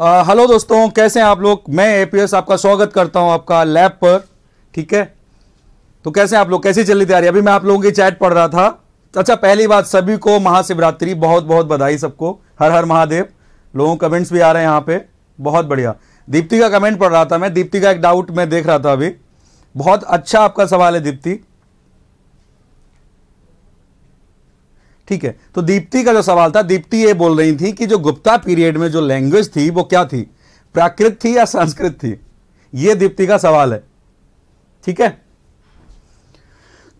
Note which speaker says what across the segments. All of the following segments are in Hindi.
Speaker 1: हेलो दोस्तों कैसे हैं आप लोग मैं एपीएस आपका स्वागत करता हूं आपका लैब पर ठीक है तो कैसे हैं आप लोग कैसी चली तैयारी अभी मैं आप लोगों की चैट पढ़ रहा था अच्छा पहली बात सभी को महाशिवरात्रि बहुत बहुत बधाई सबको हर हर महादेव लोगों कमेंट्स भी आ रहे हैं यहाँ पे बहुत बढ़िया दीप्ति का कमेंट पढ़ रहा था मैं दीप्ति का एक डाउट मैं देख रहा था अभी बहुत अच्छा आपका सवाल है दीप्ति ठीक है तो दीप्ति का जो सवाल था दीप्ति ये बोल रही थी कि जो गुप्ता पीरियड में जो लैंग्वेज थी वो क्या थी प्राकृत थी या संस्कृत थी ये दीप्ति का सवाल है ठीक है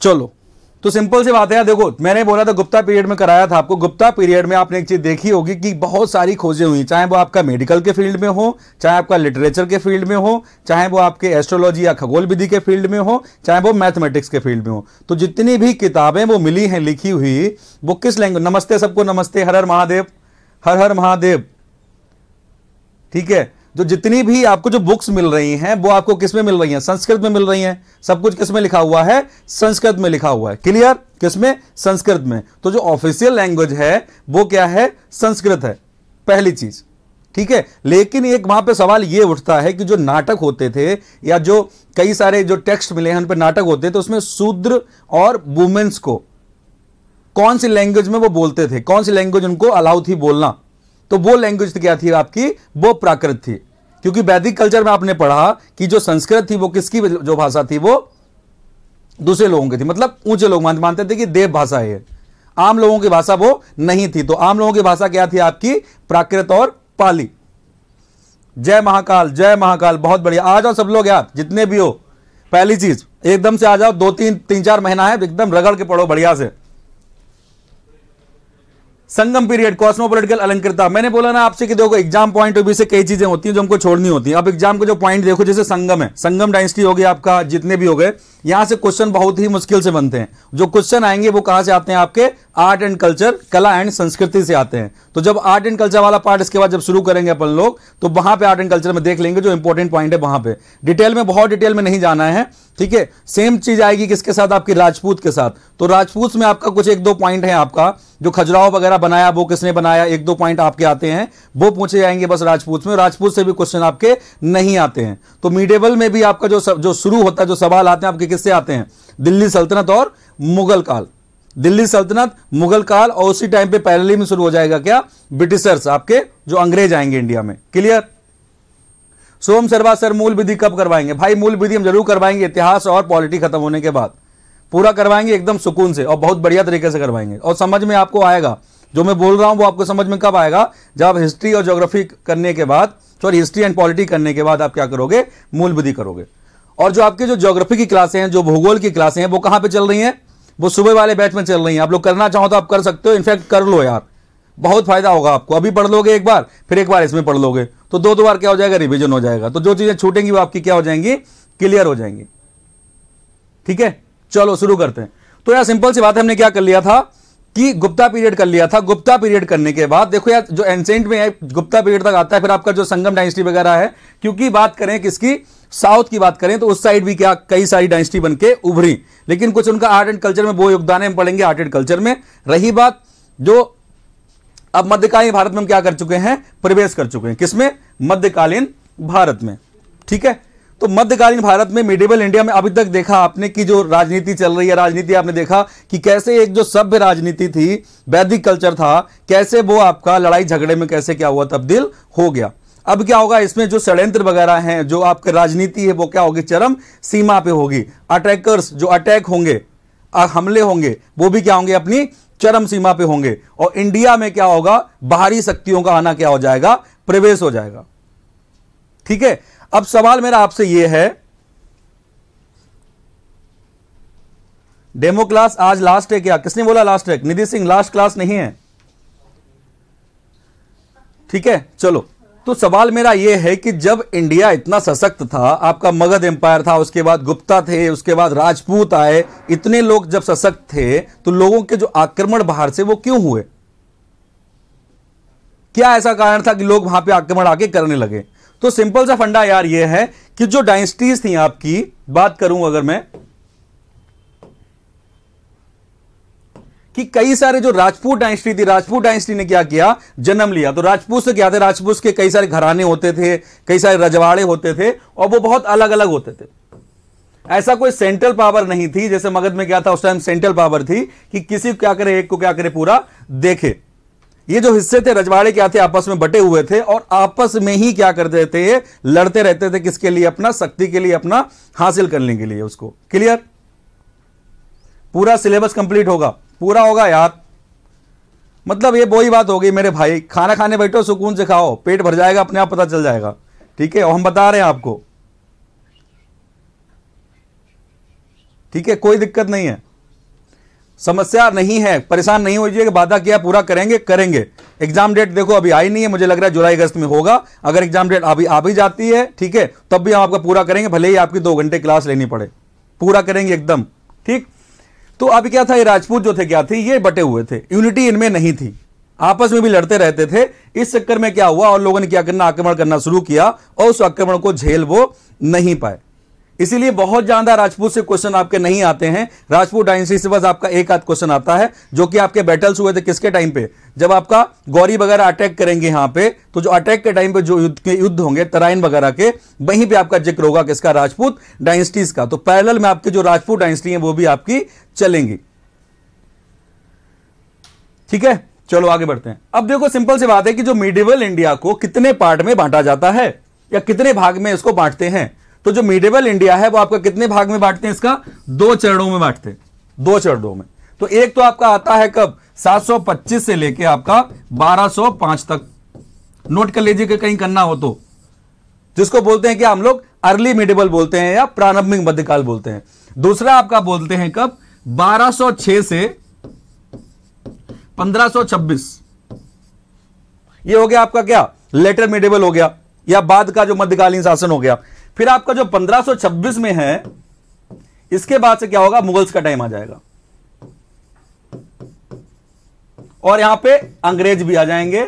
Speaker 1: चलो तो सिंपल सी बात है यार देखो मैंने बोला था गुप्ता पीरियड में कराया था आपको गुप्ता पीरियड में आपने एक चीज देखी होगी कि बहुत सारी खोजें हुई चाहे वो आपका मेडिकल के फील्ड में हो चाहे आपका लिटरेचर के फील्ड में हो चाहे वो आपके एस्ट्रोलॉजी या खगोल विधि के फील्ड में हो चाहे वो मैथमेटिक्स के फील्ड में हो तो जितनी भी किताबें वो मिली हैं लिखी हुई वो किस लैंग्वेज नमस्ते सबको नमस्ते हर हर महादेव हर हर महादेव ठीक है जो जितनी भी आपको जो बुक्स मिल रही हैं वो आपको किस में मिल रही हैं संस्कृत में मिल रही हैं सब कुछ किस में लिखा हुआ है संस्कृत में लिखा हुआ है क्लियर किस में संस्कृत में तो जो ऑफिशियल लैंग्वेज है वो क्या है संस्कृत है पहली चीज़ ठीक है लेकिन एक वहां पे सवाल ये उठता है कि जो नाटक होते थे या जो कई सारे जो टेक्स्ट मिले हैं उन पर नाटक होते थे तो उसमें शूद्र और वुमेन्स को कौन सी लैंग्वेज में वो बोलते थे कौन सी लैंग्वेज उनको अलाउ थी बोलना तो वो लैंग्वेज क्या थी आपकी वो प्राकृत थी क्योंकि वैदिक कल्चर में आपने पढ़ा कि जो संस्कृत थी वो किसकी जो भाषा थी वो दूसरे लोगों की थी मतलब ऊंचे लोग मानते थे कि देव भाषा है आम लोगों की भाषा वो नहीं थी तो आम लोगों की भाषा क्या थी आपकी प्राकृत और पाली जय महाकाल जय महाकाल बहुत बढ़िया आ जाओ सब लोग यार जितने भी हो पहली चीज एकदम से आ जाओ दो तीन तीन चार महीना है एकदम रगड़ के पढ़ो बढ़िया से संगम पीरियड कॉस्मोपोलिटिकल अलंकृता मैंने बोला ना आपसे कि देखो एग्जाम पॉइंट ऑफ व्यू से कई चीजें होती हैं जो हमको छोड़नी होती है अब एग्जाम का जो पॉइंट देखो जैसे संगम है संगम डायनेस्टी हो गया आपका जितने भी हो गए यहां से क्वेश्चन बहुत ही मुश्किल से बनते हैं जो क्वेश्चन आएंगे वो कहां से आते हैं आपके आर्ट एंड कल्चर कला एंड संस्कृति से आते हैं तो जब आर्ट एंड कल्चर वाला पार्ट इसके बाद जब शुरू करेंगे अपन लोग तो वहां पर आर्ट एंड कल्चर में देख लेंगे जो इंपॉर्टेंट पॉइंट है वहां पर डिटेल में बहुत डिटेल में नहीं जाना है ठीक है सेम चीज आएगी किसके साथ आपकी राजपूत के साथ तो राजपूत में आपका कुछ एक दो पॉइंट है आपका जो खजुराव वगैरह बनाया वो किसने बनाया एक दो पॉइंट आपके आते हैं वो पूछे जाएंगे बस राजपूत में राजपूत से भी क्वेश्चन आपके नहीं आते हैं तो मीडेबल में भी आपका जो सब, जो शुरू होता है जो सवाल आते हैं आपके किससे आते हैं दिल्ली सल्तनत और मुगल काल दिल्ली सल्तनत मुगल काल और उसी टाइम पे पैरली में शुरू हो जाएगा क्या ब्रिटिशर्स आपके जो अंग्रेज आएंगे इंडिया में क्लियर सोम शर्मा सर मूल विधि कब करवाएंगे भाई मूल विधि हम जरूर करवाएंगे इतिहास और पॉलिटी खत्म होने के बाद पूरा करवाएंगे एकदम सुकून से और बहुत बढ़िया तरीके से करवाएंगे और समझ में आपको आएगा जो मैं बोल रहा हूँ वो आपको समझ में कब आएगा जब आप हिस्ट्री और ज्योग्राफी करने के बाद सॉरी हिस्ट्री एंड पॉलिटी करने के बाद आप क्या करोगे मूल विधि करोगे और जो आपके जो ज्योग्राफी की क्लासें हैं जो भूगोल की क्लासें हैं वो कहाँ पे चल रही हैं वो सुबह वाले बैच में चल रही हैं आप लोग करना चाहो तो आप कर सकते हो इनफैक्ट कर लो यार बहुत फायदा होगा आपको अभी पढ़ लोगे एक बार फिर एक बार इसमें पढ़ लोगे तो दो दो बार क्या हो जाएगा रिविजन हो जाएगा तो जो चीजें छूटेंगी वो आपकी क्या हो जाएंगी क्लियर हो जाएंगी ठीक है चलो शुरू करते हैं तो यार सिंपल सी बात है हमने क्या कर लिया था कि गुप्ता पीरियड कर लिया था गुप्ता पीरियड करने के बाद देखो यार जो एंसेंट में है गुप्ता पीरियड तक आता है फिर आपका जो संगम डायनेस्टी वगैरह है क्योंकि बात करें किसकी साउथ की बात करें तो उस साइड भी क्या कई सारी डायनेस्टी बनके उभरी लेकिन कुछ उनका आर्ट एंड कल्चर में वो योगदान है हम पढ़ेंगे आर्ट एंड कल्चर में रही बात जो अब मध्यकालीन भारत में हम क्या कर चुके हैं प्रवेश कर चुके हैं किसमें मध्यकालीन भारत में ठीक है तो मध्यकालीन भारत में मिडिवल इंडिया में अभी तक देखा आपने कि जो राजनीति चल रही है राजनीति आपने देखा कि कैसे एक जो सभ्य राजनीति थी वैदिक कल्चर था कैसे वो आपका लड़ाई झगड़े में कैसे क्या हुआ तब्दील हो गया अब क्या होगा इसमें जो षड्यंत्र वगैरह हैं जो आपकी राजनीति है वो क्या होगी चरम सीमा पे होगी अटैकर्स जो अटैक होंगे हमले होंगे वो भी क्या होंगे अपनी चरम सीमा पे होंगे और इंडिया में क्या होगा बाहरी शक्तियों का आना क्या हो जाएगा प्रवेश हो जाएगा ठीक है अब सवाल मेरा आपसे यह है डेमो क्लास आज लास्ट है क्या किसने बोला लास्ट है निधि सिंह लास्ट क्लास नहीं है ठीक है चलो तो सवाल मेरा यह है कि जब इंडिया इतना सशक्त था आपका मगध एम्पायर था उसके बाद गुप्ता थे उसके बाद राजपूत आए इतने लोग जब सशक्त थे तो लोगों के जो आक्रमण बाहर से वो क्यों हुए क्या ऐसा कारण था कि लोग वहां पे आक्रमण आके करने लगे तो सिंपल सा फंडा यार ये है कि जो डायनेस्टीज थी आपकी बात करूं अगर मैं कि कई सारे जो राजपूत डायनेस्टी थी राजपूत डायनेस्टी ने क्या किया जन्म लिया तो राजपूत से क्या थे राजपूत के कई सारे घराने होते थे कई सारे रजवाड़े होते थे और वो बहुत अलग अलग होते थे ऐसा कोई सेंट्रल पावर नहीं थी जैसे मगध में क्या था उस टाइम सेंट्रल पावर थी कि किसी क्या करे एक को क्या करे पूरा देखे ये जो हिस्से थे रजवाड़े क्या थे आपस में बटे हुए थे और आपस में ही क्या करते थे लड़ते रहते थे किसके लिए अपना शक्ति के लिए अपना हासिल करने के लिए उसको क्लियर पूरा सिलेबस कंप्लीट होगा पूरा होगा यार मतलब ये बोई बात हो गई मेरे भाई खाना खाने बैठो सुकून से खाओ पेट भर जाएगा अपने आप पता चल जाएगा ठीक है और हम बता रहे हैं आपको ठीक है कोई दिक्कत नहीं है समस्या नहीं है परेशान नहीं हो कि वादा किया पूरा करेंगे करेंगे एग्जाम डेट देखो अभी आई नहीं है मुझे लग रहा है जुलाई अगस्त में होगा अगर एग्जाम डेट अभी आ भी जाती है ठीक है तब भी हम आपका पूरा करेंगे भले ही आपकी दो घंटे क्लास लेनी पड़े पूरा करेंगे एकदम ठीक तो अब क्या था ये राजपूत जो थे क्या थे ये बटे हुए थे यूनिटी इनमें नहीं थी आपस में भी लड़ते रहते थे इस चक्कर में क्या हुआ और लोगों ने क्या करना आक्रमण करना शुरू किया और उस आक्रमण को झेल वो नहीं पाए इसीलिए बहुत ज्यादा राजपूत से क्वेश्चन आपके नहीं आते हैं राजपूत डायनेस्टी से बस आपका एक आध क्वेश्चन आता है जो कि आपके बैटल्स हुए थे किसके टाइम पे जब आपका गौरी वगैरह अटैक करेंगे यहां पे तो जो अटैक के टाइम पे जो युद्ध के युद्ध होंगे तराइन वगैरह के वहीं पे आपका जिक्र होगा किसका राजपूत डायनेस्टीज का तो पैरल में आपके जो राजपूत डायनेस्टी है वो भी आपकी चलेंगी ठीक है चलो आगे बढ़ते हैं अब देखो सिंपल सी बात है कि जो मिडिवल इंडिया को कितने पार्ट में बांटा जाता है या कितने भाग में इसको बांटते हैं तो जो मिडेबल इंडिया है वो आपका कितने भाग में बांटते हैं इसका दो चरणों में बांटते हैं दो चरणों में तो एक तो आपका आता है कब 725 से लेके आपका 1205 तक नोट कर लीजिए कि कहीं करना हो तो जिसको बोलते हैं कि हम लोग अर्ली मिडेबल बोलते हैं या प्रारंभिक मध्यकाल बोलते हैं दूसरा आपका बोलते हैं कब 1206 से 1526 ये हो गया आपका क्या लेटर मिडेबल हो गया या बाद का जो मध्यकालीन शासन हो गया फिर आपका जो 1526 में है इसके बाद से क्या होगा मुगल्स का टाइम आ जाएगा और यहां पे अंग्रेज भी आ जाएंगे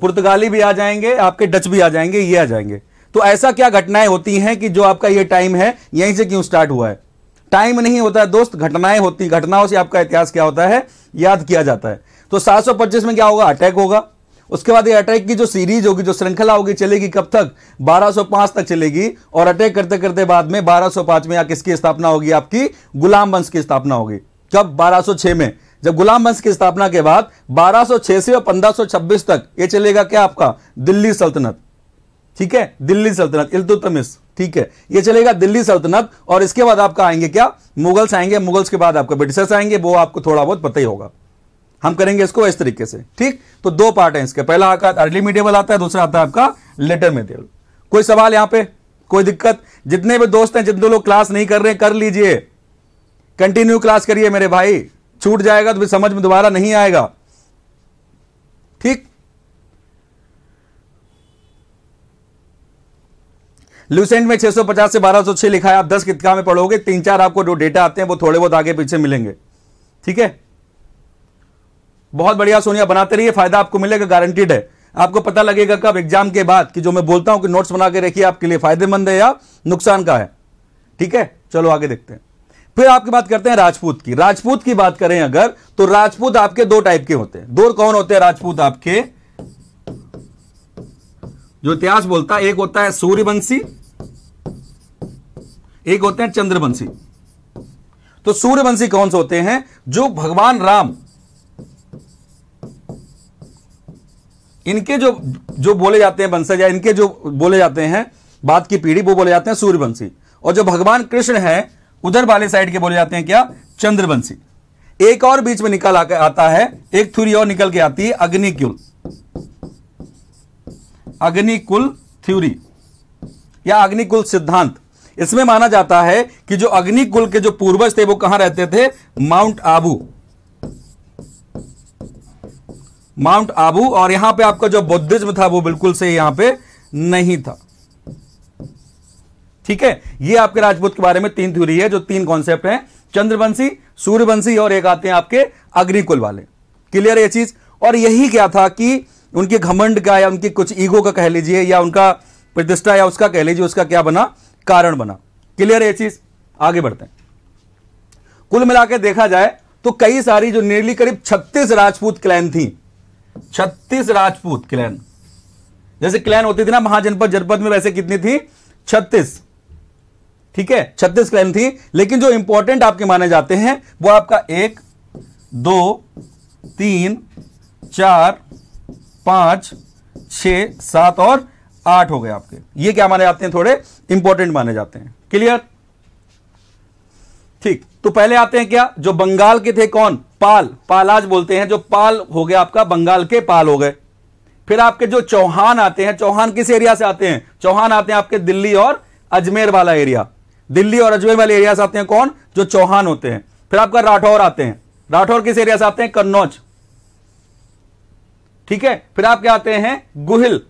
Speaker 1: पुर्तगाली भी आ जाएंगे आपके डच भी आ जाएंगे ये आ जाएंगे तो ऐसा क्या घटनाएं होती हैं कि जो आपका ये टाइम है यहीं से क्यों स्टार्ट हुआ है टाइम नहीं होता है दोस्त घटनाएं होती घटनाओं से आपका इतिहास क्या होता है याद किया जाता है तो सात में क्या होगा अटैक होगा उसके बाद ये अटैक की जो सीरीज होगी जो श्रृंखला होगी चलेगी कब तक 1205 तक चलेगी और अटैक करते करते बाद में 1205 में या किसकी स्थापना होगी आपकी गुलाम वंश की स्थापना होगी कब 1206 में जब गुलाम वंश की स्थापना के बाद 1206 से और 1526 तक ये चलेगा क्या आपका दिल्ली सल्तनत ठीक है दिल्ली सल्तनत इल्तुतमिस ठीक है ये चलेगा दिल्ली सल्तनत और इसके बाद आपका आएंगे क्या मुगल्स आएंगे मुगल्स के बाद आपका ब्रिटिशर्स आएंगे वो आपको थोड़ा बहुत पता ही होगा हम करेंगे इसको इस तरीके से ठीक तो दो पार्ट है इसके पहला आकार अर्ली मीडियबल आता है दूसरा आता है आपका लेटर मीडियबल कोई सवाल यहां पे कोई दिक्कत जितने भी दोस्त हैं जितने लोग क्लास नहीं कर रहे कर लीजिए कंटिन्यू क्लास करिए मेरे भाई छूट जाएगा तो समझ में दोबारा नहीं आएगा ठीक लुसेंट में 650 से 1206 लिखा है आप 10 कितका में पढ़ोगे तीन चार आपको जो डेटा आते हैं वो थोड़े बहुत आगे पीछे मिलेंगे ठीक है बहुत बढ़िया सोनिया बनाते रहिए फायदा आपको मिलेगा गारंटीड है आपको पता लगेगा कब एग्जाम के बाद कि जो मैं बोलता हूं कि नोट्स बना के रखिए आपके लिए फायदेमंद है या नुकसान का है ठीक है चलो आगे देखते हैं फिर आपकी बात करते हैं राजपूत की राजपूत की बात करें अगर तो राजपूत आपके दो टाइप के होते हैं दो कौन होते हैं राजपूत आपके जो इतिहास बोलता है एक होता है सूर्यवंशी एक होते हैं चंद्रवंशी तो सूर्यवंशी कौन से होते हैं जो भगवान राम इनके जो जो बोले जाते हैं वंशज या इनके जो बोले जाते हैं बाद की पीढ़ी वो बोले जाते हैं सूर्यवंशी और जो भगवान कृष्ण है उधर वाले साइड के बोले जाते हैं क्या चंद्रवंशी एक और बीच में निकल आकर आता है एक थ्यूरी और निकल के आती है अग्निकुल अग्निकुल थ्यूरी या अग्निकुल सिद्धांत इसमें माना जाता है कि जो अग्निकुल के जो पूर्वज थे वो कहां रहते थे माउंट आबू माउंट आबू और यहां पे आपका जो बौद्धिज्म था वो बिल्कुल से यहां पे नहीं था ठीक है ये आपके राजपूत के बारे में तीन थ्योरी है जो तीन कॉन्सेप्ट हैं चंद्रवंशी सूर्यवंशी और एक आते हैं आपके अग्निकुल वाले क्लियर ये चीज और यही क्या था कि उनके घमंड का या उनकी कुछ ईगो का कह लीजिए या उनका प्रतिष्ठा या उसका कह लीजिए उसका क्या बना कारण बना क्लियर ये चीज आगे बढ़ते हैं कुल मिलाकर देखा जाए तो कई सारी जो नियरली करीब 36 राजपूत क्लैन थी छत्तीस राजपूत क्लैन जैसे क्लैन होती थी ना महाजनपद जनपद में वैसे कितनी थी छत्तीस ठीक है छत्तीस क्लैन थी लेकिन जो इंपॉर्टेंट आपके माने जाते हैं वो आपका एक दो तीन चार पांच छ सात और आठ हो गए आपके ये क्या माने जाते हैं थोड़े इंपॉर्टेंट माने जाते हैं क्लियर ठीक तो पहले आते हैं क्या जो बंगाल के थे कौन पाल पालाज बोलते हैं जो पाल हो गया आपका बंगाल के पाल हो गए फिर आपके जो चौहान आते हैं चौहान किस एरिया से आते हैं चौहान आते हैं आपके दिल्ली और अजमेर वाला एरिया दिल्ली और अजमेर वाले एरिया से आते हैं कौन जो चौहान होते हैं फिर आपका राठौर आते हैं राठौर किस एरिया से आते हैं कन्नौज ठीक है फिर आपके आते हैं गुहिल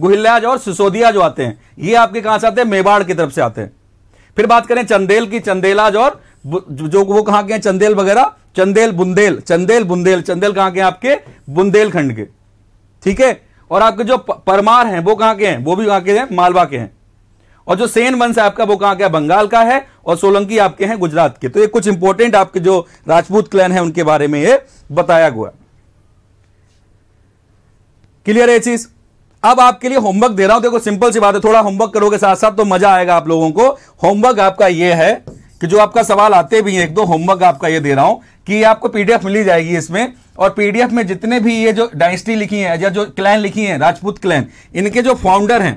Speaker 1: गुहिल्याज और सिसोदिया जो आते हैं ये आपके कहां से आते हैं मेवाड़ की तरफ से आते हैं फिर बात करें चंदेल की चंदेलाज और जो वो कहां के हैं चंदेल वगैरह चंदेल बुंदेल चंदेल बुंदेल चंदेल कहां के हैं आपके बुंदेलखंड के ठीक है और आपके जो परमार हैं वो कहां के हैं वो भी कहां के हैं मालवा के हैं और जो सेन वंश है आपका वो कहाँ का बंगाल का है और सोलंकी आपके हैं गुजरात के तो ये कुछ इंपॉर्टेंट आपके जो राजपूत क्लैन है उनके बारे में ये बताया हुआ क्लियर है चीज अब आपके लिए होमवर्क दे रहा हूं देखो सिंपल सी बात है थोड़ा होमवर्क करोगे साथ साथ तो मजा आएगा आप लोगों को होमवर्क आपका यह है कि जो आपका सवाल आते भी हैं एक दो होमवर्क आपका ये दे रहा हूं कि आपको पीडीएफ मिली जाएगी इसमें और पीडीएफ में जितने भी ये जो डायस्टी लिखी है या जो क्लैन लिखी है राजपूत क्लैन इनके जो फाउंडर हैं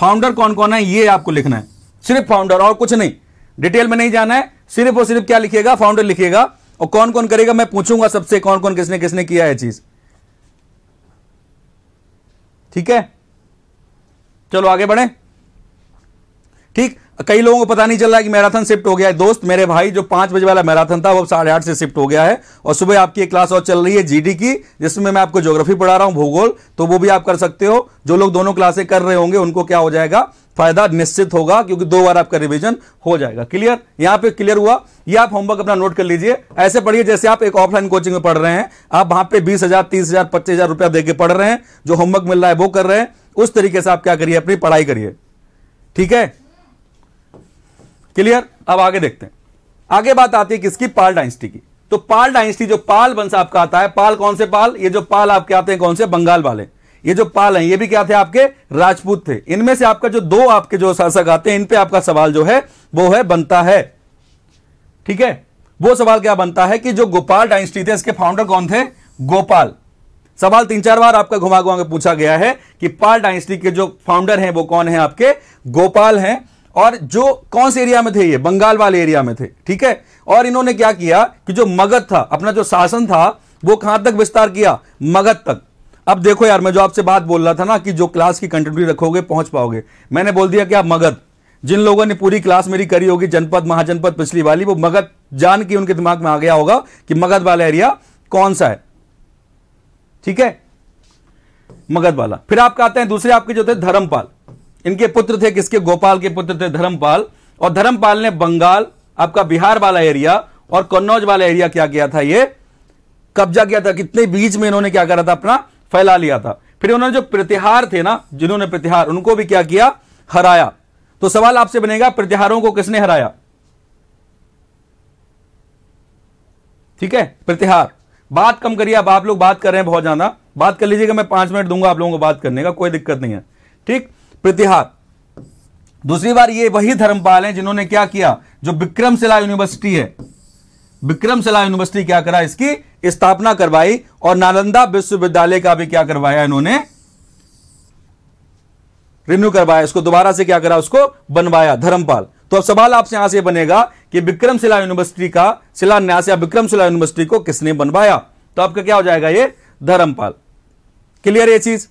Speaker 1: फाउंडर कौन कौन है ये आपको लिखना है सिर्फ फाउंडर और कुछ नहीं डिटेल में नहीं जाना है सिर्फ और सिर्फ क्या लिखिएगा फाउंडर लिखिएगा और कौन कौन करेगा मैं पूछूंगा सबसे कौन कौन किसने किसने किया है चीज ठीक है चलो आगे बढ़े ठीक कई लोगों को पता नहीं चल रहा है कि मैराथन शिफ्ट हो गया है दोस्त मेरे भाई जो पांच बजे वाला मैराथन था वो साढ़े आठ से शिफ्ट हो गया है और सुबह आपकी एक क्लास और चल रही है जीडी की जिसमें मैं आपको ज्योग्राफी पढ़ा रहा हूं भूगोल तो वो भी आप कर सकते हो जो लोग दोनों क्लासे कर रहे होंगे उनको क्या हो जाएगा फायदा निश्चित होगा क्योंकि दो बार आपका रिविजन हो जाएगा क्लियर यहां पर क्लियर हुआ ये आप होमवर्क अपना नोट कर लीजिए ऐसे पढ़िए जैसे आप एक ऑफलाइन कोचिंग में पढ़ रहे हैं आप वहां पर बीस हजार तीस हजार पच्चीस हजार रुपया देके पढ़ रहे हैं जो होमवर्क मिल रहा है वो कर रहे हैं उस तरीके से आप क्या करिए अपनी पढ़ाई करिए ठीक है क्लियर अब आगे देखते हैं आगे बात आती है किसकी पाल डायनेस्टी की तो पाल डायनेस्टी जो पाल वंश आपका आता है पाल कौन से पाल ये जो पाल आपके आते हैं कौन से बंगाल वाले ये जो पाल हैं ये भी क्या थे आपके राजपूत थे इनमें से आपका जो दो आपके जो शासक आते हैं इन पे आपका सवाल जो है वो है बनता है ठीक है वो सवाल क्या बनता है कि जो गोपाल डायनेस्टी थे इसके फाउंडर कौन थे गोपाल सवाल तीन चार बार आपका घुमा घुमा के पूछा गया है कि पाल डायनेस्टी के जो फाउंडर हैं वो कौन है आपके गोपाल हैं और जो कौन से एरिया में थे ये बंगाल वाले एरिया में थे ठीक है और इन्होंने क्या किया कि जो मगध था अपना जो शासन था वो कहां तक विस्तार किया मगध तक अब देखो यार मैं जो आपसे बात बोल रहा था ना कि जो क्लास की कंटिन्यू रखोगे पहुंच पाओगे मैंने बोल दिया कि आप मगध जिन लोगों ने पूरी क्लास मेरी करी होगी जनपद महाजनपद पिछली वाली वो मगध जान के उनके दिमाग में आ गया होगा कि मगध वाला एरिया कौन सा है ठीक है मगध वाला फिर आप कहते हैं दूसरे आपके जो थे धर्मपाल इनके पुत्र थे किसके गोपाल के पुत्र थे धर्मपाल और धर्मपाल ने बंगाल आपका बिहार वाला एरिया और कन्नौज वाला एरिया क्या किया था ये कब्जा किया था कितने बीच में इन्होंने क्या करा था अपना फैला लिया था फिर उन्होंने जो प्रतिहार थे ना जिन्होंने प्रतिहार उनको भी क्या किया हराया तो सवाल आपसे बनेगा प्रतिहारों को किसने हराया ठीक है प्रतिहार बात कम करिए अब आप लोग बात कर रहे हैं बहुत ज्यादा बात कर लीजिएगा मैं पांच मिनट दूंगा आप लोगों को बात करने का कोई दिक्कत नहीं है ठीक प्रतिहार दूसरी बार ये वही धर्मपाल हैं जिन्होंने क्या किया जो विक्रमशिला यूनिवर्सिटी है विक्रमशिला यूनिवर्सिटी क्या करा इसकी स्थापना करवाई और नालंदा विश्वविद्यालय का भी क्या करवाया इन्होंने रिन्यू करवाया इसको दोबारा से क्या करा उसको बनवाया धर्मपाल तो अब सवाल आपसे यहां से बनेगा कि विक्रमशिला यूनिवर्सिटी का शिलान्यास या विक्रमशिला यूनिवर्सिटी को किसने बनवाया तो आपका क्या हो जाएगा ये धर्मपाल क्लियर ये चीज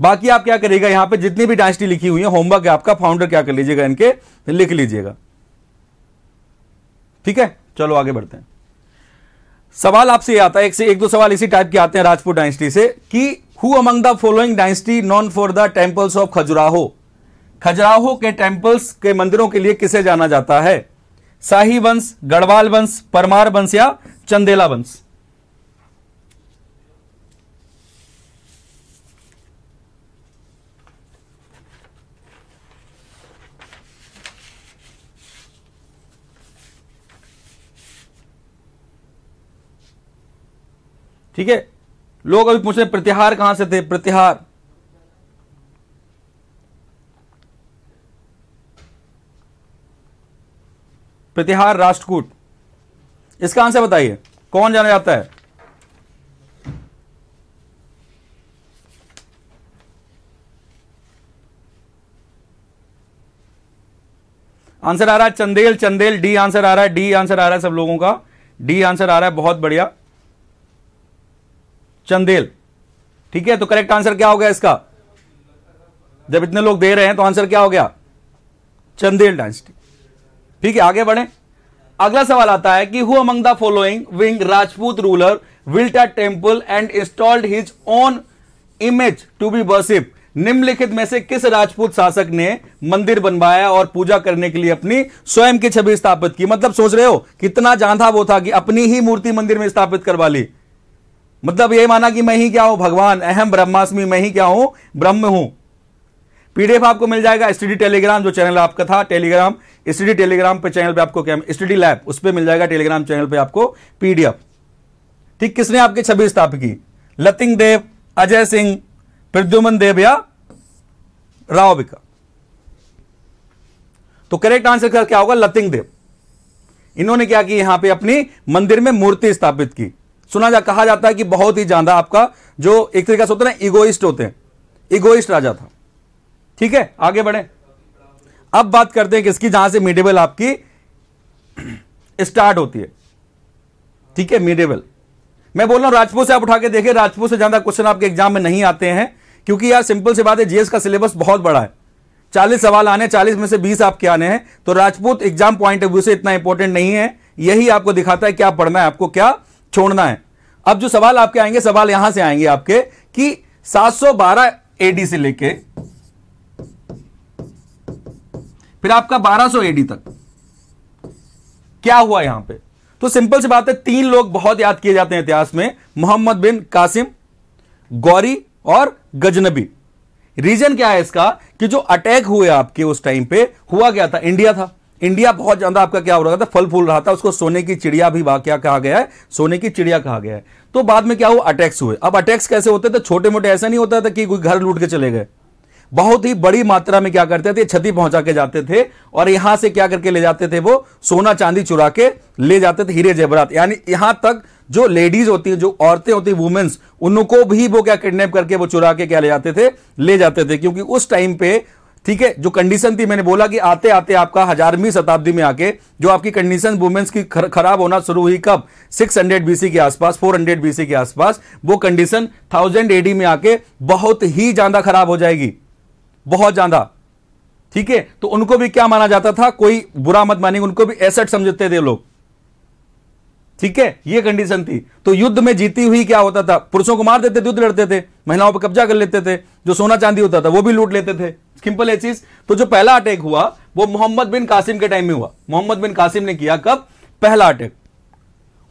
Speaker 1: बाकी आप क्या करिएगा यहां पे जितनी भी डांसटी लिखी हुई है होमवर्क है आपका फाउंडर क्या कर लीजिएगा इनके लिख लीजिएगा ठीक है चलो आगे बढ़ते हैं सवाल आपसे आता है एक से एक दो सवाल इसी टाइप के आते हैं राजपूत डायनेस्टी से कि who among the following dynasty known for the temples of Khajuraho Khajuraho के टेम्पल्स के मंदिरों के लिए किसे जाना जाता है शाही वंश गढ़वाल वंश परमार वंश या चंदेला वंश ठीक है लोग अभी पूछ रहे प्रतिहार कहां से थे प्रतिहार प्रतिहार राष्ट्रकूट इसका आंसर बताइए कौन जाना जाता है आंसर आ रहा है चंदेल चंदेल डी आंसर आ रहा है डी आंसर आ रहा है सब लोगों का डी आंसर आ रहा है बहुत बढ़िया चंदेल ठीक है तो करेक्ट आंसर क्या हो गया इसका जब इतने लोग दे रहे हैं तो आंसर क्या हो गया चंदेल डायनेस्टी ठीक है आगे बढ़े अगला सवाल आता है कि who among the following wing Rajput ruler built a temple and installed his own image to be worship निम्नलिखित में से किस राजपूत शासक ने मंदिर बनवाया और पूजा करने के लिए अपनी स्वयं की छवि स्थापित की मतलब सोच रहे हो कितना जान था वो था कि अपनी ही मूर्ति मंदिर में स्थापित करवा ली मतलब यही माना कि मैं ही क्या हूं भगवान अहम ब्रह्मास्मि मैं ही क्या हूं ब्रह्म हूं पीडीएफ आपको मिल जाएगा स्टडी टेलीग्राम जो चैनल आपका था टेलीग्राम स्टडी टेलीग्राम पे चैनल पे आपको क्या स्टडी लैब उस पर मिल जाएगा टेलीग्राम चैनल पे आपको पीडीएफ ठीक किसने आपकी छवि स्थापित की लतिंग देव अजय सिंह प्रद्युमन देव या राव बिका तो करेक्ट आंसर क्या होगा लतिंग देव इन्होंने क्या की यहां पे अपनी मंदिर में मूर्ति स्थापित की सुना जा कहा जाता है कि बहुत ही ज्यादा आपका जो एक तरीके से होता है ना इगोइस्ट होते हैं इगोइस्ट राजा था ठीक है आगे बढ़े अब बात करते हैं किसकी जहां से मिडेबल आपकी स्टार्ट होती है ठीक है मिडेबल मैं बोल रहा हूं राजपूत से आप उठा के देखें राजपूत से ज्यादा क्वेश्चन आपके एग्जाम में नहीं आते हैं क्योंकि यार सिंपल सी बात है जीएस का सिलेबस बहुत बड़ा है चालीस सवाल आने चालीस में से बीस आपके आने हैं तो Rajput exam point of view से इतना इंपॉर्टेंट नहीं है यही आपको दिखाता है क्या पढ़ना है आपको क्या छोड़ना है अब जो सवाल आपके आएंगे सवाल यहां से आएंगे आपके कि 712 एडी से लेके फिर आपका 1200 एडी तक क्या हुआ यहां पे तो सिंपल सी बात है तीन लोग बहुत याद किए जाते हैं इतिहास में मोहम्मद बिन कासिम गौरी और गजनबी रीजन क्या है इसका कि जो अटैक हुए आपके उस टाइम पे हुआ क्या था इंडिया था इंडिया बहुत ज़्यादा आपका क्या हो रहा था फल फूल रहा था उसको सोने की चिड़िया भी क्या कहा गया है सोने की चिड़िया कहा गया है तो बाद में क्या हुआ अटैक्स हुए अब अटैक्स कैसे होते थे छोटे मोटे ऐसा नहीं होता था कि कोई घर लूट के चले गए बहुत ही बड़ी मात्रा में क्या करते थे क्षति पहुंचा के जाते थे और यहां से क्या करके ले जाते थे वो सोना चांदी चुरा के ले जाते थे हीरे जेवरात यानी यहां तक जो लेडीज होती है जो औरतें होती है वुमेन्स उनको भी वो क्या किडनैप करके वो चुरा के क्या ले जाते थे ले जाते थे क्योंकि उस टाइम पे ठीक है जो कंडीशन थी मैंने बोला कि आते आते आपका हजारवीं शताब्दी में आके जो आपकी कंडीशन वुमेन्स की खराब होना शुरू हुई कब 600 हंड्रेड बीसी के आसपास 400 हंड्रेड बीसी के आसपास वो कंडीशन 1000 एडी में आके बहुत ही ज्यादा खराब हो जाएगी बहुत ज्यादा ठीक है तो उनको भी क्या माना जाता था कोई बुरा मत मानेंगे उनको भी एसेट समझते थे लोग ठीक है ये कंडीशन थी तो युद्ध में जीती हुई क्या होता था पुरुषों को मार देते थे युद्ध लड़ते थे महिलाओं पर कब्जा कर लेते थे जो सोना चांदी होता था वो भी लूट लेते थे सिंपल है चीज तो जो पहला अटैक हुआ वो मोहम्मद बिन कासिम के टाइम में हुआ मोहम्मद बिन कासिम ने किया कब पहला अटैक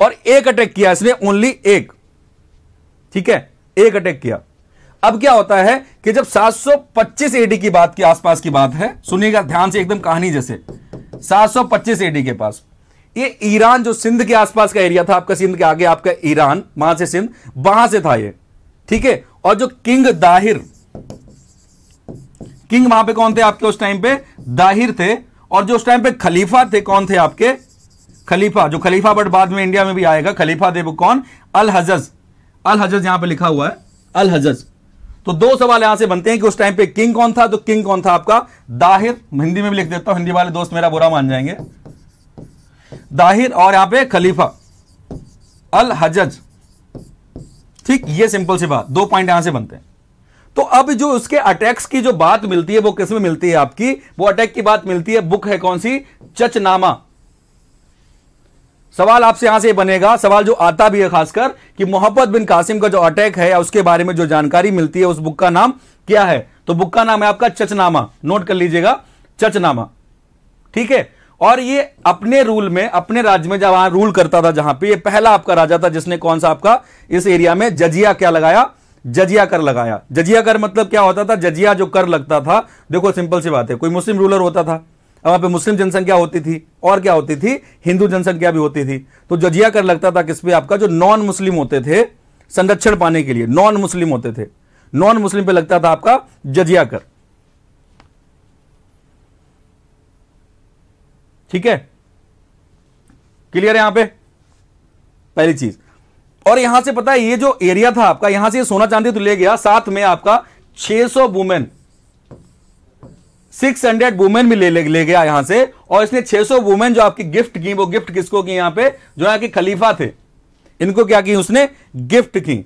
Speaker 1: और एक अटैक किया इसने ओनली एक ठीक है एक अटैक किया अब क्या होता है कि जब 725 एडी की बात की आसपास की बात है सुनिएगा ध्यान से एकदम कहानी जैसे 725 एडी के पास ये ईरान जो सिंध के आसपास का एरिया था आपका सिंध के आगे आपका ईरान वहां से सिंध वहां से था ये ठीक है और जो किंग दाहिर किंग वहां पे कौन थे आपके उस टाइम पे दाहिर थे और जो उस टाइम पे खलीफा थे कौन थे आपके खलीफा जो खलीफा बट बाद में इंडिया में भी आएगा खलीफा थे वो कौन अल हजज अल हजज यहां पे लिखा हुआ है अल हजज तो दो सवाल यहां से बनते हैं कि उस टाइम पे किंग कौन था तो किंग कौन था आपका दाहिर हिंदी में भी लिख देता हूं हिंदी वाले दोस्त मेरा बुरा मान जाएंगे दाहिर और यहां पे खलीफा अल हजज ठीक ये सिंपल सी बात दो पॉइंट यहां से बनते हैं तो अब जो उसके अटैक्स की जो बात मिलती है वो किसमें मिलती है आपकी वो अटैक की बात मिलती है बुक है कौन सी चचनामा सवाल आपसे यहां से बनेगा सवाल जो आता भी है खासकर कि मोहब्बत बिन कासिम का जो अटैक है या उसके बारे में जो जानकारी मिलती है उस बुक का नाम क्या है तो बुक का नाम है आपका चचनामा नोट कर लीजिएगा चचनामा ठीक है और ये अपने रूल में अपने राज्य में जब रूल करता था जहां पे ये पहला आपका राजा था जिसने कौन सा आपका इस एरिया में जजिया क्या लगाया जजिया कर लगाया जजिया कर मतलब क्या होता था जजिया जो कर लगता था देखो सिंपल सी बात है कोई मुस्लिम रूलर होता था वहां पे मुस्लिम जनसंख्या होती थी और क्या होती थी हिंदू जनसंख्या भी होती थी तो जजिया कर लगता था किस पे आपका जो नॉन मुस्लिम होते थे संरक्षण पाने के लिए नॉन मुस्लिम होते थे नॉन मुस्लिम पे लगता था आपका जजिया कर ठीक है क्लियर है यहां पे पहली चीज और यहां से पता है ये जो एरिया था आपका यहां से ये सोना चांदी तो ले गया साथ में आपका 600 सौ वुमेन सिक्स हंड्रेड वुमेन भी ले, ले, ले गया यहां से और इसने 600 सौ वुमेन जो आपकी गिफ्ट की वो गिफ्ट किसको की यहां पे जो यहां के खलीफा थे इनको क्या की उसने गिफ्ट की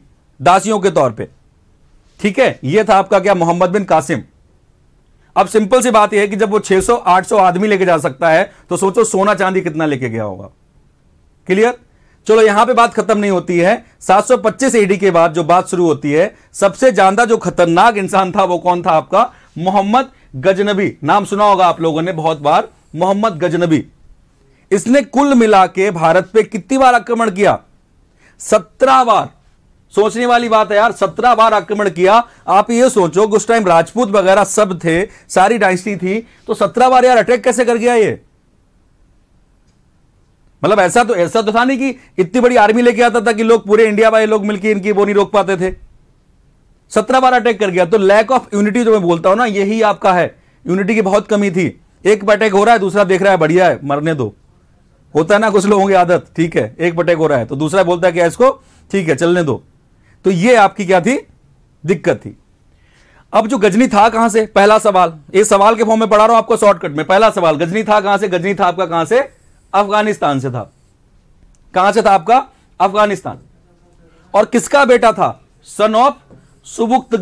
Speaker 1: दासियों के तौर पे ठीक है ये था आपका क्या मोहम्मद बिन कासिम अब सिंपल सी बात यह है कि जब वो 600 800 आदमी लेके जा सकता है तो सोचो सोना चांदी कितना लेके गया होगा क्लियर चलो यहां पे बात खत्म नहीं होती है 725 एडी के बाद जो बात शुरू होती है सबसे ज्यादा जो खतरनाक इंसान था वो कौन था आपका मोहम्मद गजनबी नाम सुना होगा आप लोगों ने बहुत बार मोहम्मद गजनबी इसने कुल मिला के भारत पे कितनी बार आक्रमण किया सत्रह बार सोचने वाली बात है यार सत्रह बार आक्रमण किया आप ये सोचो उस टाइम राजपूत वगैरह सब थे सारी डायस्टी थी तो सत्रह बार यार अटैक कैसे कर गया ये मतलब ऐसा तो ऐसा तो था नहीं कि इतनी बड़ी आर्मी लेके आता था कि लोग पूरे इंडिया वाले लोग मिलकर इनकी वो नहीं रोक पाते थे सत्रह बार अटैक कर गया तो लैक ऑफ यूनिटी जो मैं बोलता हूं ना यही आपका है यूनिटी की बहुत कमी थी एक अटैक हो रहा है दूसरा देख रहा है बढ़िया है मरने दो होता है ना कुछ लोगों की आदत ठीक है एक अटैक हो रहा है तो दूसरा बोलता है क्या इसको ठीक है चलने दो तो ये आपकी क्या थी दिक्कत थी अब जो गजनी था कहां से पहला सवाल ये सवाल के फॉर्म में पढ़ा रहा हूं आपको शॉर्टकट में पहला सवाल गजनी था कहां से गजनी था आपका कहां से अफगानिस्तान से था कहां से था आपका अफगानिस्तान और किसका बेटा था सन ऑफ सुबुक्त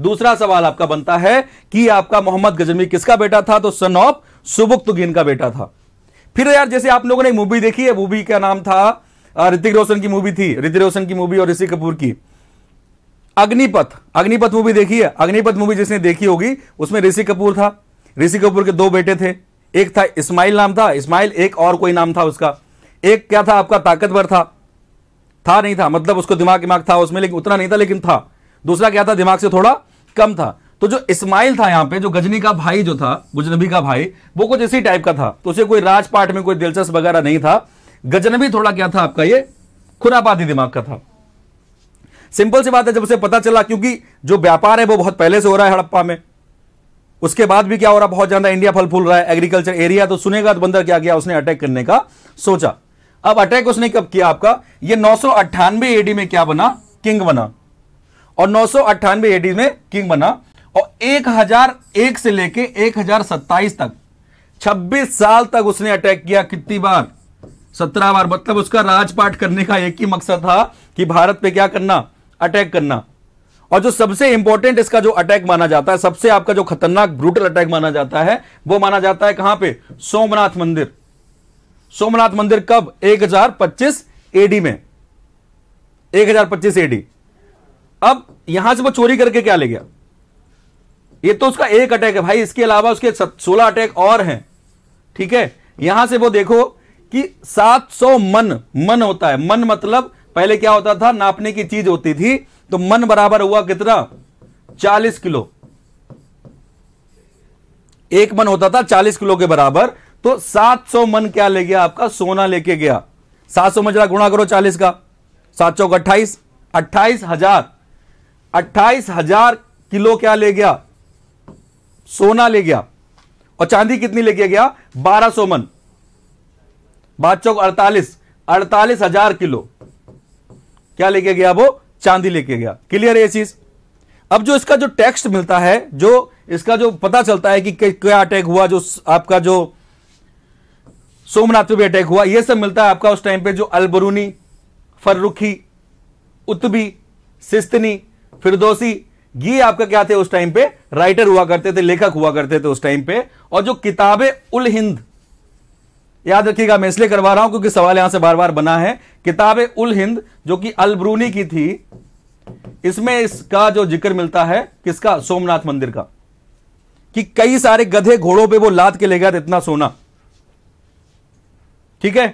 Speaker 1: दूसरा सवाल आपका बनता है कि आपका मोहम्मद गजमी किसका बेटा था तो सन ऑफ सुबुक्त का बेटा था फिर यार जैसे आप लोगों ने मूवी देखी है मूवी का नाम था ऋतिक रोशन की मूवी थी ऋतिक रोशन की मूवी और ऋषि कपूर की अग्निपथ अग्निपथ मूवी देखी है अग्निपथ मूवी जिसने देखी होगी उसमें ऋषि कपूर था ऋषि कपूर के दो बेटे थे एक था इस्माइल नाम था इस्माइल एक और कोई नाम था उसका एक क्या था आपका ताकतवर था था नहीं था मतलब उसको दिमाग दिमाग था उसमें लेकिन उतना नहीं था लेकिन था दूसरा क्या था दिमाग से थोड़ा कम था तो जो इस्माइल था यहां पे जो गजनी का भाई जो था गुजनबी का भाई वो कुछ इसी टाइप का था तो उसे कोई राजपाट में कोई दिलचस्प वगैरह नहीं था गजनबी थोड़ा क्या था आपका ये खुरापाती दिमाग का था सिंपल सी बात है जब उसे पता चला क्योंकि जो व्यापार है वो बहुत पहले से हो रहा है हड़प्पा में उसके बाद भी क्या हो रहा बहुत ज्यादा इंडिया फल फूल रहा है एग्रीकल्चर एरिया तो सुनेगा तो बंदर क्या किया उसने अटैक करने का सोचा अब अटैक उसने कब किया आपका ये नौ एडी में क्या बना किंग बना और नौ एडी में किंग बना और 1001 से लेके 1027 तक 26 साल तक उसने अटैक किया कितनी बार 17 बार मतलब उसका राजपाट करने का एक ही मकसद था कि भारत पे क्या करना अटैक करना और जो सबसे इंपॉर्टेंट इसका जो अटैक माना जाता है सबसे आपका जो खतरनाक ब्रूटल अटैक माना जाता है वो माना जाता है कहां पे सोमनाथ मंदिर सोमनाथ मंदिर कब 1025 एडी में 1025 एडी अब यहां से वो चोरी करके क्या ले गया ये तो उसका एक अटैक है भाई इसके अलावा उसके सोलह अटैक और हैं ठीक है यहां से वो देखो कि 700 मन मन होता है मन मतलब पहले क्या होता था नापने की चीज होती थी तो मन बराबर हुआ कितना चालीस किलो एक मन होता था चालीस किलो के बराबर तो सात सौ मन क्या ले गया आपका सोना लेके गया सात सौ में जरा गुणा करो चालीस का सात सौ अट्ठाईस अट्ठाईस हजार अट्ठाईस हजार किलो क्या ले गया सोना ले गया और चांदी कितनी लेके गया बारह सौ मन बाद चौक अड़तालीस अड़तालीस हजार किलो क्या लेके गया वो चांदी लेके गया क्लियर है ये चीज अब जो इसका जो टेक्स्ट मिलता है जो इसका जो पता चलता है कि क्या अटैक हुआ जो आपका जो सोमनाथ पे भी अटैक हुआ ये सब मिलता है आपका उस टाइम पे जो अलबरूनी फर्रुखी उतबी सिस्तनी फिरदोसी ये आपका क्या थे उस टाइम पे राइटर हुआ करते थे लेखक हुआ करते थे उस टाइम पे और जो किताबें उल हिंद याद रखिएगा मैं इसलिए करवा रहा हूं क्योंकि सवाल यहां से बार बार बना है किताब उल हिंद जो कि अलब्रूनी की थी इसमें इसका जो जिक्र मिलता है किसका सोमनाथ मंदिर का कि कई सारे गधे घोड़ों पे वो लाद के ले गया था इतना सोना ठीक है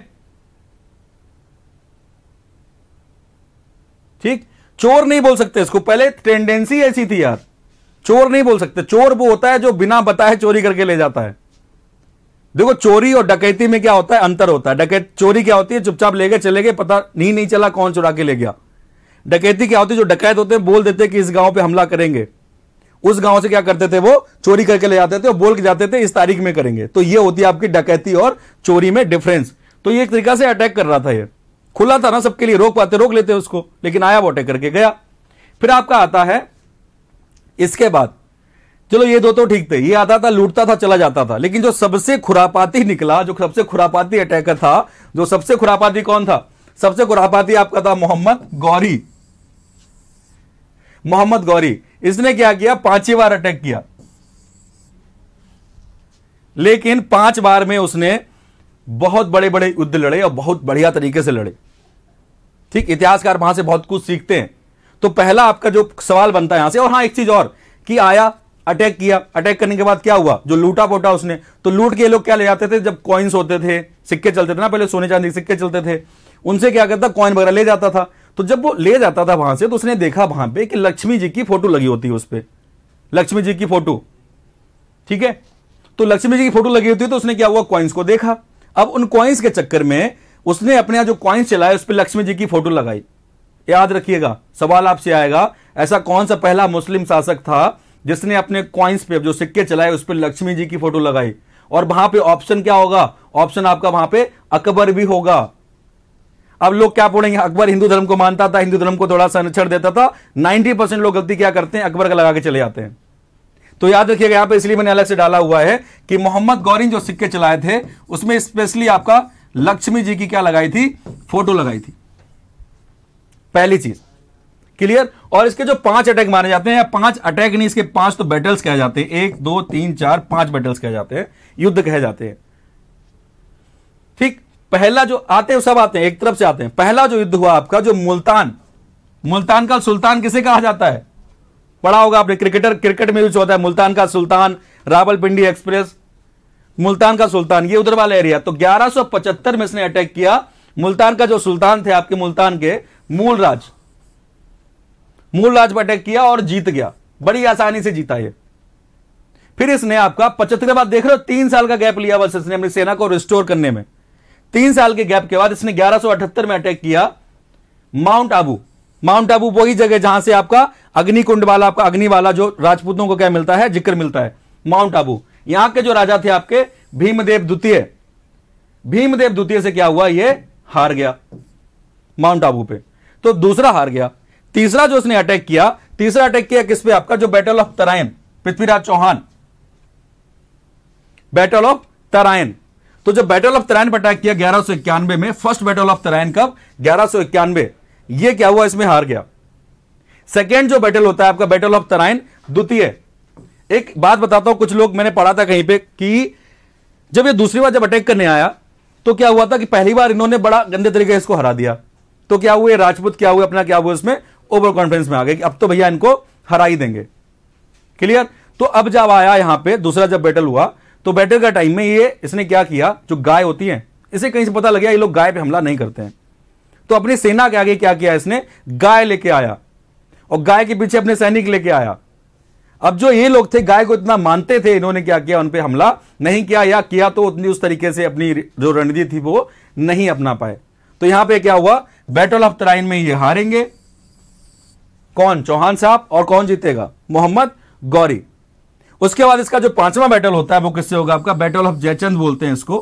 Speaker 1: ठीक चोर नहीं बोल सकते इसको पहले टेंडेंसी ऐसी थी यार चोर नहीं बोल सकते चोर वो होता है जो बिना बताए चोरी करके ले जाता है देखो चोरी और डकैती में क्या होता है अंतर होता है डकैत चोरी क्या होती है चुपचाप गए चले गए पता नहीं नहीं चला कौन चुरा के ले गया डकैती क्या होती है जो डकैत होते हैं बोल देते हैं कि इस गांव पे हमला करेंगे उस गांव से क्या करते थे वो चोरी करके ले जाते थे और बोल के जाते थे इस तारीख में करेंगे तो ये होती है आपकी डकैती और चोरी में डिफरेंस तो ये एक तरीका से अटैक कर रहा था ये खुला था ना सबके लिए रोक पाते रोक लेते उसको लेकिन आया वो अटैक करके गया फिर आपका आता है इसके बाद चलो ये दो तो ठीक थे ये आता था लूटता था चला जाता था लेकिन जो सबसे खुरापाती निकला जो सबसे खुरापाती अटैकर था जो सबसे खुरापाती कौन था सबसे खुरापाती आपका था मोहम्मद गौरी मोहम्मद गौरी इसने क्या किया पांचवी बार अटैक किया लेकिन पांच बार में उसने बहुत बड़े बड़े युद्ध लड़े और बहुत बढ़िया तरीके से लड़े ठीक इतिहासकार वहां से बहुत कुछ सीखते हैं तो पहला आपका जो सवाल बनता है यहां से और हाँ एक चीज और कि आया अटैक किया अटैक करने के बाद क्या हुआ जो लूटा पोटा उसने तो लूट के लोग क्या ले जाते थे जब कॉइन्स होते थे सिक्के चलते थे ना पहले सोने चांदी सिक्के चलते थे उनसे क्या करता कॉइन वगैरह ले जाता था तो जब वो ले जाता था वहां से तो उसने देखा वहां पे कि लक्ष्मी जी की फोटो लगी होती है उस पर लक्ष्मी जी की फोटो ठीक है तो लक्ष्मी जी की फोटो लगी होती है तो उसने क्या हुआ कॉइन्स को देखा अब उन कॉइन्स के चक्कर में उसने अपने जो कॉइन्स चलाए उस पर लक्ष्मी जी की फोटो लगाई याद रखिएगा सवाल आपसे आएगा ऐसा कौन सा पहला मुस्लिम शासक था जिसने अपने कॉइन्स पे जो सिक्के चलाए उस पर लक्ष्मी जी की फोटो लगाई और वहां पे ऑप्शन क्या होगा ऑप्शन आपका वहां पे अकबर भी होगा अब लोग क्या पढ़ेंगे अकबर हिंदू धर्म को मानता था हिंदू धर्म को थोड़ा सा अनछड़ देता था 90 परसेंट लोग गलती क्या करते हैं अकबर का लगा के चले जाते हैं तो याद रखिएगा यहां पे इसलिए मैंने अलग से डाला हुआ है कि मोहम्मद गौरी जो सिक्के चलाए थे उसमें स्पेशली आपका लक्ष्मी जी की क्या लगाई थी फोटो लगाई थी पहली चीज क्लियर और इसके जो पांच अटैक माने जाते हैं या पांच अटैक नहीं इसके पांच तो बैटल्स कहे जाते हैं एक दो तीन चार पांच बैटल्स कहे जाते हैं युद्ध कहे जाते हैं ठीक पहला जो आते हैं सब आते हैं एक तरफ से आते हैं पहला जो युद्ध हुआ आपका जो मुल्तान मुल्तान का सुल्तान किसे कहा जाता है पढ़ा होगा आपने क्रिकेटर क्रिकेट में यूज होता है मुल्तान का सुल्तान रावलपिंडी एक्सप्रेस मुल्तान का सुल्तान ये उधर वाला एरिया तो 1175 में इसने अटैक किया मुल्तान का जो सुल्तान थे आपके मुल्तान के मूल राज मूल राज पर अटैक किया और जीत गया बड़ी आसानी से जीता ये फिर इसने आपका पचहत्तर बाद देख रहे हो तीन साल का गैप लिया बस इसने अपनी सेना को रिस्टोर करने में तीन साल के गैप के बाद इसने ग्यारह में अटैक किया माउंट आबू माउंट आबू वही जगह जहां से आपका अग्निकुंड वाला आपका अग्नि वाला जो राजपूतों को क्या मिलता है जिक्र मिलता है माउंट आबू यहां के जो राजा थे आपके भीमदेव द्वितीय भीमदेव द्वितीय से क्या हुआ ये हार गया माउंट आबू पे तो दूसरा हार गया तीसरा जो उसने अटैक किया तीसरा अटैक किया किस पे आपका जो battle of Tarain Prithviraj Chauhan battle of Tarain तो जब बैटल ऑफ तराइन पर अटैक किया ग्यारह में फर्स्ट बैटल ऑफ तराइन कब ग्यारह यह क्या हुआ इसमें हार गया सेकेंड जो बैटल होता है आपका बैटल ऑफ तराइन द्वितीय एक बात बताता हूं कुछ लोग मैंने पढ़ा था कहीं पे कि जब ये दूसरी बार जब अटैक करने आया तो क्या हुआ था कि पहली बार इन्होंने बड़ा गंदे तरीके इसको हरा दिया तो क्या हुआ राजपूत क्या हुआ अपना क्या हुआ इसमें ओवर कॉन्फिडेंस में आ गए कि अब तो भैया इनको हरा ही देंगे क्लियर तो अब जब आया यहां पे दूसरा जब बैटल हुआ तो बैटल का टाइम में ये इसने क्या किया जो गाय होती है इसे कहीं से पता लग गया ये लोग गाय पे हमला नहीं करते हैं तो अपनी सेना के आगे क्या किया इसने गाय लेके आया और गाय के पीछे अपने सैनिक लेके आया अब जो ये लोग थे गाय को इतना मानते थे इन्होंने क्या किया उन पर हमला नहीं किया या किया तो उतनी उस तरीके से अपनी जो रणनीति थी वो नहीं अपना पाए तो यहां पे क्या हुआ बैटल ऑफ तराइन में ये हारेंगे कौन चौहान साहब और कौन जीतेगा मोहम्मद गौरी उसके बाद इसका जो पांचवा बैटल होता है वो किससे होगा आपका बैटल ऑफ जयचंद बोलते हैं इसको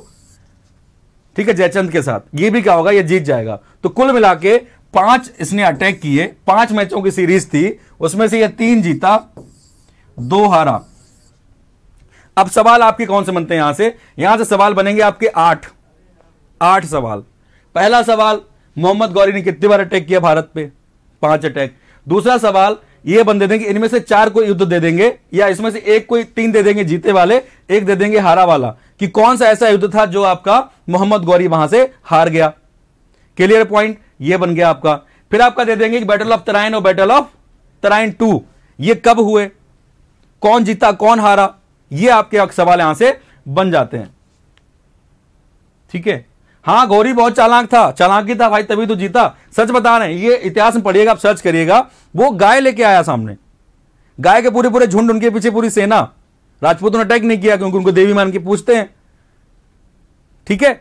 Speaker 1: ठीक है जयचंद के साथ ये भी क्या होगा ये जीत जाएगा तो कुल मिला के पांच इसने अटैक किए पांच मैचों की सीरीज थी उसमें से ये तीन जीता दो हारा अब सवाल आपके कौन से बनते हैं यहां से यहां से सवाल बनेंगे आपके आठ आठ सवाल पहला सवाल मोहम्मद गौरी ने कितनी बार अटैक किया भारत पे पांच अटैक दूसरा सवाल ये बंदे देंगे इनमें से चार को युद्ध दे देंगे या इसमें से एक कोई तीन दे देंगे जीते वाले एक दे देंगे हारा वाला कि कौन सा ऐसा युद्ध था जो आपका मोहम्मद गौरी वहां से हार गया क्लियर पॉइंट ये बन गया आपका फिर आपका दे देंगे बैटल ऑफ तराइन और बैटल ऑफ तराइन टू ये कब हुए कौन जीता कौन हारा ये आपके सवाल यहां से बन जाते हैं ठीक है हाँ गौरी बहुत चालाक था चालाकी था भाई तभी तो जीता सच बता रहे हैं ये इतिहास में पढ़िएगा आप सर्च करिएगा वो गाय लेके आया सामने गाय के पूरे पूरे झुंड उनके पीछे पूरी सेना राजपूतों ने अटैक नहीं किया क्योंकि उनको देवी मान के पूछते हैं ठीक है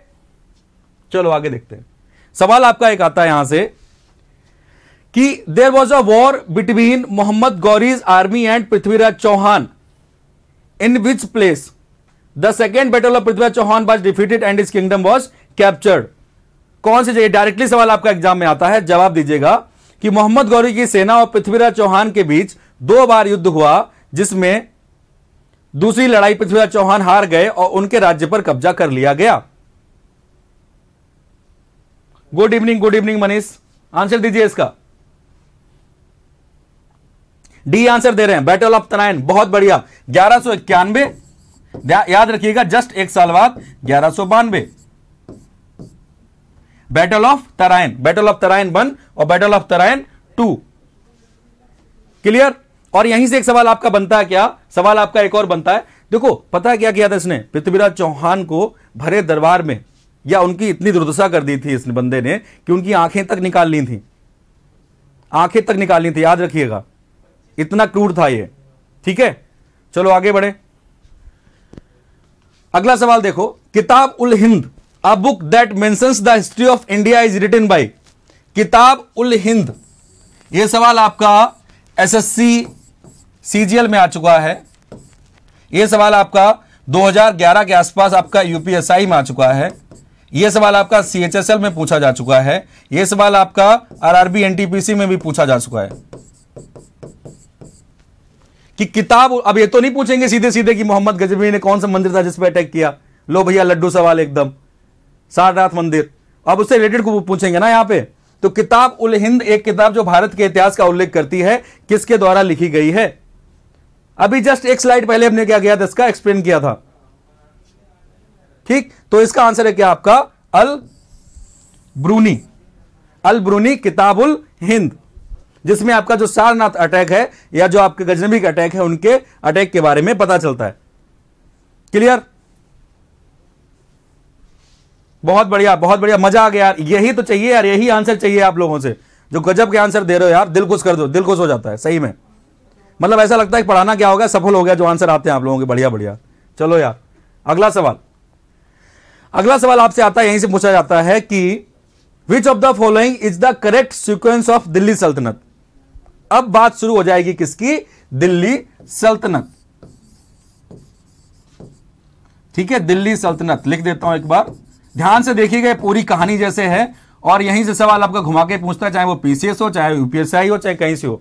Speaker 1: चलो आगे देखते हैं सवाल आपका एक आता है यहां से कि there was a war between Mohammad Ghori's army and Prithviraj Chauhan in which place the second battle of Prithviraj Chauhan was defeated and his kingdom was captured कौन सी जगह डायरेक्टली सवाल आपका एग्जाम में आता है जवाब दीजिएगा कि मोहम्मद गौरी की सेना और पृथ्वीराज चौहान के बीच दो बार युद्ध हुआ जिसमें दूसरी लड़ाई पृथ्वीराज चौहान हार गए और उनके राज्य पर कब्जा कर लिया गया good evening good evening Manish answer दीजिए इसका डी आंसर दे रहे हैं बैटल ऑफ तनायन बहुत बढ़िया ग्यारह याद रखिएगा जस्ट एक साल बाद ग्यारह battle of Tarain battle of Tarain one और battle of Tarain two clear और यहीं से एक सवाल आपका बनता है क्या सवाल आपका एक और बनता है देखो पता है क्या किया था इसने पृथ्वीराज चौहान को भरे दरबार में या उनकी इतनी दुर्दशा कर दी थी इस बंदे ने कि उनकी आंखें तक निकाल ली थी आंखें तक निकाल ली थी याद रखिएगा इतना क्रूर था ये ठीक है चलो आगे बढ़े अगला सवाल देखो Kitab ul Hind a book that mentions the history of India is written by Kitab ul Hind यह सवाल आपका एसएससी सीजीएल में आ चुका है यह सवाल आपका 2011 के आसपास आपका यूपीएसआई में आ चुका है यह सवाल आपका सीएचएसएल में पूछा जा चुका है यह सवाल आपका आरआरबी एनटीपीसी में भी पूछा जा चुका है कि किताब अब ये तो नहीं पूछेंगे सीधे सीधे कि मोहम्मद गजबी ने कौन सा मंदिर था जिस पर अटैक किया लो भैया लड्डू सवाल एकदम सारनाथ मंदिर अब उससे रिलेटेड को पूछेंगे ना यहाँ पे तो किताब उल हिंद एक किताब जो भारत के इतिहास का उल्लेख करती है किसके द्वारा लिखी गई है अभी जस्ट एक स्लाइड पहले हमने क्या किया था इसका एक्सप्लेन किया था ठीक तो इसका आंसर है क्या आपका अल ब्रूनी अल ब्रूनी किताबुल हिंद जिसमें आपका जो सारनाथ अटैक है या जो आपके गजनबी का अटैक है उनके अटैक के बारे में पता चलता है क्लियर बहुत बढ़िया बहुत बढ़िया मजा आ गया यार यही तो चाहिए यार यही आंसर चाहिए आप लोगों से जो गजब के आंसर दे रहे हो यार दिल खुश कर दो दिल खुश हो जाता है सही में मतलब ऐसा लगता है पढ़ाना क्या होगा सफल हो गया जो आंसर आते हैं आप लोगों के बढ़िया बढ़िया चलो यार अगला सवाल अगला सवाल आपसे आता है यहीं से पूछा जाता है कि which of the following is the correct sequence of Delhi sultanate अब बात शुरू हो जाएगी किसकी दिल्ली सल्तनत ठीक है दिल्ली सल्तनत लिख देता हूं एक बार ध्यान से देखिएगा पूरी कहानी जैसे है और यहीं से सवाल आपका घुमा के पूछता है चाहे वो पीसीएस हो चाहे यूपीएसआई हो चाहे कहीं से हो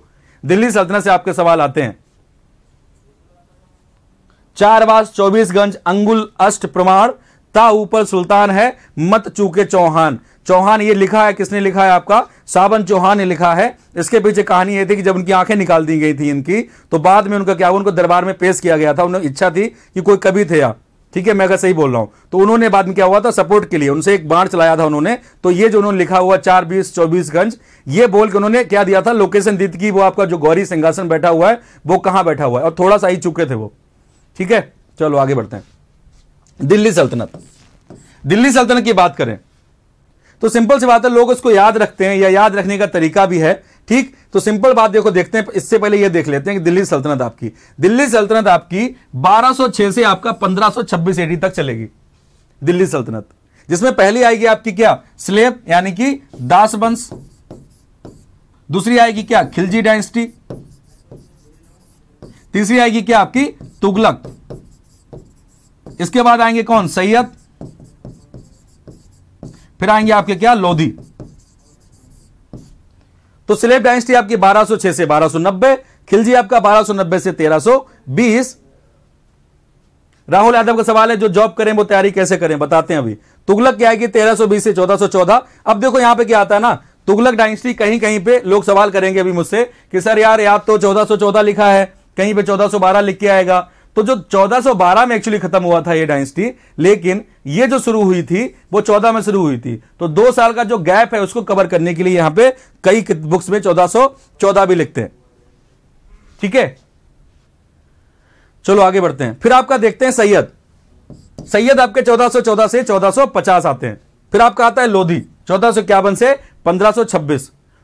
Speaker 1: दिल्ली सल्तनत से आपके सवाल आते हैं चारवास चौबीसगंज अंगुल अष्ट प्रमाण ता ऊपर सुल्तान है मत चूके चौहान चौहान ये लिखा है किसने लिखा है आपका सावन चौहान ने लिखा है इसके पीछे कहानी ये थी कि जब उनकी आंखें निकाल दी गई थी इनकी तो बाद में उनका क्या हुआ उनको दरबार में पेश किया गया था उन्हें इच्छा थी कि कोई कवि थे आप ठीक है मैं अगर सही बोल रहा हूं तो उन्होंने बाद में क्या हुआ था सपोर्ट के लिए उनसे एक बाढ़ चलाया था उन्होंने तो ये जो उन्होंने लिखा हुआ चार बीस चौबीस गंज ये बोल के उन्होंने क्या दिया था लोकेशन दी थी वो आपका जो गौरी सिंहासन बैठा हुआ है वो कहां बैठा हुआ है और थोड़ा सा ही चुके थे वो ठीक है चलो आगे बढ़ते हैं दिल्ली सल्तनत दिल्ली सल्तनत की बात करें तो सिंपल सी बात है लोग उसको याद रखते हैं या याद रखने का तरीका भी है ठीक तो सिंपल बात देखो देखते हैं इससे पहले यह देख लेते हैं कि दिल्ली सल्तनत आपकी दिल्ली सल्तनत आपकी 1206 से आपका 1526 एडी तक चलेगी दिल्ली सल्तनत जिसमें पहली आएगी आपकी क्या स्लेब यानी कि दास वंश दूसरी आएगी क्या खिलजी डायनेस्टी तीसरी आएगी क्या आपकी तुगलक इसके बाद आएंगे कौन सैयद फिर आएंगे आपके क्या लोधी तो स्लेब डायनेस्टी आपकी 1206 से 1290 खिलजी आपका 1290 से 1320 राहुल यादव का सवाल है जो जॉब करें वो तैयारी कैसे करें बताते हैं अभी तुगलक क्या आएगी 1320 से 1414 अब देखो यहां पे क्या आता है ना तुगलक डायनेस्टी कहीं कहीं पे लोग सवाल करेंगे अभी मुझसे कि सर यार याद तो 1414 लिखा है कहीं पे चौदह लिख के आएगा तो जो 1412 में एक्चुअली खत्म हुआ था ये डायनेस्टी लेकिन ये जो शुरू हुई थी वो 14 में शुरू हुई थी तो दो साल का जो गैप है उसको कवर करने के लिए यहां पे कई बुक्स में 1414 भी लिखते हैं ठीक है चलो आगे बढ़ते हैं फिर आपका देखते हैं सैयद सैयद आपके 1414 से 1450 आते हैं फिर आपका आता है लोधी चौदह से पंद्रह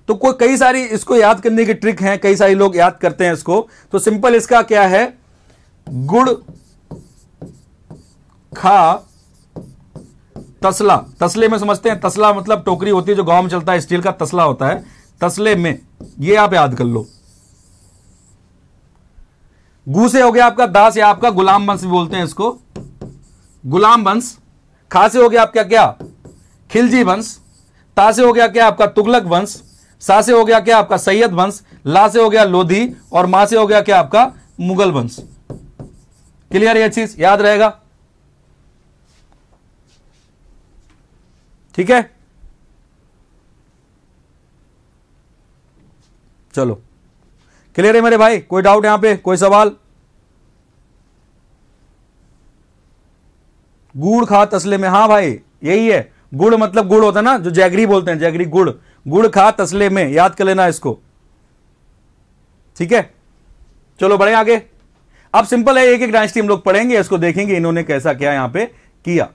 Speaker 1: तो कोई कई सारी इसको याद करने की ट्रिक है कई सारे लोग याद करते हैं इसको तो सिंपल इसका क्या है गुड़ खा तसला तसले में समझते हैं तसला मतलब टोकरी होती है जो गांव में चलता है स्टील का तसला होता है तसले में ये आप याद कर लो से हो गया आपका दास या आपका गुलाम वंश भी बोलते हैं इसको गुलाम वंश खासे हो गया आपका क्या खिलजी वंश तासे हो गया क्या आपका तुगलक वंश सा से हो गया क्या आपका सैयद वंश ला से हो गया लोधी और मां से हो गया क्या आपका मुगल वंश क्लियर यह चीज याद रहेगा ठीक है चलो क्लियर है मेरे भाई कोई डाउट यहां पे कोई सवाल गुड़ खा तसले में हां भाई यही है गुड़ मतलब गुड़ होता है ना जो जैगरी बोलते हैं जैगरी गुड़ गुड़ खा तसले में याद कर लेना इसको ठीक है चलो बढ़े आगे अब सिंपल है एक एक डायनेस्टी हम लोग पढ़ेंगे इसको देखेंगे इन्होंने कैसा क्या यहां पे किया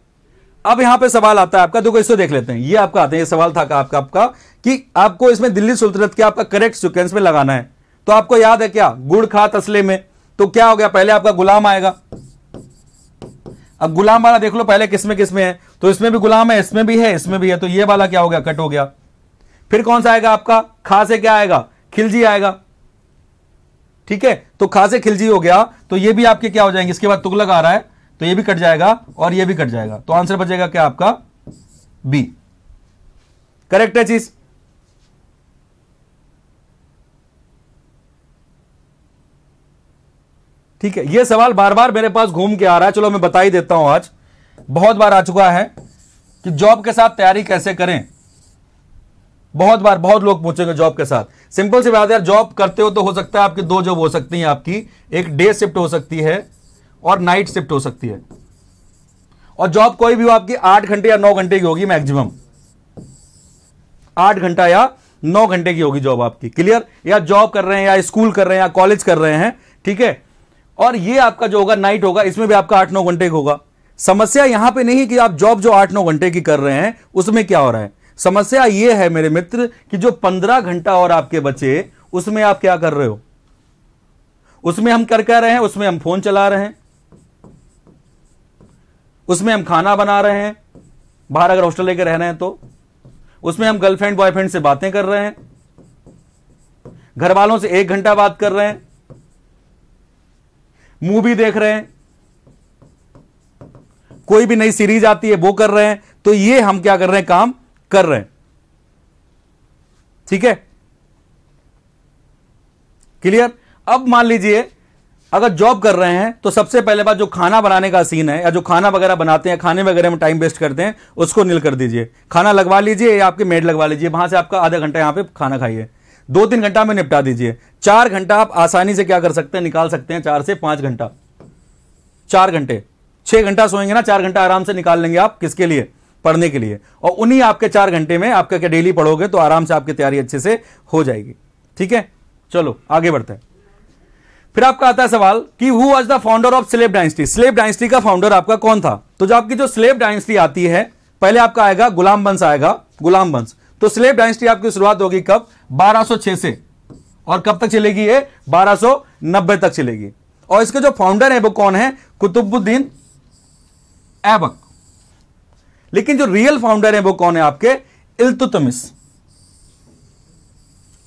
Speaker 1: अब यहां पे सवाल आता है आपका देखो इसको देख लेते हैं ये आपका आता है ये सवाल था आपका आपका कि आपको इसमें दिल्ली सुल्तनत के आपका करेक्ट सिक्वेंस में लगाना है तो आपको याद है क्या गुड़ खा तसले में तो क्या हो गया पहले आपका गुलाम आएगा अब गुलाम वाला देख लो पहले किसमें किसमें है तो इसमें भी गुलाम है इसमें भी है इसमें भी है तो ये वाला क्या हो गया कट हो गया फिर कौन सा आएगा आपका खा से क्या आएगा खिलजी आएगा ठीक है तो खासे खिलजी हो गया तो ये भी आपके क्या हो जाएंगे इसके बाद तुगलक आ रहा है तो ये भी कट जाएगा और ये भी कट जाएगा तो आंसर बचेगा क्या आपका बी करेक्ट है चीज ठीक है ये सवाल बार बार मेरे पास घूम के आ रहा है चलो मैं बता ही देता हूं आज बहुत बार आ चुका है कि जॉब के साथ तैयारी कैसे करें बहुत बार बहुत लोग पूछेंगे जॉब के साथ सिंपल सी बात यार जॉब करते हो तो हो सकता है आपकी दो जॉब हो सकती है आपकी एक डे शिफ्ट हो सकती है और नाइट शिफ्ट हो सकती है और जॉब कोई भी हो आपकी आठ घंटे या नौ घंटे की होगी मैक्सिमम आठ घंटा या नौ घंटे की होगी जॉब आपकी क्लियर या जॉब कर रहे हैं या स्कूल कर रहे हैं या कॉलेज कर रहे हैं ठीक है और ये आपका जो होगा नाइट होगा इसमें भी आपका आठ नौ घंटे का होगा समस्या यहां पे नहीं कि आप जॉब जो आठ नौ घंटे की कर रहे हैं उसमें क्या हो रहा है समस्या ये है मेरे मित्र कि जो पंद्रह घंटा और आपके बचे उसमें आप क्या कर रहे हो उसमें हम कर कह रहे हैं उसमें हम फोन चला रहे हैं उसमें हम खाना बना रहे हैं बाहर अगर हॉस्टल लेकर रह रहे हैं तो उसमें हम गर्लफ्रेंड बॉयफ्रेंड से बातें कर रहे हैं घर वालों से एक घंटा बात कर रहे हैं मूवी देख रहे हैं कोई भी नई सीरीज आती है वो कर रहे हैं तो ये हम क्या कर रहे हैं काम कर रहे हैं ठीक है क्लियर अब मान लीजिए अगर जॉब कर रहे हैं तो सबसे पहले बात जो खाना बनाने का सीन है या जो खाना वगैरह बनाते हैं खाने वगैरह में टाइम वेस्ट करते हैं उसको नील कर दीजिए खाना लगवा लीजिए या आपके मेड लगवा लीजिए वहां से आपका आधा घंटा यहां पे खाना खाइए दो तीन घंटा में निपटा दीजिए चार घंटा आप आसानी से क्या कर सकते हैं निकाल सकते हैं चार से पांच घंटा चार घंटे छह घंटा सोएंगे ना चार घंटा आराम से निकाल लेंगे आप किसके लिए पढ़ने के लिए और उन्हीं आपके चार घंटे में आपका क्या डेली पढ़ोगे तो आराम से आपकी तैयारी अच्छे से हो जाएगी ठीक है चलो आगे बढ़ते हैं फिर आपका आता है सवाल कि who was the founder of slave dynasty slave dynasty का फाउंडर आपका कौन था तो जो आपकी जो स्लेब डायनेस्टी आती है पहले आपका आएगा गुलाम वंश आएगा गुलाम वंश तो स्लेब डायनेस्टी आपकी शुरुआत होगी कब 1206 से और कब तक चलेगी ये 1290 तक चलेगी और इसके जो फाउंडर है वो कौन है कुतुबुद्दीन ऐबक लेकिन जो रियल फाउंडर है वो कौन है आपके इल्तुतमिस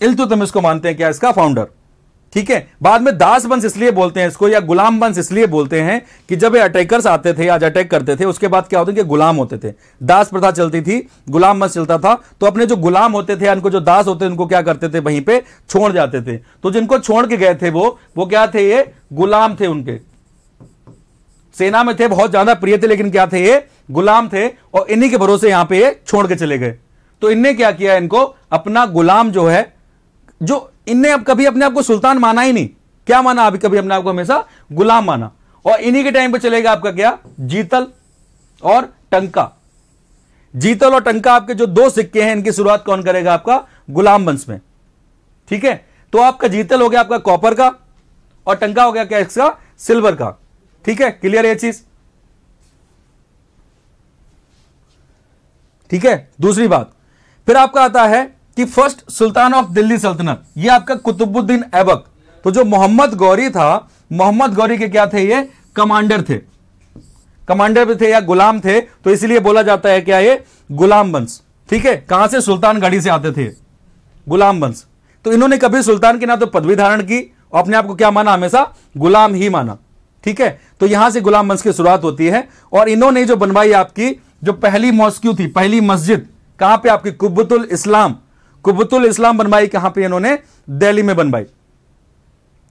Speaker 1: इल्तुतमिस को मानते हैं क्या इसका फाउंडर ठीक है बाद में दास वंश इसलिए बोलते हैं इसको या गुलाम वंश इसलिए बोलते हैं कि जब ये अटैकर्स आते थे आज अटैक करते थे उसके बाद क्या होते कि गुलाम होते थे दास प्रथा चलती थी गुलाम वंश चलता था तो अपने जो गुलाम होते थे उनको जो दास होते थे उनको क्या करते थे वहीं पे छोड़ जाते थे तो जिनको छोड़ के गए थे वो वो क्या थे ये गुलाम थे उनके सेना में थे बहुत ज्यादा प्रिय थे लेकिन क्या थे ये गुलाम थे और इन्हीं के भरोसे यहां पे ये छोड़ के चले गए तो इनने क्या किया इनको अपना गुलाम जो है जो इनने अब कभी अपने आप को सुल्तान माना ही नहीं क्या माना अभी कभी अपने आप को हमेशा गुलाम माना और इन्हीं के टाइम पर चलेगा आपका क्या जीतल और टंका जीतल और टंका आपके जो दो सिक्के हैं इनकी शुरुआत कौन करेगा आपका गुलाम वंश में ठीक है तो आपका जीतल हो गया आपका कॉपर का और टंका हो गया क्या इसका सिल्वर का ठीक है क्लियर यह चीज ठीक है दूसरी बात फिर आपका आता है कि फर्स्ट सुल्तान ऑफ दिल्ली सल्तनत ये आपका कुतुबुद्दीन ऐबक तो जो मोहम्मद गौरी था मोहम्मद गौरी के क्या थे ये कमांडर थे कमांडर भी थे या गुलाम थे तो इसलिए बोला जाता है क्या ये गुलाम वंश ठीक है कहां से सुल्तानगढ़ी से आते थे गुलाम वंश तो इन्होंने कभी सुल्तान की ना तो पदवी धारण की और अपने आप को क्या माना हमेशा गुलाम ही माना ठीक है तो यहां से गुलाम मंस की शुरुआत होती है और इन्होंने जो बनवाई आपकी जो पहली मॉस्क्यू थी पहली मस्जिद कहां पे आपकी कुबतुल इस्लाम कुबतुल इस्लाम बनवाई कहां पे इन्होंने दिल्ली में बनवाई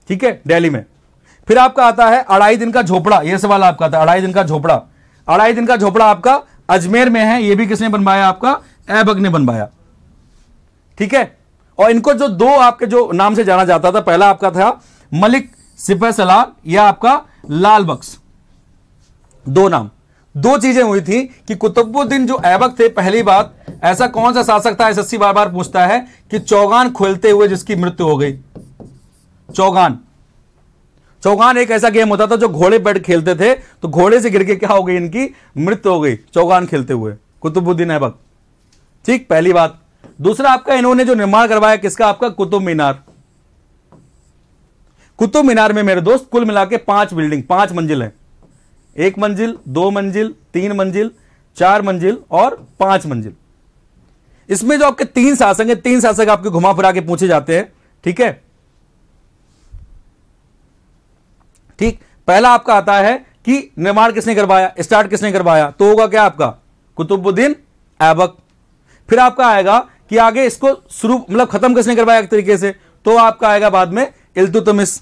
Speaker 1: ठीक है दिल्ली में फिर आपका आता है अढ़ाई दिन का झोपड़ा यह सवाल आपका आता है अढ़ाई दिन का झोपड़ा अढ़ाई दिन का झोपड़ा आपका अजमेर में है यह भी किसने बनवाया आपका ऐबक ने बनवाया ठीक है और इनको जो दो आपके जो नाम से जाना जाता था पहला आपका था मलिक सिपह सलार या आपका लाल बक्स दो नाम दो चीजें हुई थी कि कुतुबुद्दीन जो ऐबक थे पहली बात ऐसा कौन सा शासक था एसएससी बार बार पूछता है कि चौगान खोलते हुए जिसकी मृत्यु हो गई चौगान चौगान एक ऐसा गेम होता था जो घोड़े बैठ खेलते थे तो घोड़े से गिर के क्या हो गई इनकी मृत्यु हो गई चौगान खेलते हुए कुतुबुद्दीन ऐबक ठीक पहली बात दूसरा आपका इन्होंने जो निर्माण करवाया किसका आपका कुतुब मीनार कुतुब मीनार में मेरे दोस्त कुल मिला के पांच बिल्डिंग पांच मंजिल है एक मंजिल दो मंजिल तीन मंजिल चार मंजिल और पांच मंजिल इसमें जो आपके तीन शासक हैं तीन शासक आपके घुमा फिरा के पूछे जाते हैं ठीक है ठीक पहला आपका आता है कि निर्माण किसने करवाया स्टार्ट किसने करवाया तो होगा क्या आपका कुतुबुद्दीन ऐबक फिर आपका आएगा कि आगे इसको शुरू मतलब खत्म किसने करवाया एक तरीके से तो आपका आएगा बाद में इल्तुतमिस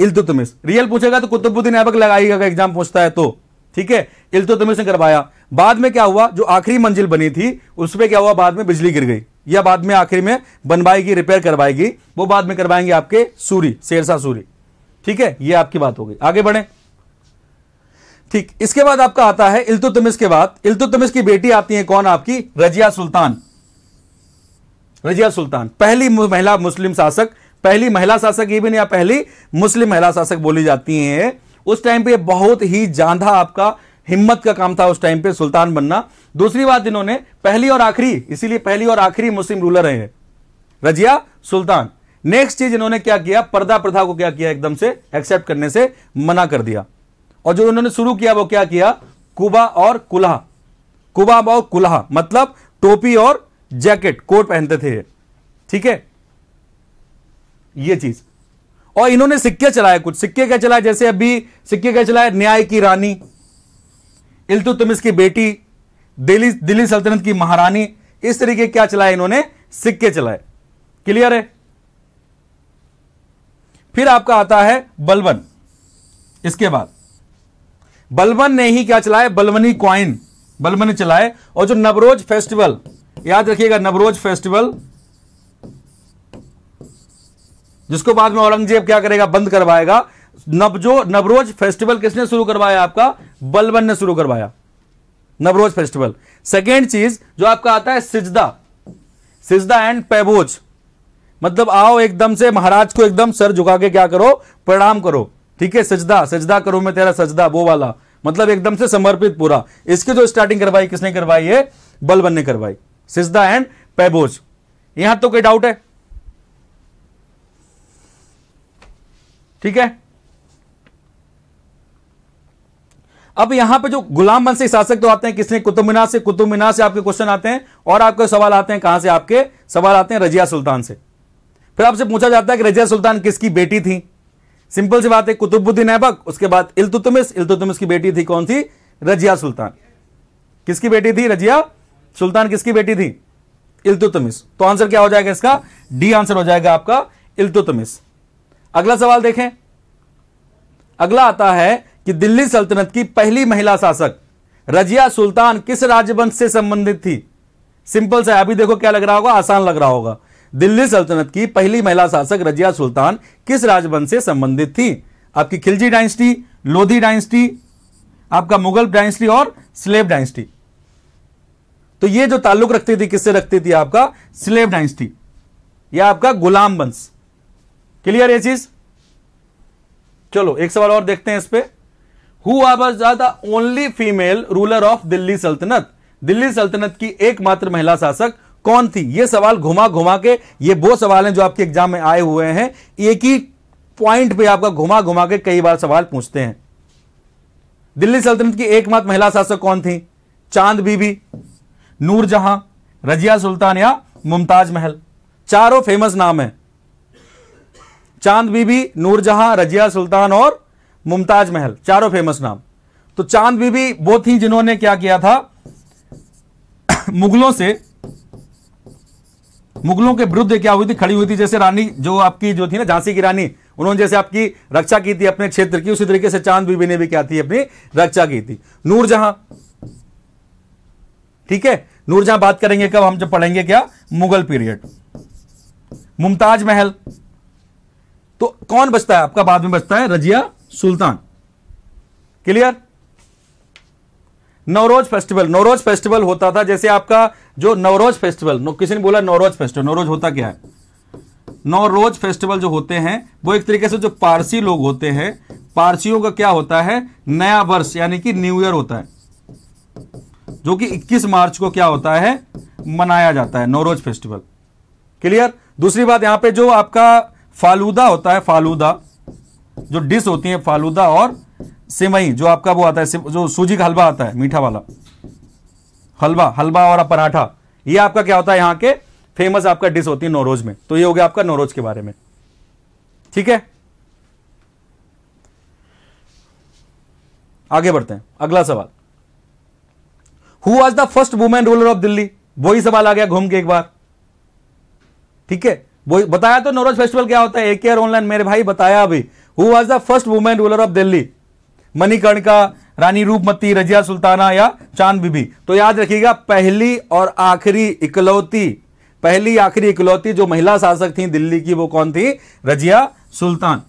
Speaker 1: इल्तुतमिस रियल पूछेगा तो कुतुबुद्दीन ऐबक लगाएगा का एग्जाम पूछता है तो ठीक है इल्तुतमिस ने करवाया बाद में क्या हुआ जो आखिरी मंजिल बनी थी उस पर क्या हुआ बाद में बिजली गिर गई या बाद में आखिरी में बनवाएगी रिपेयर करवाएगी वो बाद में करवाएंगे आपके सूरी शेरशाह सूरी ठीक है ये आपकी बात हो गई आगे बढ़े ठीक इसके बाद आपका आता है इल्तुतमिस के बाद इल्तुतमिस की बेटी आती है कौन आपकी रजिया सुल्तान रजिया सुल्तान पहली महिला मुस्लिम शासक पहली महिला शासक इवन या पहली मुस्लिम महिला शासक बोली जाती हैं उस टाइम पे बहुत ही ज्यादा आपका हिम्मत का काम था उस टाइम पे सुल्तान बनना दूसरी बात इन्होंने पहली और आखिरी इसीलिए पहली और आखिरी मुस्लिम रूलर है रजिया सुल्तान नेक्स्ट चीज इन्होंने क्या किया पर्दा प्रथा को क्या किया एकदम से एक्सेप्ट करने से मना कर दिया और जो उन्होंने शुरू किया वो क्या किया कुबा और कुल्हा कुबा और कुल्हा मतलब टोपी और जैकेट कोट पहनते थे ठीक है ये चीज और इन्होंने सिक्के चलाए कुछ सिक्के क्या चलाए जैसे अभी सिक्के क्या चलाए न्याय की रानी तुमिस की बेटी दिल्ली दिल्ली सल्तनत की महारानी इस तरीके क्या चलाए इन्होंने सिक्के चलाए क्लियर है फिर आपका आता है बलबन इसके बाद बलबन ने ही क्या चलाए बलवनी क्वाइन बलबन ने चलाए और जो नवरोज फेस्टिवल याद रखिएगा नवरोज फेस्टिवल जिसको बाद में औरंगजेब क्या करेगा बंद करवाएगा नवजो नवरोज फेस्टिवल किसने शुरू करवाया आपका बलबन ने शुरू करवाया नवरोज फेस्टिवल सेकेंड चीज जो आपका आता है सिजदा सिजदा एंड पैबोज मतलब आओ एकदम से महाराज को एकदम सर झुका के क्या करो प्रणाम करो ठीक है सजदा सजदा करो मैं तेरा सजदा वो वाला मतलब एकदम से समर्पित पूरा इसकी जो स्टार्टिंग करवाई किसने करवाई है बलबन ने करवाई सिजदा एंड पैबोज यहां तो कोई डाउट है ठीक है अब यहां पे जो गुलाम बन से शासक तो आते हैं किसने कुतुब मीनार से कुतुब मीनार से आपके क्वेश्चन आते हैं और आपके सवाल आते हैं कहां से आपके सवाल आते हैं रजिया सुल्तान से फिर आपसे पूछा जाता है कि रजिया सुल्तान किसकी बेटी थी सिंपल सी बात है कुतुबुद्दीन ऐबक उसके बाद इल्तुतमिस इल्तुतमिस की बेटी थी कौन थी रजिया सुल्तान किसकी बेटी थी रजिया सुल्तान किसकी बेटी थी इल्तुतमिस तो आंसर क्या हो जाएगा इसका डी आंसर हो जाएगा आपका इल्तुतमिस अगला सवाल देखें अगला आता है कि दिल्ली सल्तनत की पहली महिला शासक रजिया सुल्तान किस राजवंश से संबंधित थी सिंपल सा अभी देखो क्या लग रहा होगा आसान लग रहा होगा दिल्ली सल्तनत की पहली महिला शासक रजिया सुल्तान किस राजवंश से संबंधित थी आपकी खिलजी डायनेस्टी लोधी डायनेस्टी आपका मुगल डायनेस्टी और स्लेब डायनेस्टी तो ये जो ताल्लुक रखती थी किससे रखती थी आपका स्लेब डायनेस्टी या आपका गुलाम वंश क्लियर ये चीज चलो एक सवाल और देखते हैं इस पर हु ज्यादा only female ruler of Delhi sultanate Delhi सल्तनत की एकमात्र महिला शासक कौन थी ये सवाल घुमा घुमा के ये वो सवाल हैं जो आपके एग्जाम में आए हुए हैं एक ही पॉइंट पे आपका घुमा घुमा के कई बार सवाल पूछते हैं दिल्ली सल्तनत की एकमात्र महिला शासक कौन थी चांद बीबी नूरजहां रजिया सुल्तान या मुमताज महल चारों फेमस नाम है चांद बीबी नूरजहां रजिया सुल्तान और मुमताज महल चारों फेमस नाम तो चांद बीबी वो थी जिन्होंने क्या किया था मुगलों से मुगलों के विरुद्ध क्या हुई थी खड़ी हुई थी जैसे रानी जो आपकी जो थी ना झांसी की रानी उन्होंने जैसे आपकी रक्षा की थी अपने क्षेत्र की उसी तरीके से चांद बीबी ने भी क्या थी अपनी रक्षा की थी नूरजहां ठीक है नूरजहां बात करेंगे कब हम जब पढ़ेंगे क्या मुगल पीरियड मुमताज महल तो कौन बचता है आपका बाद में बचता है Razia Sultan clear Navroz festival Navroz festival होता था जैसे आपका जो नवरोज फेस्टिवल किसी ने बोला नवरोज फेस्टिवल नवरोज होता क्या है नवरोज फेस्टिवल जो होते हैं वो एक तरीके से जो पारसी लोग होते हैं पारसियों का क्या होता है नया वर्ष यानी कि न्यू ईयर होता है जो कि 21 मार्च को क्या होता है मनाया जाता है नवरोज फेस्टिवल क्लियर दूसरी बात यहां पे जो आपका फालूदा होता है फालूदा जो डिश होती है फालूदा और सिमई जो आपका वो आता है जो सूजी का हलवा आता है मीठा वाला हलवा हलवा और पराठा ये आपका क्या होता है यहां के फेमस आपका डिश होती है नौरोज में तो ये हो गया आपका नौरोज के बारे में ठीक है आगे बढ़ते हैं अगला सवाल who was the first women ruler of Delhi वही सवाल आ गया घूम के एक बार ठीक है वो बताया तो नवरोज फेस्टिवल क्या होता है एक के ऑनलाइन मेरे भाई बताया अभी who was the first women ruler of Delhi Manikarnika Rani Roopmati Razia Sultana या चांद बीबी तो याद रखिएगा पहली और आखिरी इकलौती पहली आखिरी इकलौती जो महिला शासक थी दिल्ली की वो कौन थी रजिया सुल्तान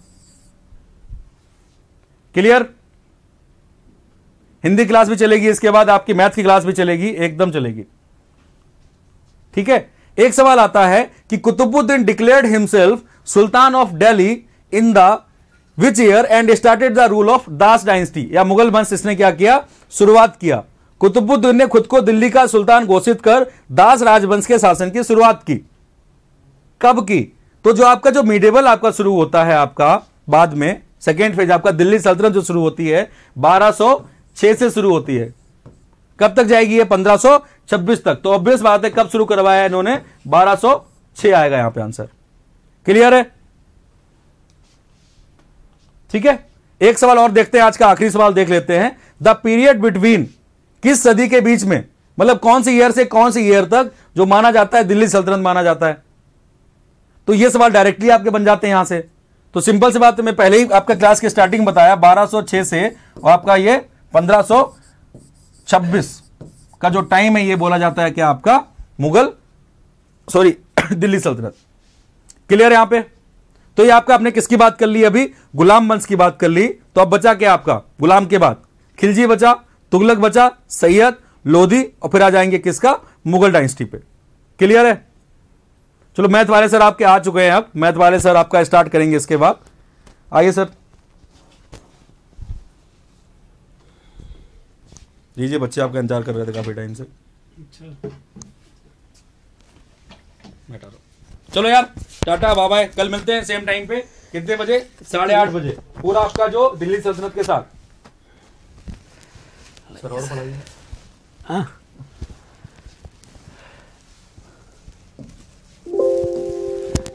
Speaker 1: क्लियर हिंदी क्लास भी चलेगी इसके बाद आपकी मैथ की क्लास भी चलेगी एकदम चलेगी ठीक है एक सवाल आता है कि Qutbuddin declared himself sultan of Delhi in the which year and started the rule of Das dynasty या मुगल वंश इसने क्या किया शुरुआत किया कुतुबुद्दीन ने खुद को दिल्ली का सुल्तान घोषित कर दास राजवंश के शासन की शुरुआत की कब की तो जो आपका जो मिडेबल आपका शुरू होता है आपका बाद में सेकेंड फेज आपका दिल्ली सल्तनत जो शुरू होती है 1206 से शुरू होती है कब तक जाएगी ये 1526 तक तो ऑब्वियस बात है कब शुरू करवाया इन्होंने 1206 आएगा यहां पे आंसर क्लियर है ठीक है एक सवाल और देखते हैं आज का आखिरी सवाल देख लेते हैं द पीरियड बिटवीन किस सदी के बीच में मतलब कौन से ईयर से कौन से ईयर तक जो माना जाता है दिल्ली सल्तनत माना जाता है तो ये सवाल डायरेक्टली आपके बन जाते हैं यहां से तो सिंपल सी बात मैं पहले ही आपका क्लास की स्टार्टिंग बताया 1206 से और आपका ये 1500 26 का जो टाइम है ये बोला जाता है कि आपका मुगल सॉरी दिल्ली सल्तनत क्लियर यहां पे तो ये आपका आपने किसकी बात कर ली अभी गुलाम वंश की बात कर ली तो अब बचा क्या आपका गुलाम के बाद खिलजी बचा तुगलक बचा सैयद लोधी और फिर आ जाएंगे किसका मुगल डायनेस्टी पे क्लियर है चलो मैथ वाले सर आपके आ चुके हैं अब मैथ वाले सर आपका स्टार्ट करेंगे इसके बाद आइए सर लीजिए बच्चे आपका इंतजार कर रहे थे काफ़ी टाइम से अच्छा। चलो यार टाटा बाबा कल मिलते हैं सेम टाइम पे कितने बजे साढ़े आठ बजे पूरा आपका जो दिल्ली सल्तनत के साथ सर और पढ़ाइए
Speaker 2: हाँ।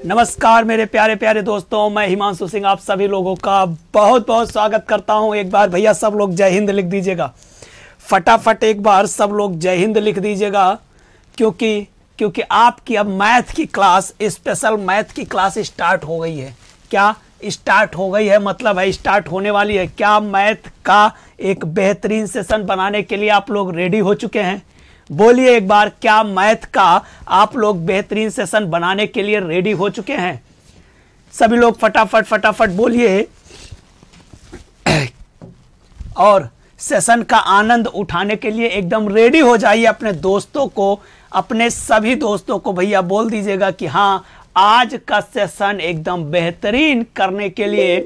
Speaker 2: नमस्कार मेरे प्यारे प्यारे दोस्तों मैं हिमांशु सिंह आप सभी लोगों का बहुत बहुत स्वागत करता हूं एक बार भैया सब लोग जय हिंद लिख दीजिएगा फटाफट एक बार सब लोग जय हिंद लिख दीजिएगा क्योंकि क्योंकि आपकी अब मैथ की क्लास स्पेशल मैथ की क्लास स्टार्ट हो गई है क्या स्टार्ट हो गई है मतलब है स्टार्ट होने वाली है क्या मैथ का एक बेहतरीन सेशन बनाने के लिए आप लोग रेडी हो चुके हैं बोलिए एक बार क्या मैथ का आप लोग बेहतरीन सेशन बनाने के लिए रेडी हो चुके हैं सभी लोग फटाफट फटाफट बोलिए और सेशन का आनंद उठाने के लिए एकदम रेडी हो जाइए अपने दोस्तों को अपने सभी दोस्तों को भैया बोल दीजिएगा कि हाँ आज का सेशन एकदम बेहतरीन करने के लिए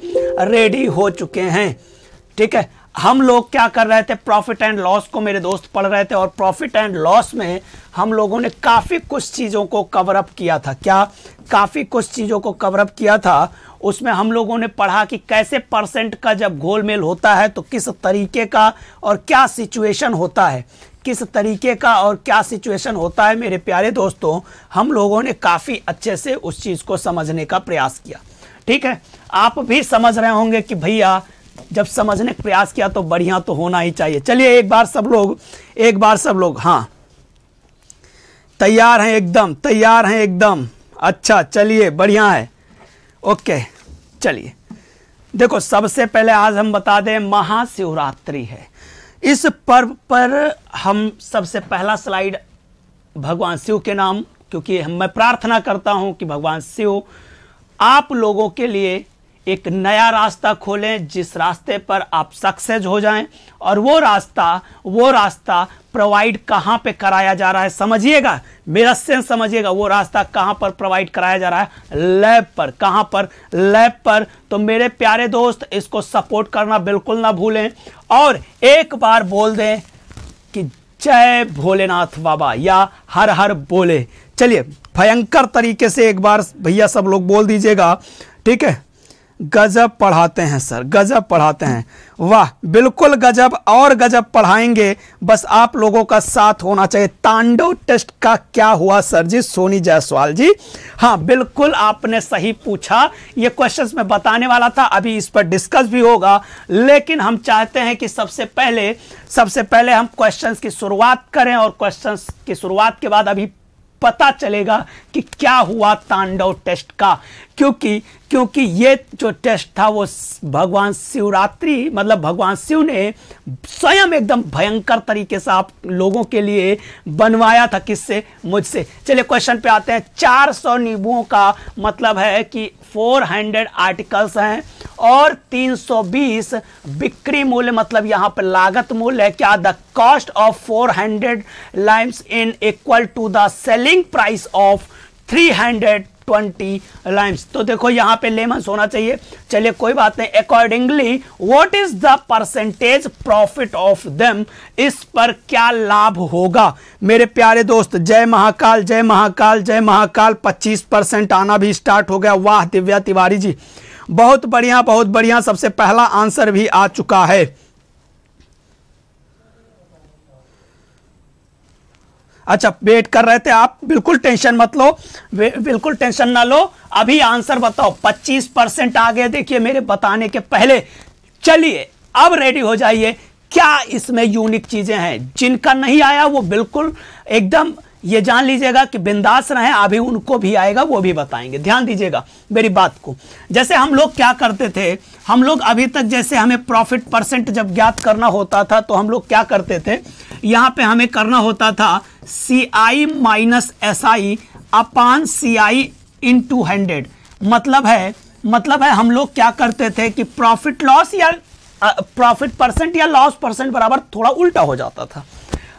Speaker 2: रेडी हो चुके हैं ठीक है हम लोग क्या कर रहे थे प्रॉफिट एंड लॉस को मेरे दोस्त पढ़ रहे थे और प्रॉफिट एंड लॉस में हम लोगों ने काफ़ी कुछ चीज़ों को कवर अप किया था क्या काफ़ी कुछ चीज़ों को कवर अप किया था उसमें हम लोगों ने पढ़ा कि कैसे परसेंट का जब घोलमेल होता है तो किस तरीके का और क्या सिचुएशन होता है किस तरीके का और क्या सिचुएशन होता है मेरे प्यारे दोस्तों हम लोगों ने काफ़ी अच्छे से उस चीज़ को समझने का प्रयास किया ठीक है आप भी समझ रहे होंगे कि भैया जब समझने का प्रयास किया तो बढ़िया तो होना ही चाहिए चलिए एक बार सब लोग एक बार सब लोग हाँ तैयार हैं एकदम तैयार हैं एकदम अच्छा चलिए बढ़िया है ओके चलिए देखो सबसे पहले आज हम बता दें महाशिवरात्रि है इस पर्व पर हम सबसे पहला स्लाइड भगवान शिव के नाम क्योंकि मैं प्रार्थना करता हूं कि भगवान शिव आप लोगों के लिए एक नया रास्ता खोलें जिस रास्ते पर आप सक्सेस हो जाएं और वो रास्ता वो रास्ता प्रोवाइड कहाँ पे कराया जा रहा है समझिएगा मेरा सेंस समझिएगा वो रास्ता कहाँ पर प्रोवाइड कराया जा रहा है लैब पर कहाँ पर लैब पर तो मेरे प्यारे दोस्त इसको सपोर्ट करना बिल्कुल ना भूलें और एक बार बोल दें कि जय भोलेनाथ बाबा या हर हर बोले चलिए भयंकर तरीके से एक बार भैया सब लोग बोल दीजिएगा ठीक है गजब पढ़ाते हैं सर गजब पढ़ाते हैं वाह बिल्कुल गजब और गजब पढ़ाएंगे बस आप लोगों का साथ होना चाहिए तांडव टेस्ट का क्या हुआ सर जी सोनी जायसवाल जी हाँ बिल्कुल आपने सही पूछा ये क्वेश्चंस मैं बताने वाला था अभी इस पर डिस्कस भी होगा लेकिन हम चाहते हैं कि सबसे पहले सबसे पहले हम क्वेश्चन की शुरुआत करें और क्वेश्चन की शुरुआत के बाद अभी पता चलेगा कि क्या हुआ तांडव टेस्ट का क्योंकि क्योंकि ये जो टेस्ट था वो भगवान शिवरात्रि मतलब भगवान शिव ने स्वयं एकदम भयंकर तरीके से आप लोगों के लिए बनवाया था किससे मुझसे चलिए क्वेश्चन पे आते हैं 400 नींबुओं का मतलब है कि 400 आर्टिकल्स हैं और 320 बिक्री मूल्य मतलब यहाँ पर लागत मूल्य है क्या the cost of 400 hundred limes in equal to the selling price of 300 twenty limes तो देखो यहाँ पे लेमंस होना चाहिए चलिए कोई बात नहीं accordingly what is the percentage profit of them इस पर क्या लाभ होगा मेरे प्यारे दोस्त जय महाकाल जय महाकाल जय महाकाल पच्चीस परसेंट आना भी स्टार्ट हो गया वाह दिव्या तिवारी जी बहुत बढ़िया बहुत बढ़िया सबसे पहला आंसर भी आ चुका है अच्छा वेट कर रहे थे आप बिल्कुल टेंशन मत लो बिल्कुल टेंशन ना लो अभी आंसर बताओ 25 परसेंट आ गए देखिए मेरे बताने के पहले चलिए अब रेडी हो जाइए क्या इसमें यूनिक चीज़ें हैं जिनका नहीं आया वो बिल्कुल एकदम ये जान लीजिएगा कि बिंदास रहे अभी उनको भी आएगा वो भी बताएंगे ध्यान दीजिएगा मेरी बात को जैसे हम लोग क्या करते थे हम लोग अभी तक जैसे हमें प्रॉफिट परसेंट जब ज्ञात करना होता था तो हम लोग क्या करते थे यहाँ पे हमें करना होता था C I minus S I upon C I into hundred मतलब है मतलब है हम लोग क्या करते थे कि प्रॉफिट लॉस या प्रॉफिट परसेंट या लॉस परसेंट बराबर थोड़ा उल्टा हो जाता था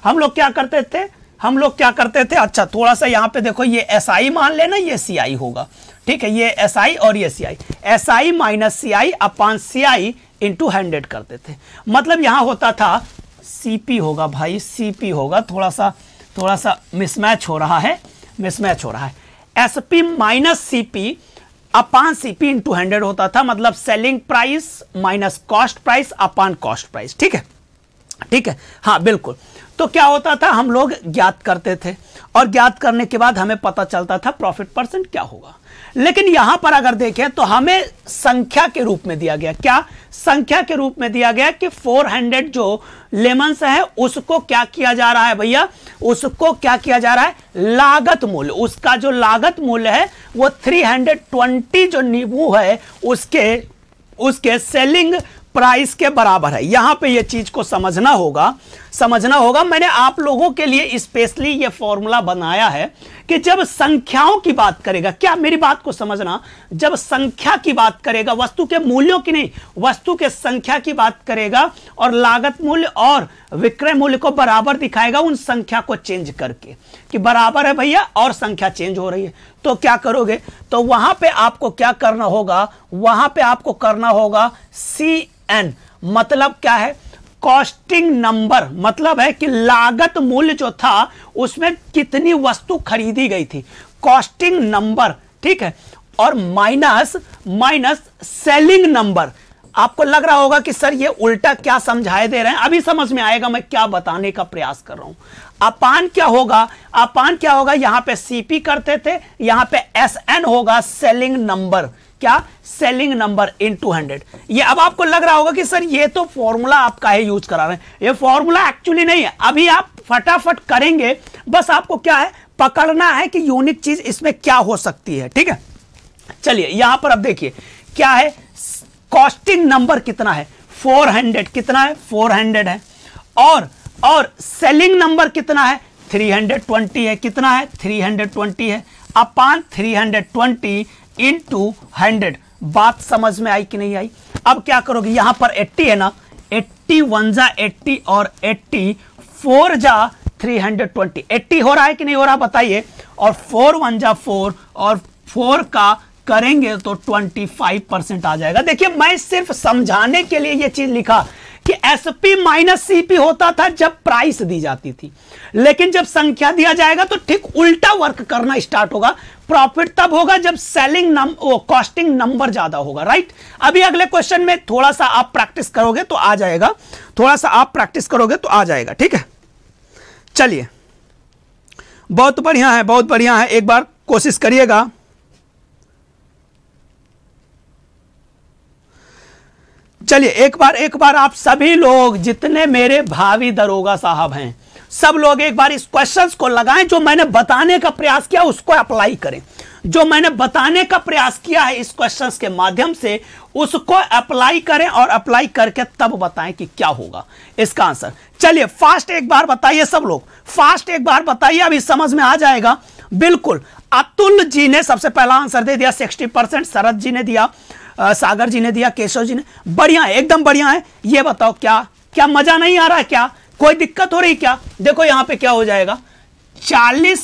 Speaker 2: हम लोग क्या करते थे हम लोग क्या करते थे अच्छा थोड़ा सा यहाँ पे देखो ये एस आई मान लेना ये सी आई होगा ठीक है ये एस आई और ये C I S I minus C I upon C I into hundred करते थे मतलब यहाँ होता था सीपी होगा भाई सीपी होगा थोड़ा सा थोड़ा सा मिसमैच हो रहा है मिसमैच हो रहा है S P minus C P upon C P into hundred होता था मतलब selling price minus cost price upon cost price ठीक है ठीक है हाँ बिल्कुल तो क्या होता था हम लोग ज्ञात करते थे और ज्ञात करने के बाद हमें पता चलता था प्रॉफिट परसेंट क्या होगा लेकिन यहां पर अगर देखें तो हमें संख्या के रूप में दिया गया क्या संख्या के रूप में दिया गया कि 400 जो लेमंस है उसको क्या किया जा रहा है भैया उसको क्या किया जा रहा है लागत मूल्य उसका जो लागत मूल्य है वो 320 जो नींबू है उसके उसके सेलिंग प्राइस के बराबर है यहां पे ये चीज को समझना होगा समझना होगा मैंने आप लोगों के लिए स्पेशली ये फॉर्मूला बनाया है कि जब संख्याओं की बात करेगा क्या मेरी बात को समझना जब संख्या की बात करेगा वस्तु के मूल्यों की नहीं वस्तु के संख्या की बात करेगा और लागत मूल्य और विक्रय मूल्य को बराबर दिखाएगा उन संख्या को चेंज करके कि बराबर है भैया और संख्या चेंज हो रही है तो क्या करोगे तो वहां पे आपको क्या करना होगा वहां पे आपको करना होगा सी एन मतलब क्या है कॉस्टिंग नंबर मतलब है कि लागत मूल्य जो था उसमें कितनी वस्तु खरीदी गई थी कॉस्टिंग नंबर ठीक है और माइनस माइनस सेलिंग नंबर आपको लग रहा होगा कि सर ये उल्टा क्या समझाए दे रहे हैं अभी समझ में आएगा मैं क्या बताने का प्रयास कर रहा हूं अपान क्या होगा अपान क्या होगा यहां पे सीपी करते थे यहां पे एसएन होगा सेलिंग नंबर क्या selling number into hundred ये अब आपको लग रहा होगा कि सर ये तो फॉर्मूला आपका है यूज करा रहे हैं ये फॉर्मूला एक्चुअली नहीं है अभी आप फटाफट करेंगे बस आपको क्या है पकड़ना है कि यूनिक चीज इसमें क्या हो सकती है ठीक है चलिए यहां पर अब देखिए क्या है कॉस्टिंग नंबर कितना है 400 कितना है 400 है और और सेलिंग नंबर कितना है 320 है कितना है 320 है अपान 320 हंड्रेड बात समझ में आई कि नहीं आई अब क्या करोगे यहां पर 80 है ना 80 वन जा एट्टी और 80 फोर जा 320 80 हो रहा है कि नहीं हो रहा बताइए और फोर वन जा फोर और फोर का करेंगे तो 25 परसेंट आ जाएगा देखिए मैं सिर्फ समझाने के लिए यह चीज लिखा कि एस पी माइनस सीपी होता था जब प्राइस दी जाती थी लेकिन जब संख्या दिया जाएगा तो ठीक उल्टा वर्क करना स्टार्ट होगा प्रॉफिट तब होगा जब सेलिंग कॉस्टिंग नंबर ज्यादा होगा राइट अभी अगले क्वेश्चन में थोड़ा सा आप प्रैक्टिस करोगे तो आ जाएगा थोड़ा सा आप प्रैक्टिस करोगे तो आ जाएगा ठीक है चलिए बहुत बढ़िया है बहुत बढ़िया है एक बार कोशिश करिएगा चलिए एक बार एक बार आप सभी लोग जितने मेरे भावी दरोगा साहब हैं सब लोग एक बार इस क्वेश्चन को लगाएं जो मैंने बताने का प्रयास किया उसको अप्लाई करें जो मैंने बताने का प्रयास किया है इस क्वेश्चन के माध्यम से उसको अप्लाई करें और अप्लाई करके तब बताएं कि क्या होगा इसका आंसर चलिए फास्ट एक बार बताइए सब लोग फास्ट एक बार बताइए अभी समझ में आ जाएगा बिल्कुल अतुल जी ने सबसे पहला आंसर दे दिया सिक्सटी परसेंट शरद जी ने दिया आ, सागर जी ने दिया केशव जी ने बढ़िया एकदम बढ़िया है ये बताओ क्या क्या मजा नहीं आ रहा है क्या कोई दिक्कत हो रही क्या देखो यहां पे क्या हो जाएगा 40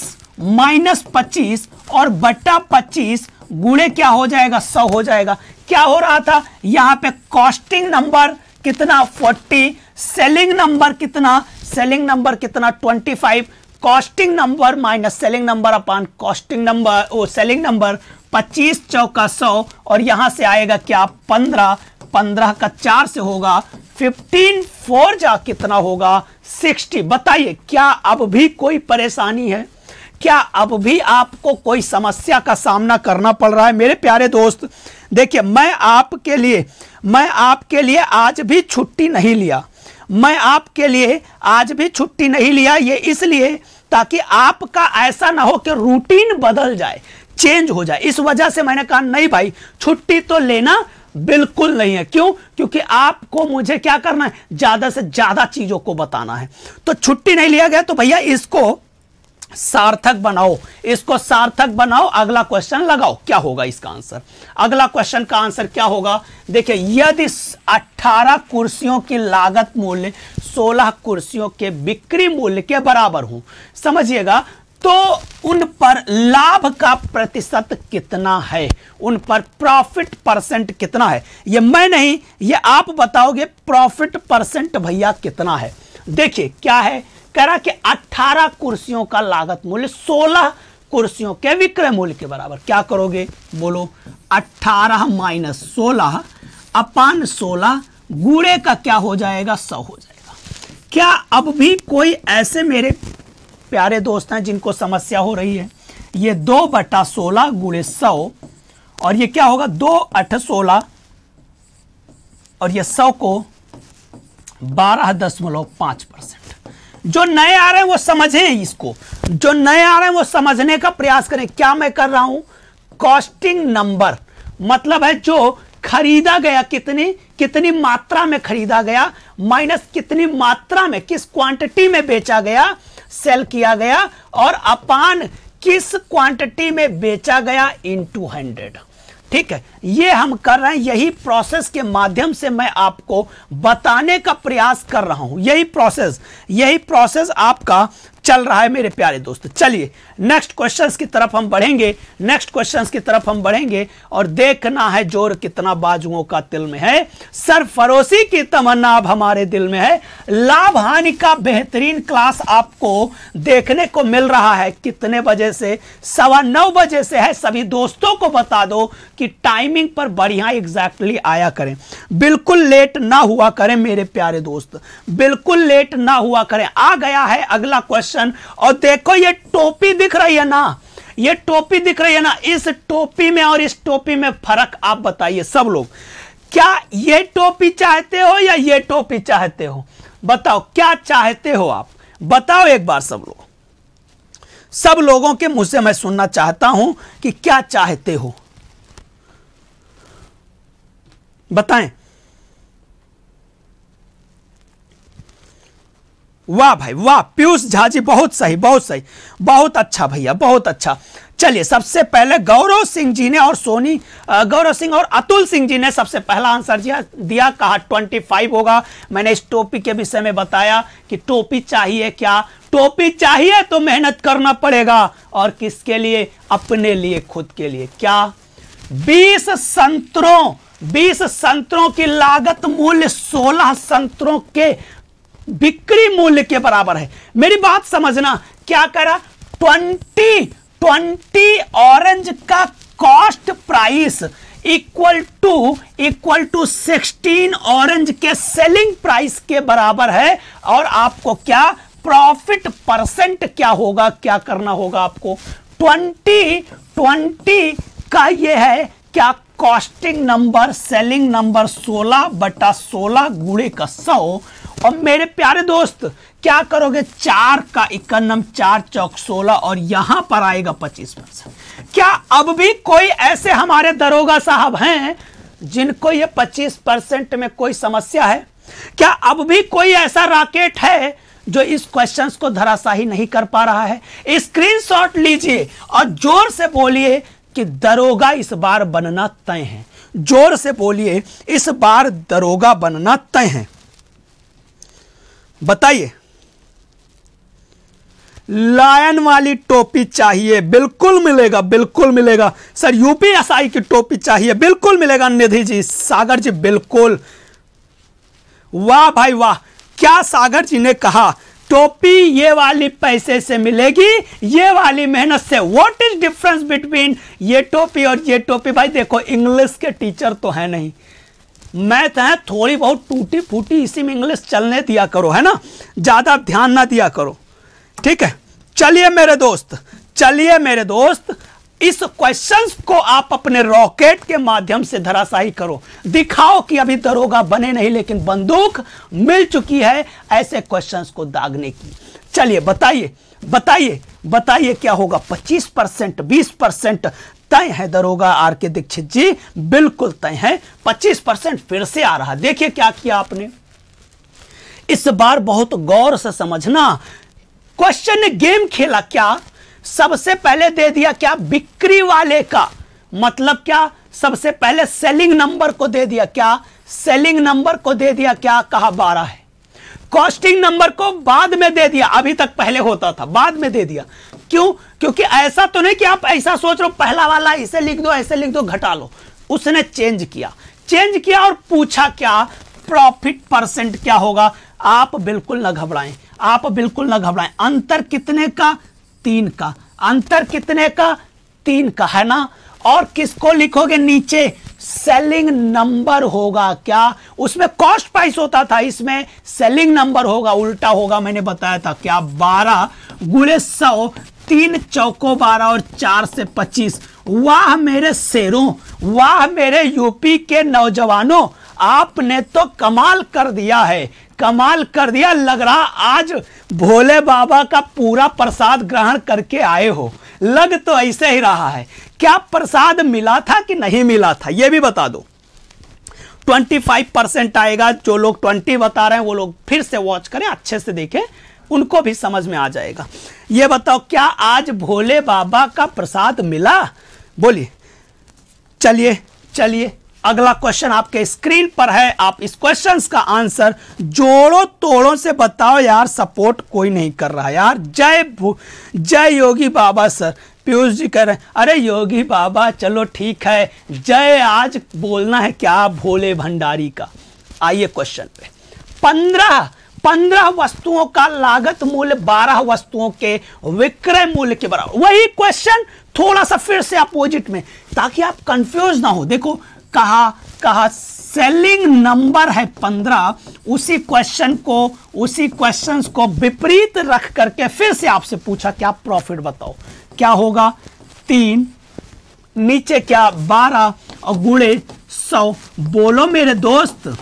Speaker 2: माइनस पच्चीस और बट्टा पच्चीस गुणे क्या हो जाएगा सौ हो जाएगा क्या हो रहा था यहां पे कॉस्टिंग नंबर कितना 40 सेलिंग नंबर कितना सेलिंग नंबर कितना 25 costing number minus selling number upon costing number ओ सेलिंग नंबर 25 चौका सौ और यहां से आएगा क्या 15 पंद्रह का चार से होगा फिफ्टीन फोर जा कितना होगा सिक्सटी बताइए क्या अब भी कोई परेशानी है क्या अब भी आपको कोई समस्या का सामना करना पड़ रहा है मेरे प्यारे दोस्त देखिए मैं आपके लिए मैं आपके लिए आज भी छुट्टी नहीं लिया मैं आपके लिए आज भी छुट्टी नहीं लिया ये इसलिए ताकि आपका ऐसा ना हो कि रूटीन बदल जाए चेंज हो जाए इस वजह से मैंने कहा नहीं भाई छुट्टी तो लेना बिल्कुल नहीं है क्यों क्योंकि आपको मुझे क्या करना है ज्यादा से ज्यादा चीजों को बताना है तो छुट्टी नहीं लिया गया तो भैया इसको सार्थक बनाओ इसको सार्थक बनाओ अगला क्वेश्चन लगाओ क्या होगा इसका आंसर अगला क्वेश्चन का आंसर क्या होगा देखिए यदि 18 कुर्सियों की लागत मूल्य 16 कुर्सियों के बिक्री मूल्य के बराबर हो समझिएगा तो उन पर लाभ का प्रतिशत कितना है उन पर प्रॉफिट परसेंट कितना है ये मैं नहीं ये आप बताओगे प्रॉफिट परसेंट भैया कितना है देखिए क्या है कह रहा कि 18 कुर्सियों का लागत मूल्य 16 कुर्सियों के विक्रय मूल्य के बराबर क्या करोगे बोलो 18 माइनस सोलह अपान सोलह गुड़े का क्या हो जाएगा सौ हो जाएगा क्या अब भी कोई ऐसे मेरे प्यारे दोस्त हैं जिनको समस्या हो रही है ये दो बटा सोलह गुणे सौ और ये क्या होगा दो अठ सोलह और ये सौ को बारह दशमलव पांच परसेंट जो नए आ रहे हैं वो समझें इसको जो नए आ रहे हैं वो समझने का प्रयास करें क्या मैं कर रहा हूं कॉस्टिंग नंबर मतलब है जो खरीदा गया कितनी कितनी मात्रा में खरीदा गया माइनस कितनी मात्रा में किस क्वांटिटी में बेचा गया सेल किया गया और अपान किस क्वांटिटी में बेचा गया इन टू हंड्रेड ठीक है ये हम कर रहे हैं यही प्रोसेस के माध्यम से मैं आपको बताने का प्रयास कर रहा हूं यही प्रोसेस यही प्रोसेस आपका चल रहा है मेरे प्यारे दोस्त चलिए नेक्स्ट क्वेश्चंस की तरफ हम बढ़ेंगे नेक्स्ट क्वेश्चंस की तरफ हम बढ़ेंगे और देखना है जोर कितना बाजुओं का दिल में है सर फरोसी की तमन्ना अब हमारे दिल में है लाभ हानि का बेहतरीन क्लास आपको देखने को मिल रहा है कितने बजे से सवा नौ बजे से है सभी दोस्तों को बता दो कि टाइमिंग पर बढ़िया एग्जैक्टली आया करें बिल्कुल लेट ना हुआ करें मेरे प्यारे दोस्त बिल्कुल लेट ना हुआ करें आ गया है अगला क्वेश्चन क्वेश्चन और देखो ये टोपी दिख रही है ना ये टोपी दिख रही है ना इस टोपी में और इस टोपी में फर्क आप बताइए सब लोग क्या ये टोपी चाहते हो या ये टोपी चाहते हो बताओ क्या चाहते हो आप बताओ एक बार सब लोग सब लोगों के मुंह से मैं सुनना चाहता हूं कि क्या चाहते हो बताएं वाह भाई वाह पीयूष झा जी बहुत सही बहुत सही बहुत अच्छा भैया बहुत अच्छा चलिए सबसे पहले गौरव सिंह जी ने और सोनी गौरव सिंह और अतुल सिंह जी ने सबसे पहला आंसर दिया दिया कहा फाइव होगा मैंने इस टोपी के विषय में बताया कि टोपी चाहिए क्या टोपी चाहिए तो मेहनत करना पड़ेगा और किसके लिए अपने लिए खुद के लिए क्या बीस संतरों बीस संतरों की लागत मूल्य सोलह संतरों के बिक्री मूल्य के बराबर है मेरी बात समझना क्या करा ट्वेंटी ट्वेंटी ऑरेंज का cost price equal to equal to sixteen orange के सेलिंग प्राइस के बराबर है और आपको क्या प्रॉफिट परसेंट क्या होगा क्या करना होगा आपको ट्वेंटी ट्वेंटी का ये है क्या कॉस्टिंग नंबर सेलिंग नंबर सोलह बटा सोलह गुड़े का सौ और मेरे प्यारे दोस्त क्या करोगे चार का इकनम चार चौक सोलह और यहां पर आएगा पच्चीस परसेंट क्या अब भी कोई ऐसे हमारे दरोगा साहब हैं जिनको ये पच्चीस परसेंट में कोई समस्या है क्या अब भी कोई ऐसा राकेट है जो इस क्वेश्चंस को धराशाही नहीं कर पा रहा है स्क्रीनशॉट लीजिए और जोर से बोलिए कि दरोगा इस बार बनना तय है जोर से बोलिए इस बार दरोगा बनना तय है बताइए लायन वाली टोपी चाहिए बिल्कुल मिलेगा बिल्कुल मिलेगा सर यूपीएसआई की टोपी चाहिए बिल्कुल मिलेगा निधि जी सागर जी बिल्कुल वाह भाई वाह क्या सागर जी ने कहा टोपी ये वाली पैसे से मिलेगी ये वाली मेहनत से व्हाट इज डिफरेंस बिटवीन ये टोपी और ये टोपी भाई देखो इंग्लिश के टीचर तो है नहीं मैथ तो है थोड़ी बहुत टूटी फूटी इसी में इंग्लिश चलने दिया करो है ना ज़्यादा ध्यान ना दिया करो ठीक है चलिए मेरे दोस्त चलिए मेरे दोस्त इस क्वेश्चंस को आप अपने रॉकेट के माध्यम से धराशाही करो दिखाओ कि अभी दरोगा बने नहीं लेकिन बंदूक मिल चुकी है ऐसे क्वेश्चंस को दागने की चलिए बताइए बताइए बताइए क्या होगा 25 परसेंट बीस परसेंट तय है दरोगा आर के दीक्षित जी बिल्कुल तय है 25 परसेंट फिर से आ रहा देखिए क्या किया आपने इस बार बहुत गौर से समझना क्वेश्चन गेम खेला क्या सबसे पहले दे दिया क्या बिक्री वाले का मतलब क्या सबसे पहले सेलिंग नंबर को दे दिया क्या सेलिंग नंबर को दे दिया क्या कहा बारह है कॉस्टिंग नंबर को बाद में दे दिया अभी तक पहले होता था बाद में दे दिया क्यों क्योंकि ऐसा तो नहीं कि आप ऐसा सोच रहे हो पहला वाला इसे लिख दो ऐसे लिख दो घटा लो उसने चेंज किया चेंज किया और पूछा क्या प्रॉफिट परसेंट क्या होगा आप बिल्कुल ना घबराएं आप बिल्कुल ना घबराएं अंतर कितने का तीन का अंतर कितने का तीन का है ना और किसको लिखोगे नीचे सेलिंग नंबर होगा क्या उसमें कॉस्ट प्राइस होता था इसमें सेलिंग नंबर होगा उल्टा होगा मैंने बताया था क्या बारह गुड़े सौ तीन चौको बारह और चार से पच्चीस वाह मेरे शेरों वाह मेरे यूपी के नौजवानों आपने तो कमाल कर दिया है कमाल कर दिया लग रहा आज भोले बाबा का पूरा प्रसाद ग्रहण करके आए हो लग तो ऐसे ही रहा है क्या प्रसाद मिला था कि नहीं मिला था यह भी बता दो 25 परसेंट आएगा जो लोग 20 बता रहे हैं वो लोग फिर से वॉच करें अच्छे से देखें उनको भी समझ में आ जाएगा ये बताओ क्या आज भोले बाबा का प्रसाद मिला बोलिए चलिए चलिए अगला क्वेश्चन आपके स्क्रीन पर है आप इस क्वेश्चंस का आंसर जोड़ो तोड़ो से बताओ यार सपोर्ट कोई नहीं कर रहा यार जय जय योगी बाबा सर पीयूष जी कह रहे हैं अरे योगी बाबा चलो ठीक है जय आज बोलना है क्या भोले भंडारी का आइए क्वेश्चन पे पंद्रह पंद्रह वस्तुओं का लागत मूल्य बारह वस्तुओं के विक्रय मूल्य के बराबर वही क्वेश्चन थोड़ा सा फिर से अपोजिट में ताकि आप कंफ्यूज ना हो देखो कहा कहा सेलिंग नंबर है पंद्रह उसी क्वेश्चन को उसी क्वेश्चन को विपरीत रख करके फिर से आपसे पूछा क्या प्रॉफिट बताओ क्या होगा तीन नीचे क्या बारह और गुड़े सौ बोलो मेरे दोस्त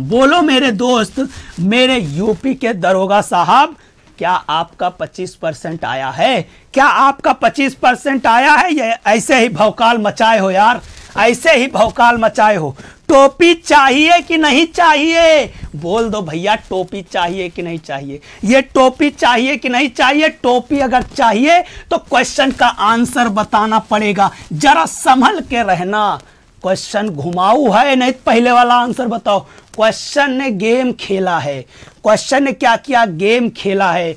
Speaker 2: बोलो मेरे दोस्त मेरे यूपी के दरोगा साहब क्या आपका 25 परसेंट आया है क्या आपका 25 परसेंट आया है ये ऐसे ही भौकाल मचाए हो यार ऐसे ही भौकाल मचाए हो टोपी चाहिए कि नहीं चाहिए बोल दो भैया टोपी चाहिए कि नहीं चाहिए ये टोपी चाहिए कि नहीं चाहिए टोपी अगर चाहिए तो क्वेश्चन का आंसर बताना पड़ेगा जरा संभल के रहना क्वेश्चन घुमाऊ है नहीं पहले वाला आंसर बताओ क्वेश्चन ने गेम खेला है क्वेश्चन ने क्या किया गेम खेला है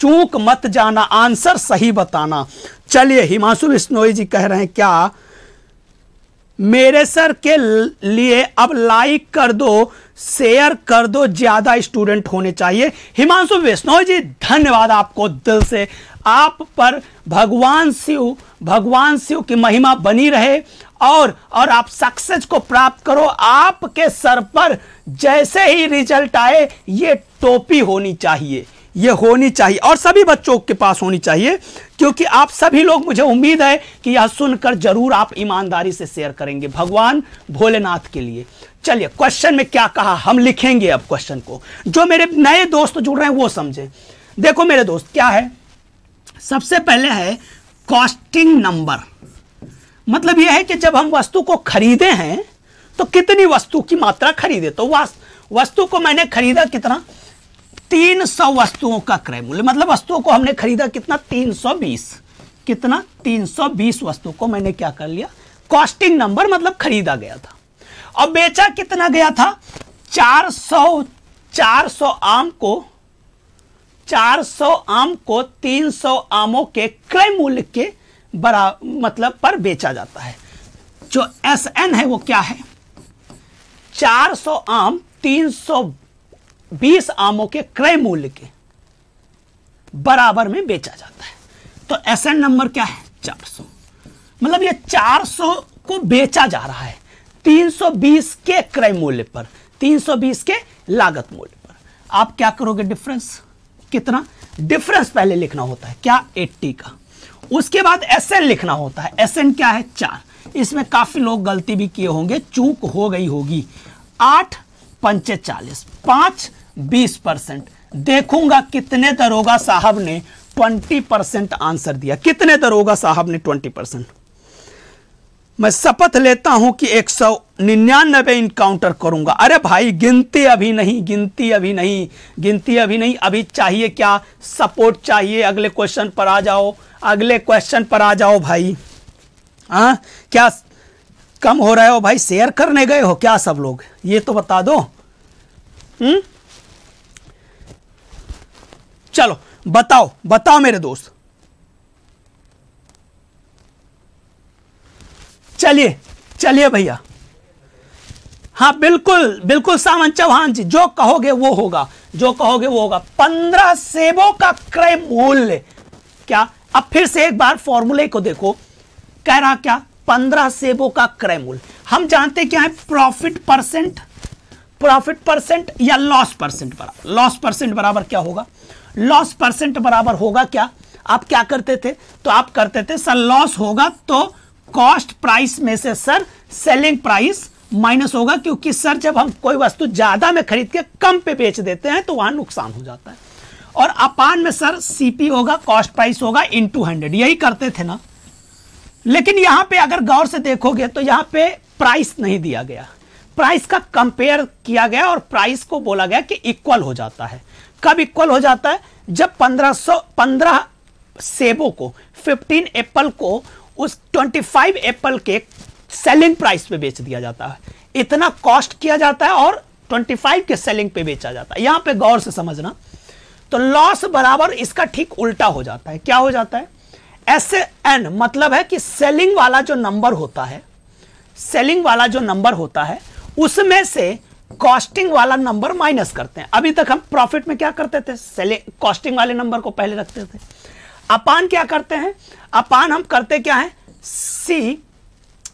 Speaker 2: चूक मत जाना आंसर सही बताना चलिए हिमांशु बिश्नोई जी कह रहे हैं क्या मेरे सर के लिए अब लाइक कर दो शेयर कर दो ज्यादा स्टूडेंट होने चाहिए हिमांशु वैष्णव जी धन्यवाद आपको दिल से आप पर भगवान शिव भगवान शिव की महिमा बनी रहे और और आप सक्सेस को प्राप्त करो आपके सर पर जैसे ही रिजल्ट आए ये टोपी होनी चाहिए ये होनी चाहिए और सभी बच्चों के पास होनी चाहिए क्योंकि आप सभी लोग मुझे उम्मीद है कि यह सुनकर जरूर आप ईमानदारी से शेयर करेंगे भगवान भोलेनाथ के लिए चलिए क्वेश्चन में क्या कहा हम लिखेंगे अब क्वेश्चन को जो मेरे नए दोस्त जुड़ रहे हैं वो समझे देखो मेरे दोस्त क्या है सबसे पहले है कॉस्टिंग नंबर मतलब यह है कि जब हम वस्तु को खरीदे हैं तो कितनी वस्तु की मात्रा खरीदे तो वस्तु को मैंने खरीदा कितना तीन सौ वस्तुओं का क्रय मूल्य मतलब वस्तुओं को हमने खरीदा कितना तीन सौ बीस कितना तीन सौ बीस वस्तु को मैंने क्या कर लिया कॉस्टिंग नंबर मतलब खरीदा गया था और बेचा कितना गया था चार सौ चार सौ आम को सौ आम को सौ आमों के क्रय मूल्य के बरा मतलब पर बेचा जाता है जो एस एन है वो क्या है सौ आम सौ बीस आमों के क्रय मूल्य के बराबर में बेचा जाता है तो एन नंबर क्या है 400 मतलब ये 400 को बेचा जा रहा है 320 के क्रय मूल्य पर 320 के लागत मूल्य पर आप क्या करोगे डिफरेंस कितना डिफरेंस पहले लिखना होता है क्या 80 का उसके बाद एस लिखना होता है एस क्या है चार इसमें काफी लोग गलती भी किए होंगे चूक हो गई होगी आठ पंचे चालीस पांच बीस परसेंट देखूंगा कितने दरोगा साहब ने ट्वेंटी परसेंट आंसर दिया कितने दरोगा साहब ने ट्वेंटी परसेंट मैं शपथ लेता हूं कि एक सौ निन्यानबे इनकाउंटर करूंगा अरे भाई गिनती अभी नहीं गिनती अभी नहीं गिनती अभी नहीं अभी चाहिए क्या सपोर्ट चाहिए अगले क्वेश्चन पर आ जाओ अगले क्वेश्चन पर आ जाओ भाई आ? हाँ? क्या कम हो रहा हो भाई शेयर करने गए हो क्या सब लोग ये तो बता दो हुँ? हम्म? चलो बताओ बताओ मेरे दोस्त चलिए चलिए भैया हाँ बिल्कुल बिल्कुल सावन चौहान जी जो कहोगे वो होगा जो कहोगे वो होगा पंद्रह सेबों का क्रय मूल्य क्या अब फिर से एक बार फॉर्मूले को देखो कह रहा क्या पंद्रह सेबों का क्रय मूल्य हम जानते क्या है प्रॉफिट परसेंट प्रॉफिट परसेंट या लॉस परसेंट बराबर लॉस परसेंट बराबर क्या होगा लॉस परसेंट बराबर होगा क्या आप क्या करते थे तो आप करते थे सर लॉस होगा तो कॉस्ट प्राइस में से सर सेलिंग प्राइस माइनस होगा क्योंकि सर जब हम कोई वस्तु ज्यादा में खरीद के कम पे बेच देते हैं तो वहां नुकसान हो जाता है और अपान में सर सीपी होगा कॉस्ट प्राइस होगा इन टू हंड्रेड यही करते थे ना लेकिन यहां पे अगर गौर से देखोगे तो यहां पे प्राइस नहीं दिया गया प्राइस का कंपेयर किया गया और प्राइस को बोला गया कि इक्वल हो जाता है कब इक्वल हो जाता है जब 1500 15 सेबो को 15 एप्पल को उस 25 एप्पल के सेलिंग प्राइस पे बेच दिया जाता है इतना कॉस्ट किया जाता है और 25 के सेलिंग पे बेचा जाता है यहां पे गौर से समझना तो लॉस बराबर इसका ठीक उल्टा हो जाता है क्या हो जाता है एस एन मतलब है कि सेलिंग वाला जो नंबर होता है सेलिंग वाला जो नंबर होता है उसमें से कॉस्टिंग वाला नंबर माइनस करते हैं अभी तक हम प्रॉफिट में क्या करते थे कॉस्टिंग वाले नंबर को पहले रखते थे अपान क्या करते हैं अपान हम करते क्या है सी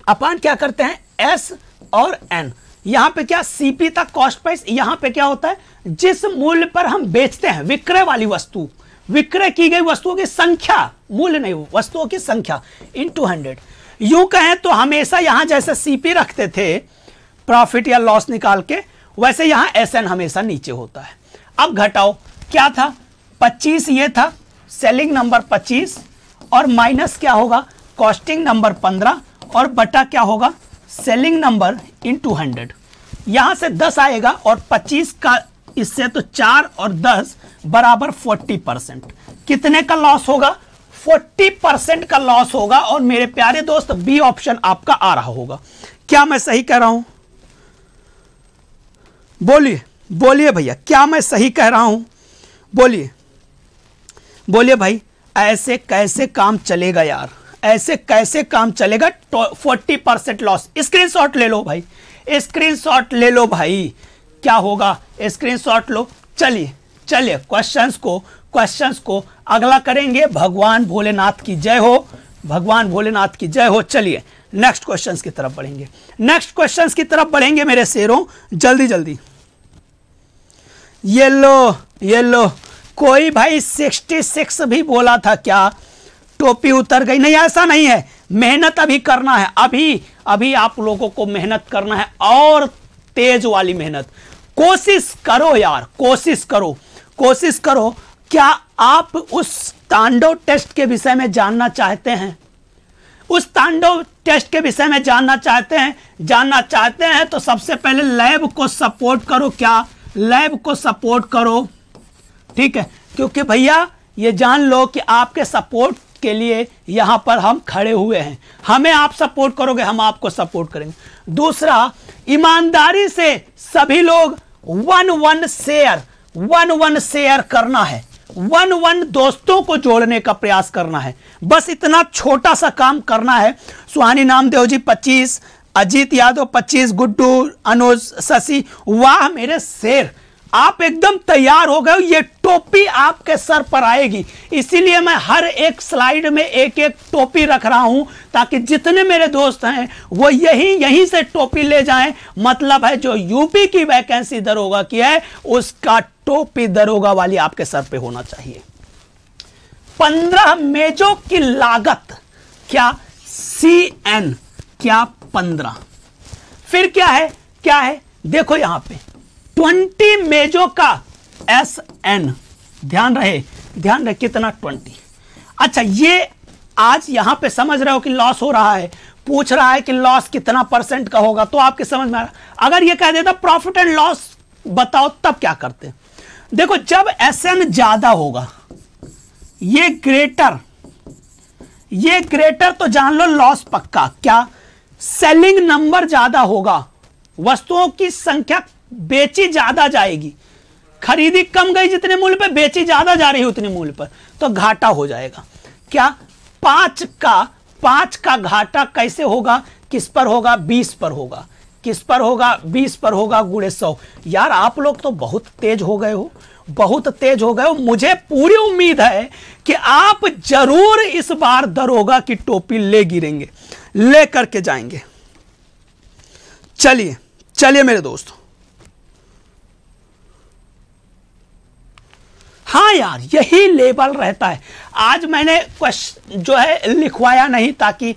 Speaker 2: अपान क्या करते हैं एस और एन यहां पे क्या सीपी तक कॉस्ट प्राइस यहां पे क्या होता है जिस मूल्य पर हम बेचते हैं विक्रय वाली वस्तु विक्रय की गई वस्तुओं की संख्या मूल्य नहीं वस्तुओं की संख्या इन टू हंड्रेड यू कहें तो हमेशा यहां जैसे सीपी रखते थे प्रॉफिट या लॉस निकाल के वैसे यहाँ एस एन हमेशा नीचे होता है अब घटाओ क्या था 25 ये था सेलिंग नंबर 25 और माइनस क्या होगा कॉस्टिंग नंबर 15 और बटा क्या होगा selling number into hundred यहां से 10 आएगा और 25 का इससे तो 4 और 10 बराबर 40 परसेंट कितने का लॉस होगा 40 परसेंट का लॉस होगा और मेरे प्यारे दोस्त बी ऑप्शन आपका आ रहा होगा क्या मैं सही कह रहा हूं बोलिए बोलिए भैया क्या मैं सही कह रहा हूँ बोलिए बोलिए भाई ऐसे कैसे काम चलेगा यार ऐसे कैसे काम चलेगा फोर्टी परसेंट लॉस स्क्रीनशॉट ले लो भाई स्क्रीनशॉट ले लो भाई क्या होगा स्क्रीनशॉट लो चलिए चलिए क्वेश्चंस को क्वेश्चंस को अगला करेंगे भगवान भोलेनाथ की जय हो भगवान भोलेनाथ की जय हो चलिए नेक्स्ट क्वेश्चंस की तरफ बढ़ेंगे नेक्स्ट क्वेश्चंस की तरफ बढ़ेंगे मेरे शेरों जल्दी जल्दी ये लो ये लो कोई भाई सिक्सटी सिक्स भी बोला था क्या टोपी उतर गई नहीं ऐसा नहीं है मेहनत अभी करना है अभी अभी आप लोगों को मेहनत करना है और तेज वाली मेहनत कोशिश करो यार कोशिश करो कोशिश करो क्या आप उस तांडव टेस्ट के विषय में जानना चाहते हैं उस तांडव टेस्ट के विषय में जानना चाहते हैं जानना चाहते हैं तो सबसे पहले लैब को सपोर्ट करो क्या लैब को सपोर्ट करो ठीक है क्योंकि भैया ये जान लो कि आपके सपोर्ट के लिए यहाँ पर हम खड़े हुए हैं हमें आप सपोर्ट करोगे हम आपको सपोर्ट करेंगे दूसरा ईमानदारी से सभी लोग one one share one one share करना है वन वन दोस्तों को जोड़ने का प्रयास करना है बस इतना छोटा सा काम करना है सुहानी नामदेव जी पच्चीस अजीत यादव पच्चीस गुड्डू अनुज शशि वाह मेरे शेर आप एकदम तैयार हो गए हो ये टोपी आपके सर पर आएगी इसीलिए मैं हर एक स्लाइड में एक एक टोपी रख रहा हूं ताकि जितने मेरे दोस्त हैं वो यही यहीं से टोपी ले जाएं मतलब है जो यूपी की वैकेंसी दरोगा की है उसका टोपी दरोगा वाली आपके सर पे होना चाहिए पंद्रह मेजों की लागत क्या सी एन क्या पंद्रह फिर क्या है क्या है देखो यहां पे ट्वेंटी मेजो का एस एन ध्यान रहे ध्यान रहे कितना ट्वेंटी अच्छा ये आज यहां पे समझ रहे हो कि लॉस हो रहा है पूछ रहा है कि लॉस कितना परसेंट का होगा तो आपके समझ में आ रहा अगर ये कह देता प्रॉफिट एंड लॉस बताओ तब क्या करते देखो जब एस एन ज्यादा होगा ये ग्रेटर ये ग्रेटर तो जान लो लॉस पक्का क्या सेलिंग नंबर ज्यादा होगा वस्तुओं की संख्या बेची ज्यादा जाएगी खरीदी कम गई जितने मूल्य पर बेची ज्यादा जा रही है उतने मूल्य पर तो घाटा हो जाएगा क्या पांच का पांच का घाटा कैसे होगा किस पर होगा बीस पर होगा किस पर होगा बीस पर होगा गुड़े सौ यार आप लोग तो बहुत तेज हो गए हो बहुत तेज हो गए हो मुझे पूरी उम्मीद है कि आप जरूर इस बार दरोगा की टोपी ले गिरेंगे ले करके जाएंगे चलिए चलिए मेरे दोस्तों हाँ यार यही लेबल रहता है आज मैंने क्वेश्चन जो है लिखवाया नहीं ताकि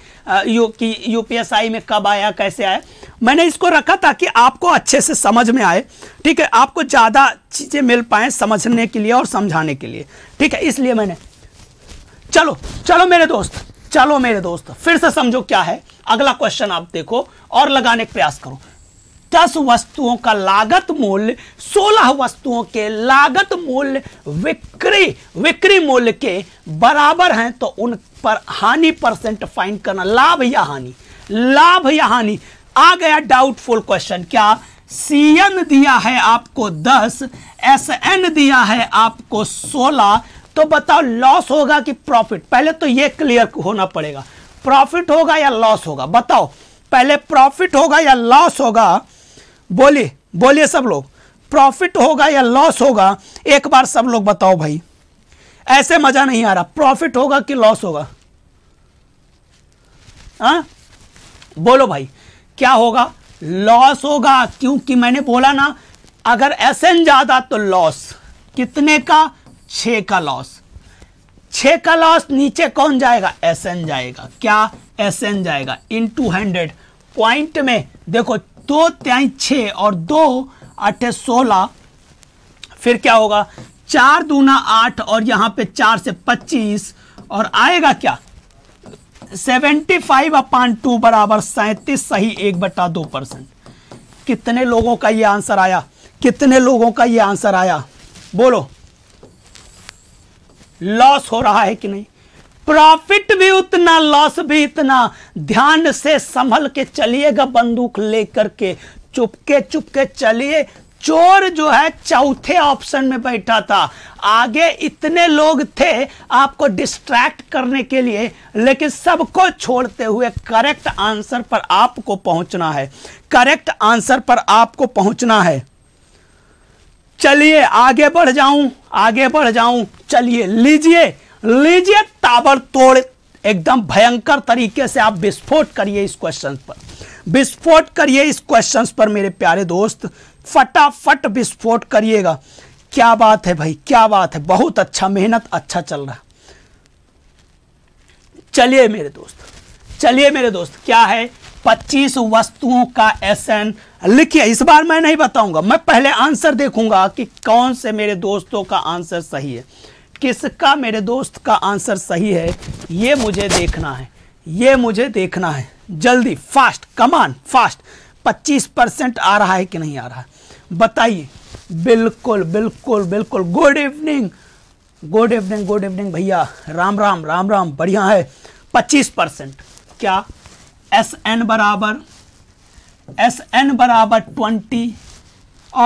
Speaker 2: यू कि यूपीएसआई में कब आया कैसे आया मैंने इसको रखा ताकि आपको अच्छे से समझ में आए ठीक है आपको ज़्यादा चीज़ें मिल पाए समझने के लिए और समझाने के लिए ठीक है इसलिए मैंने चलो चलो मेरे दोस्त चलो मेरे दोस्त फिर से समझो क्या है अगला क्वेश्चन आप देखो और लगाने का प्रयास करो दस वस्तुओं का लागत मूल्य सोलह वस्तुओं के लागत मूल्य विक्री विक्री मूल्य के बराबर हैं तो उन पर हानि परसेंट फाइन करना लाभ या हानि लाभ या हानि आ गया डाउटफुल क्वेश्चन क्या सी एन दिया है आपको दस एस एन दिया है आपको सोलह तो बताओ लॉस होगा कि प्रॉफिट पहले तो ये क्लियर होना पड़ेगा प्रॉफिट होगा या लॉस होगा बताओ पहले प्रॉफिट होगा या लॉस होगा बोलिए बोलिए सब लोग प्रॉफिट होगा या लॉस होगा एक बार सब लोग बताओ भाई ऐसे मजा नहीं आ रहा प्रॉफिट होगा कि लॉस होगा आ? हाँ? बोलो भाई क्या होगा लॉस होगा क्योंकि मैंने बोला ना अगर एस एन ज्यादा तो लॉस कितने का छ का लॉस छ का लॉस नीचे कौन जाएगा एस एन जाएगा क्या एस एन जाएगा इन टू हंड्रेड पॉइंट में देखो दो त्याई छ और दो अठे सोलह फिर क्या होगा चार दूना आठ और यहां पे चार से पच्चीस और आएगा क्या सेवेंटी फाइव अपान टू बराबर सैंतीस सही एक बटा दो परसेंट कितने लोगों का ये आंसर आया कितने लोगों का ये आंसर आया बोलो लॉस हो रहा है कि नहीं प्रॉफिट भी उतना लॉस भी इतना ध्यान से संभल के चलिएगा बंदूक लेकर के चुपके चुपके चलिए चोर जो है चौथे ऑप्शन में बैठा था आगे इतने लोग थे आपको डिस्ट्रैक्ट करने के लिए लेकिन सबको छोड़ते हुए करेक्ट आंसर पर आपको पहुंचना है करेक्ट आंसर पर आपको पहुंचना है चलिए आगे बढ़ जाऊं आगे बढ़ जाऊं चलिए लीजिए लीजिए ताबड़तोड़ एकदम भयंकर तरीके से आप विस्फोट करिए इस क्वेश्चन पर विस्फोट करिए इस क्वेश्चन पर मेरे प्यारे दोस्त फटाफट विस्फोट करिएगा क्या बात है भाई क्या बात है बहुत अच्छा मेहनत अच्छा चल रहा चलिए मेरे दोस्त चलिए मेरे दोस्त क्या है 25 वस्तुओं का एस लिखिए इस बार मैं नहीं बताऊंगा मैं पहले आंसर देखूंगा कि कौन से मेरे दोस्तों का आंसर सही है किसका मेरे दोस्त का आंसर सही है ये मुझे देखना है ये मुझे देखना है जल्दी फास्ट कमान फास्ट 25 परसेंट आ रहा है कि नहीं आ रहा है बताइए बिल्कुल बिल्कुल बिल्कुल good evening good evening good evening भैया राम राम राम राम बढ़िया है 25 परसेंट क्या एस एन बराबर एस एन बराबर ट्वेंटी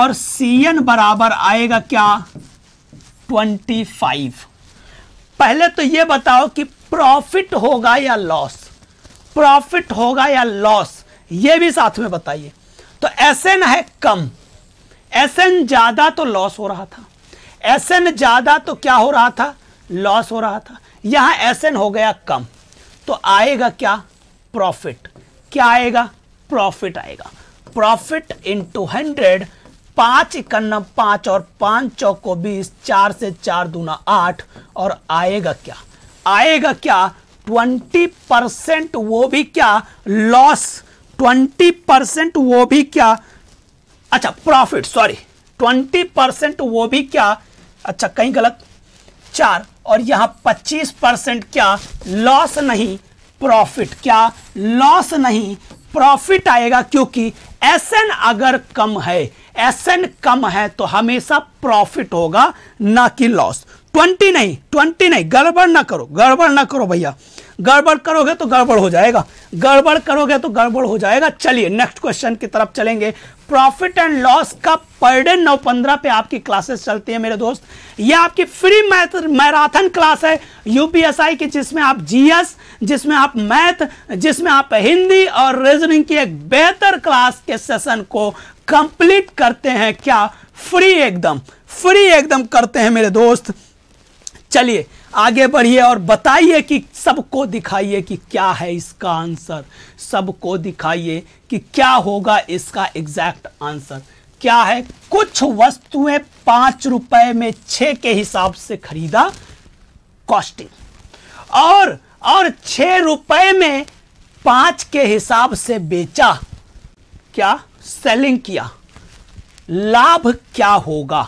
Speaker 2: और सी एन बराबर आएगा क्या ट्वेंटी फाइव पहले तो यह बताओ कि प्रॉफिट होगा या लॉस प्रॉफिट होगा या लॉस ये भी साथ में बताइए तो एस एन है कम एस एन ज़्यादा तो लॉस हो रहा था एस एन ज़्यादा तो क्या हो रहा था लॉस हो रहा था यहां एस एन हो गया कम तो आएगा क्या प्रॉफिट क्या आएगा प्रॉफिट आएगा प्रॉफिट टू हंड्रेड पांच इकन्ना पांच और पांच चौको बीस चार से चार दूना आठ और आएगा क्या आएगा क्या ट्वेंटी परसेंट वो भी क्या लॉस ट्वेंटी परसेंट वो भी क्या अच्छा प्रॉफिट सॉरी ट्वेंटी परसेंट वो भी क्या अच्छा कहीं गलत चार और यहां पच्चीस परसेंट क्या लॉस नहीं प्रॉफिट क्या लॉस नहीं प्रॉफिट आएगा क्योंकि एस एन अगर कम है एस एन कम है तो हमेशा प्रॉफिट होगा ना कि लॉस ट्वेंटी नहीं ट्वेंटी नहीं गड़बड़ ना करो गड़बड़ ना करो भैया गड़बड़ करोगे तो गड़बड़ हो जाएगा गड़बड़ करोगे तो गड़बड़ हो जाएगा चलिए नेक्स्ट क्वेश्चन की तरफ चलेंगे प्रॉफिट एंड लॉस का पर डे नौ पंद्रह पे आपकी क्लासेस चलती है मेरे दोस्त ये आपकी फ्री मैथ मैराथन क्लास है यूपीएसआई की जिसमें आप जीएस जिसमें आप मैथ जिसमें आप हिंदी और रीजनिंग की एक बेहतर क्लास के सेशन को कंप्लीट करते हैं क्या फ्री एकदम फ्री एकदम करते हैं मेरे दोस्त चलिए आगे बढ़िए और बताइए कि सबको दिखाइए कि क्या है इसका आंसर सबको दिखाइए कि क्या होगा इसका एग्जैक्ट आंसर क्या है कुछ वस्तुएं पांच रुपए में छ के हिसाब से खरीदा कॉस्टिंग और और छ रुपए में पांच के हिसाब से बेचा क्या सेलिंग किया लाभ क्या होगा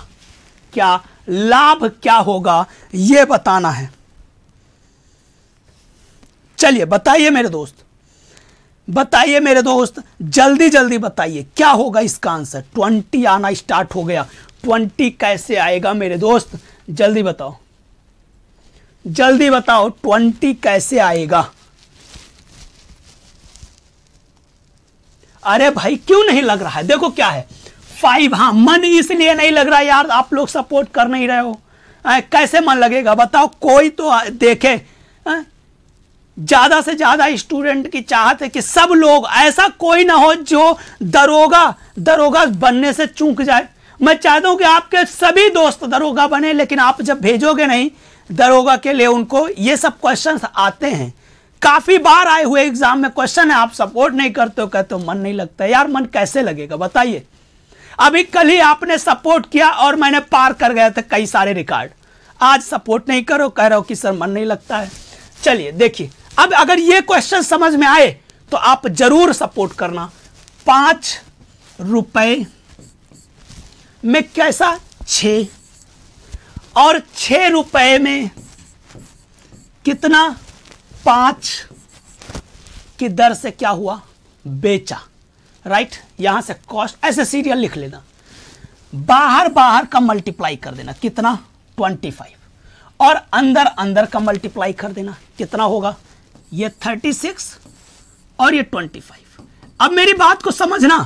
Speaker 2: क्या लाभ क्या होगा यह बताना है चलिए बताइए मेरे दोस्त बताइए मेरे दोस्त जल्दी जल्दी बताइए क्या होगा इसका आंसर ट्वेंटी आना स्टार्ट हो गया ट्वेंटी कैसे आएगा मेरे दोस्त जल्दी बताओ जल्दी बताओ ट्वेंटी कैसे आएगा अरे भाई क्यों नहीं लग रहा है देखो क्या है फाइव हाँ मन इसलिए नहीं लग रहा यार आप लोग सपोर्ट कर नहीं रहे हो आ, कैसे मन लगेगा बताओ कोई तो देखे ज़्यादा से ज़्यादा स्टूडेंट की चाहत है कि सब लोग ऐसा कोई ना हो जो दरोगा दरोगा बनने से चूक जाए मैं चाहता हूं कि आपके सभी दोस्त दरोगा बने लेकिन आप जब भेजोगे नहीं दरोगा के लिए उनको ये सब क्वेश्चन आते हैं काफ़ी बार आए हुए एग्जाम में क्वेश्चन है आप सपोर्ट नहीं करते हो कहते हो मन नहीं लगता यार मन कैसे लगेगा बताइए अभी कल ही आपने सपोर्ट किया और मैंने पार कर गया था कई सारे रिकॉर्ड आज सपोर्ट नहीं करो कह रहे हो कि सर मन नहीं लगता है चलिए देखिए अब अगर ये क्वेश्चन समझ में आए तो आप जरूर सपोर्ट करना पांच रुपए में कैसा छ और छ रुपए में कितना पांच की दर से क्या हुआ बेचा राइट यहां से कॉस्ट ऐसे सीरियल लिख लेना बाहर बाहर का मल्टीप्लाई कर देना कितना 25 और अंदर अंदर का मल्टीप्लाई कर देना कितना होगा ये 36 और ये 25 अब मेरी बात को समझना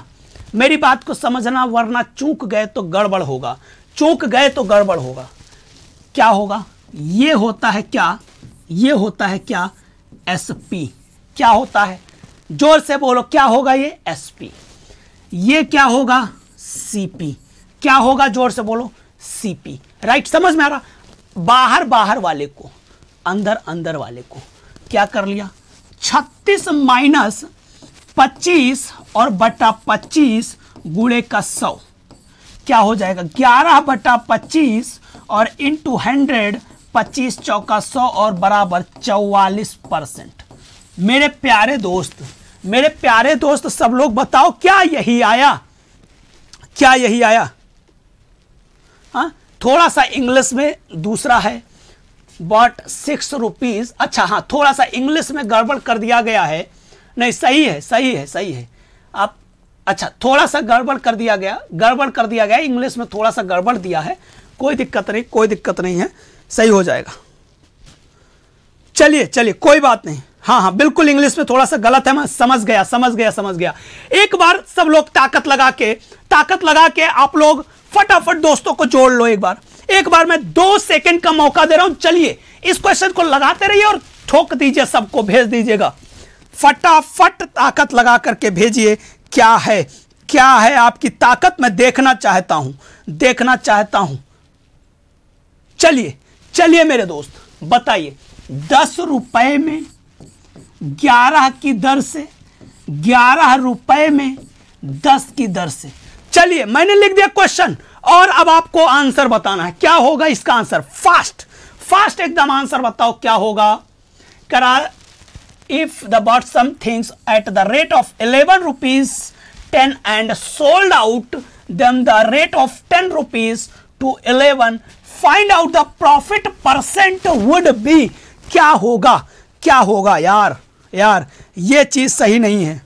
Speaker 2: मेरी बात को समझना वरना चूक गए तो गड़बड़ होगा चूक गए तो गड़बड़ होगा क्या होगा ये होता है क्या ये होता है क्या एस पी क्या होता है जोर से बोलो क्या होगा ये एसपी ये क्या होगा सीपी क्या होगा जोर से बोलो सीपी राइट समझ में आ रहा बाहर बाहर वाले को अंदर अंदर वाले को क्या कर लिया 36 माइनस 25 और बटा 25 गुड़े का सौ क्या हो जाएगा 11 बटा 25 और इंटू हंड्रेड पच्चीस चौका सौ और बराबर चौवालीस परसेंट मेरे प्यारे दोस्त मेरे प्यारे दोस्त सब लोग बताओ क्या यही आया क्या यही आया हाँ थोड़ा सा इंग्लिश में दूसरा है बट सिक्स रुपीज़ अच्छा हाँ थोड़ा सा इंग्लिश में गड़बड़ कर दिया गया है नहीं सही है सही है सही है आप अच्छा थोड़ा सा गड़बड़ कर दिया गया गड़बड़ कर दिया गया इंग्लिश में थोड़ा सा गड़बड़ दिया है कोई दिक्कत नहीं कोई दिक्कत नहीं है सही हो जाएगा चलिए चलिए कोई बात नहीं हाँ हाँ बिल्कुल इंग्लिश में थोड़ा सा गलत है मैं समझ गया समझ गया समझ गया एक बार सब लोग ताकत लगा के ताकत लगा के आप लोग फटाफट दोस्तों को जोड़ लो एक बार एक बार मैं दो सेकंड का मौका दे रहा हूं चलिए इस क्वेश्चन को लगाते रहिए और ठोक दीजिए सबको भेज दीजिएगा फटाफट ताकत लगा करके भेजिए क्या है क्या है आपकी ताकत मैं देखना चाहता हूं देखना चाहता हूं चलिए चलिए मेरे दोस्त बताइए दस रुपए में ग्यारह की दर से ग्यारह रुपए में दस की दर से चलिए मैंने लिख दिया क्वेश्चन और अब आपको आंसर बताना है क्या होगा इसका आंसर फास्ट फास्ट एकदम आंसर बताओ क्या होगा करा if the bought some things at the rate of eleven rupees ten and sold out then the rate of ten rupees to eleven find out the profit percent would be क्या होगा क्या होगा यार यार ये चीज़ सही नहीं है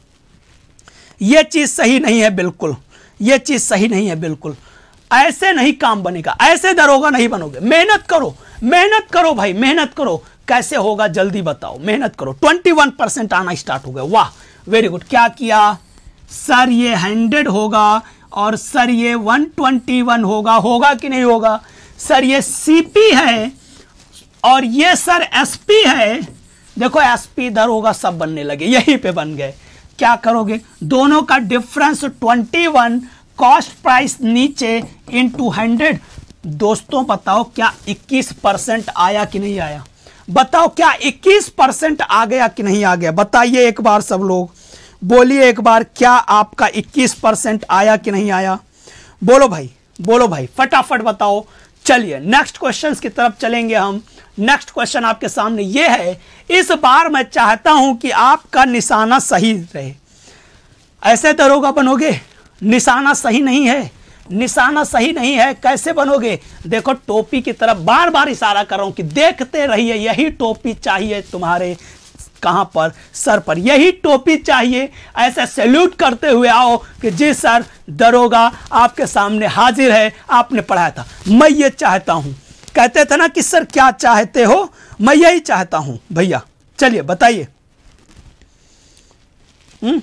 Speaker 2: ये चीज़ सही नहीं है बिल्कुल ये चीज़ सही नहीं है बिल्कुल ऐसे नहीं काम बनेगा ऐसे दरोगा नहीं बनोगे मेहनत करो मेहनत करो भाई मेहनत करो कैसे होगा जल्दी बताओ मेहनत करो 21 परसेंट आना स्टार्ट हो गया वाह वेरी गुड क्या किया सर ये हंड्रेड होगा और सर ये 121 होगा होगा कि नहीं होगा सर ये सीपी है और ये सर एसपी है देखो एसपी इधर होगा सब बनने लगे यहीं पे बन गए क्या करोगे दोनों का डिफरेंस 21 कॉस्ट प्राइस नीचे इन टू हंड्रेड दोस्तों बताओ क्या 21 परसेंट आया कि नहीं आया बताओ क्या 21 परसेंट आ गया कि नहीं आ गया बताइए एक बार सब लोग बोलिए एक बार क्या आपका 21 परसेंट आया कि नहीं आया बोलो भाई बोलो भाई फटाफट बताओ चलिए नेक्स्ट क्वेश्चंस की तरफ चलेंगे हम नेक्स्ट क्वेश्चन आपके सामने ये है इस बार मैं चाहता हूं कि आपका निशाना सही रहे ऐसे दरोगा तो बनोगे निशाना सही नहीं है निशाना सही नहीं है कैसे बनोगे देखो टोपी की तरफ बार बार इशारा कर रहा हूं कि देखते रहिए यही टोपी चाहिए तुम्हारे कहां पर सर पर यही टोपी चाहिए ऐसा सैल्यूट करते हुए आओ कि जी सर दरोगा आपके सामने हाजिर है आपने पढ़ाया था मैं ये चाहता हूं कहते थे ना कि सर क्या चाहते हो मैं यही चाहता हूं भैया चलिए बताइए हम्म,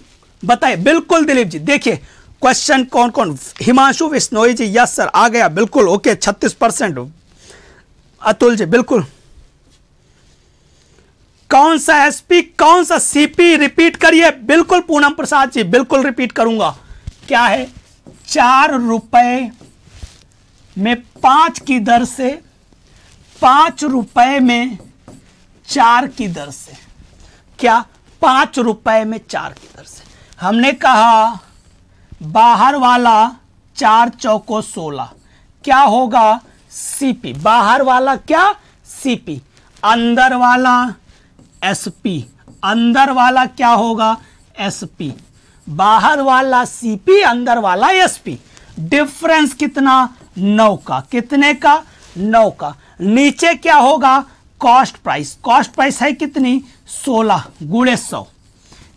Speaker 2: बताइए बिल्कुल दिलीप जी देखिए क्वेश्चन कौन कौन हिमांशु विश्नोई जी यस सर आ गया बिल्कुल ओके छत्तीस परसेंट अतुल जी बिल्कुल कौन सा एसपी कौन सा सीपी रिपीट करिए बिल्कुल पूनम प्रसाद जी बिल्कुल रिपीट करूंगा क्या है चार रुपए में पांच की दर से पांच रुपए में चार की दर से क्या पांच रुपए में चार की दर से हमने कहा बाहर वाला चार चौको सोलह क्या होगा सीपी बाहर वाला क्या सीपी अंदर वाला एस पी अंदर वाला क्या होगा एस पी बाहर वाला सी पी अंदर वाला एस पी डिफरेंस कितना नौ का कितने का नौ का नीचे क्या होगा कॉस्ट प्राइस कॉस्ट प्राइस है कितनी सोलह गुड़े सौ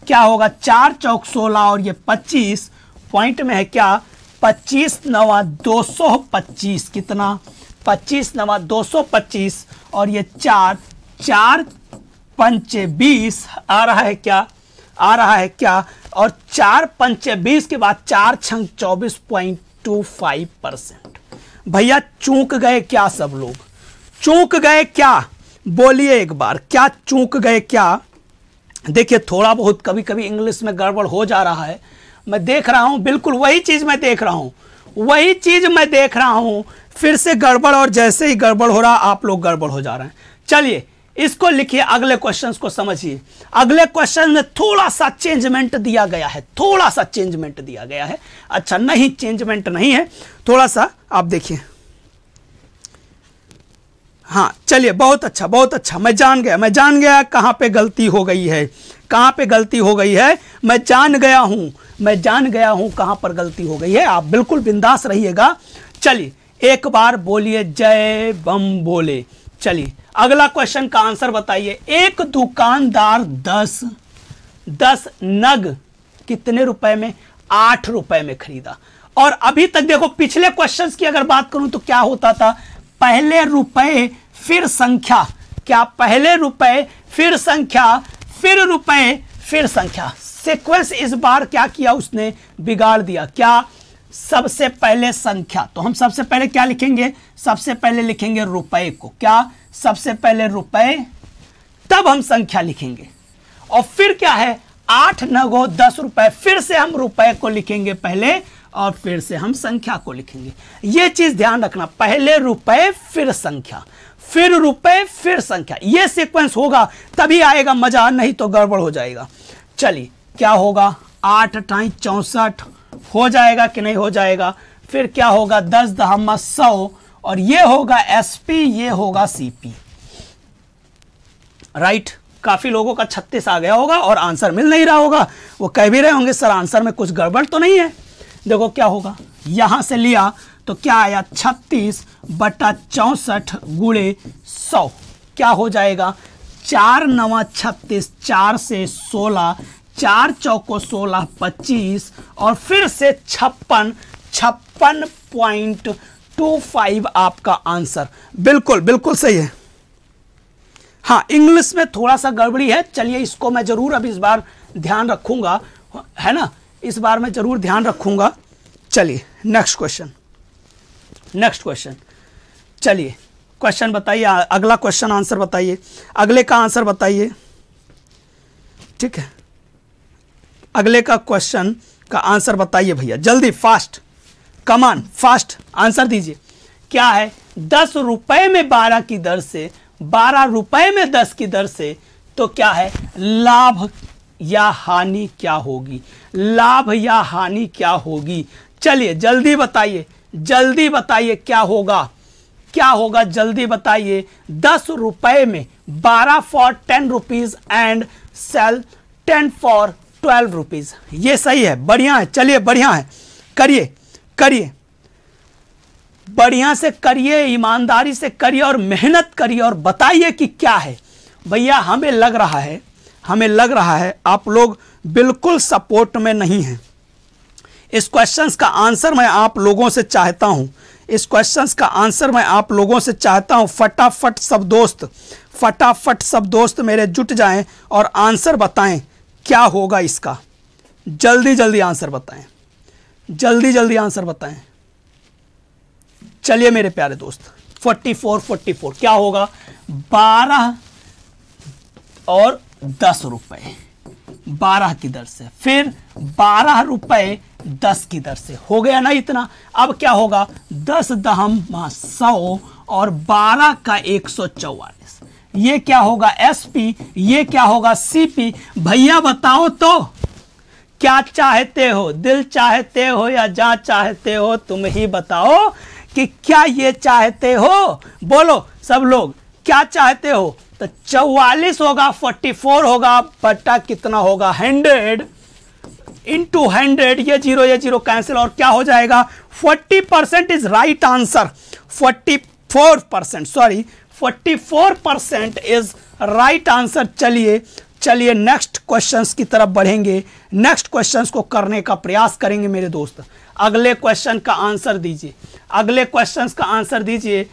Speaker 2: क्या होगा चार चौक सोलह और ये पच्चीस पॉइंट में है क्या पच्चीस नवा दो सौ पच्चीस कितना पच्चीस नवा दो सौ पच्चीस और ये चार चार पंचे बीस आ रहा है क्या आ रहा है क्या और चार पंच बीस के बाद चार छंग चौबीस पॉइंट टू फाइव परसेंट भैया चूक गए क्या सब लोग चूक गए क्या बोलिए एक बार क्या चूक गए क्या देखिए थोड़ा बहुत कभी कभी इंग्लिश में गड़बड़ हो जा रहा है मैं देख रहा हूं बिल्कुल वही चीज़ मैं देख रहा हूँ वही चीज़ मैं देख रहा हूँ फिर से गड़बड़ और जैसे ही गड़बड़ हो रहा आप लोग गड़बड़ हो जा रहे हैं चलिए इसको लिखिए अगले क्वेश्चन को समझिए अगले क्वेश्चन में थोड़ा सा चेंजमेंट दिया गया है थोड़ा सा चेंजमेंट दिया गया है अच्छा नहीं चेंजमेंट नहीं है थोड़ा सा आप देखिए हाँ चलिए बहुत अच्छा बहुत अच्छा मैं जान गया मैं जान गया कहाँ पे गलती हो गई है कहाँ पे गलती हो गई है मैं जान गया हूँ मैं जान गया हूँ कहाँ पर गलती हो गई है आप बिल्कुल बिंदास रहिएगा चलिए एक बार बोलिए जय बम बोले चलिए अगला क्वेश्चन का आंसर बताइए एक दुकानदार दस दस नग कितने रुपए में आठ रुपए में खरीदा और अभी तक देखो पिछले क्वेश्चंस की अगर बात करूं तो क्या होता था पहले रुपए फिर संख्या क्या पहले रुपए फिर संख्या फिर रुपए फिर संख्या सीक्वेंस इस बार क्या किया उसने बिगाड़ दिया क्या सबसे पहले संख्या तो हम सबसे पहले क्या लिखेंगे सबसे पहले लिखेंगे रुपए को क्या सबसे पहले रुपए तब हम संख्या लिखेंगे और फिर क्या है आठ नगो दस रुपए फिर से हम रुपए को लिखेंगे पहले और फिर से हम संख्या को लिखेंगे ये चीज ध्यान रखना पहले रुपए फिर संख्या फिर रुपए फिर संख्या ये सीक्वेंस होगा तभी आएगा मजा नहीं तो गड़बड़ हो जाएगा चलिए क्या होगा आठ अठाई चौसठ हो जाएगा कि नहीं हो जाएगा फिर क्या होगा दस दहमा सौ और ये होगा एसपी ये होगा सीपी राइट काफी लोगों का छत्तीस आ गया होगा और आंसर मिल नहीं रहा होगा वो कह भी रहे होंगे सर आंसर में कुछ गड़बड़ तो नहीं है देखो क्या होगा यहां से लिया तो क्या आया छत्तीस बटा चौसठ गुड़े सौ क्या हो जाएगा चार नवा छत्तीस चार से सोलह चार चौको सोलह पच्चीस और फिर से छप्पन छप्पन पॉइंट टू फाइव आपका आंसर बिल्कुल बिल्कुल सही है हाँ इंग्लिश में थोड़ा सा गड़बड़ी है चलिए इसको मैं ज़रूर अब इस बार ध्यान रखूंगा है ना इस बार मैं ज़रूर ध्यान रखूंगा चलिए नेक्स्ट क्वेश्चन नेक्स्ट क्वेश्चन चलिए क्वेश्चन बताइए अगला क्वेश्चन आंसर बताइए अगले का आंसर बताइए ठीक है अगले का क्वेश्चन का आंसर बताइए भैया जल्दी फास्ट कमान फास्ट आंसर दीजिए क्या है दस रुपए में बारह की दर से बारह रुपए में दस की दर से तो क्या है लाभ या हानि क्या होगी लाभ या हानि क्या होगी चलिए जल्दी बताइए जल्दी बताइए क्या होगा क्या होगा जल्दी बताइए दस रुपये में बारह for ten rupees and sell ten for twelve rupees ये सही है बढ़िया है चलिए बढ़िया है करिए करिए बढ़िया से करिए ईमानदारी से करिए और मेहनत करिए और बताइए कि क्या है भैया हमें लग रहा है हमें लग रहा है आप लोग बिल्कुल सपोर्ट में नहीं हैं इस क्वेश्चंस का आंसर मैं आप लोगों से चाहता हूं इस क्वेश्चंस का आंसर मैं आप लोगों से चाहता हूं फटाफट सब दोस्त फटाफट सब दोस्त मेरे जुट जाएं और आंसर बताएं क्या होगा इसका जल्दी जल्दी आंसर बताएं जल्दी जल्दी आंसर बताएं चलिए मेरे प्यारे दोस्त 44 44 क्या होगा 12 और दस रुपए बारह की दर से फिर बारह रुपए दस की दर से हो गया ना इतना अब क्या होगा दस दहम सौ और बारह का एक सौ चौवालीस ये क्या होगा एसपी ये क्या होगा सीपी भैया बताओ तो क्या चाहते हो दिल चाहते हो या जा चाहते हो तुम ही बताओ कि क्या ये चाहते हो बोलो सब लोग क्या चाहते हो तो चौवालीस होगा फोर्टी फोर होगा बट्टा कितना होगा हंड्रेड इंटू हंड्रेड ये जीरो ये जीरो कैंसिल और क्या हो जाएगा forty percent is right answer forty four percent sorry 44 percent is right answer चलिए चलिए नेक्स्ट क्वेश्चंस की तरफ बढ़ेंगे नेक्स्ट क्वेश्चंस को करने का प्रयास करेंगे मेरे दोस्त अगले क्वेश्चन का आंसर दीजिए अगले क्वेश्चंस का आंसर दीजिए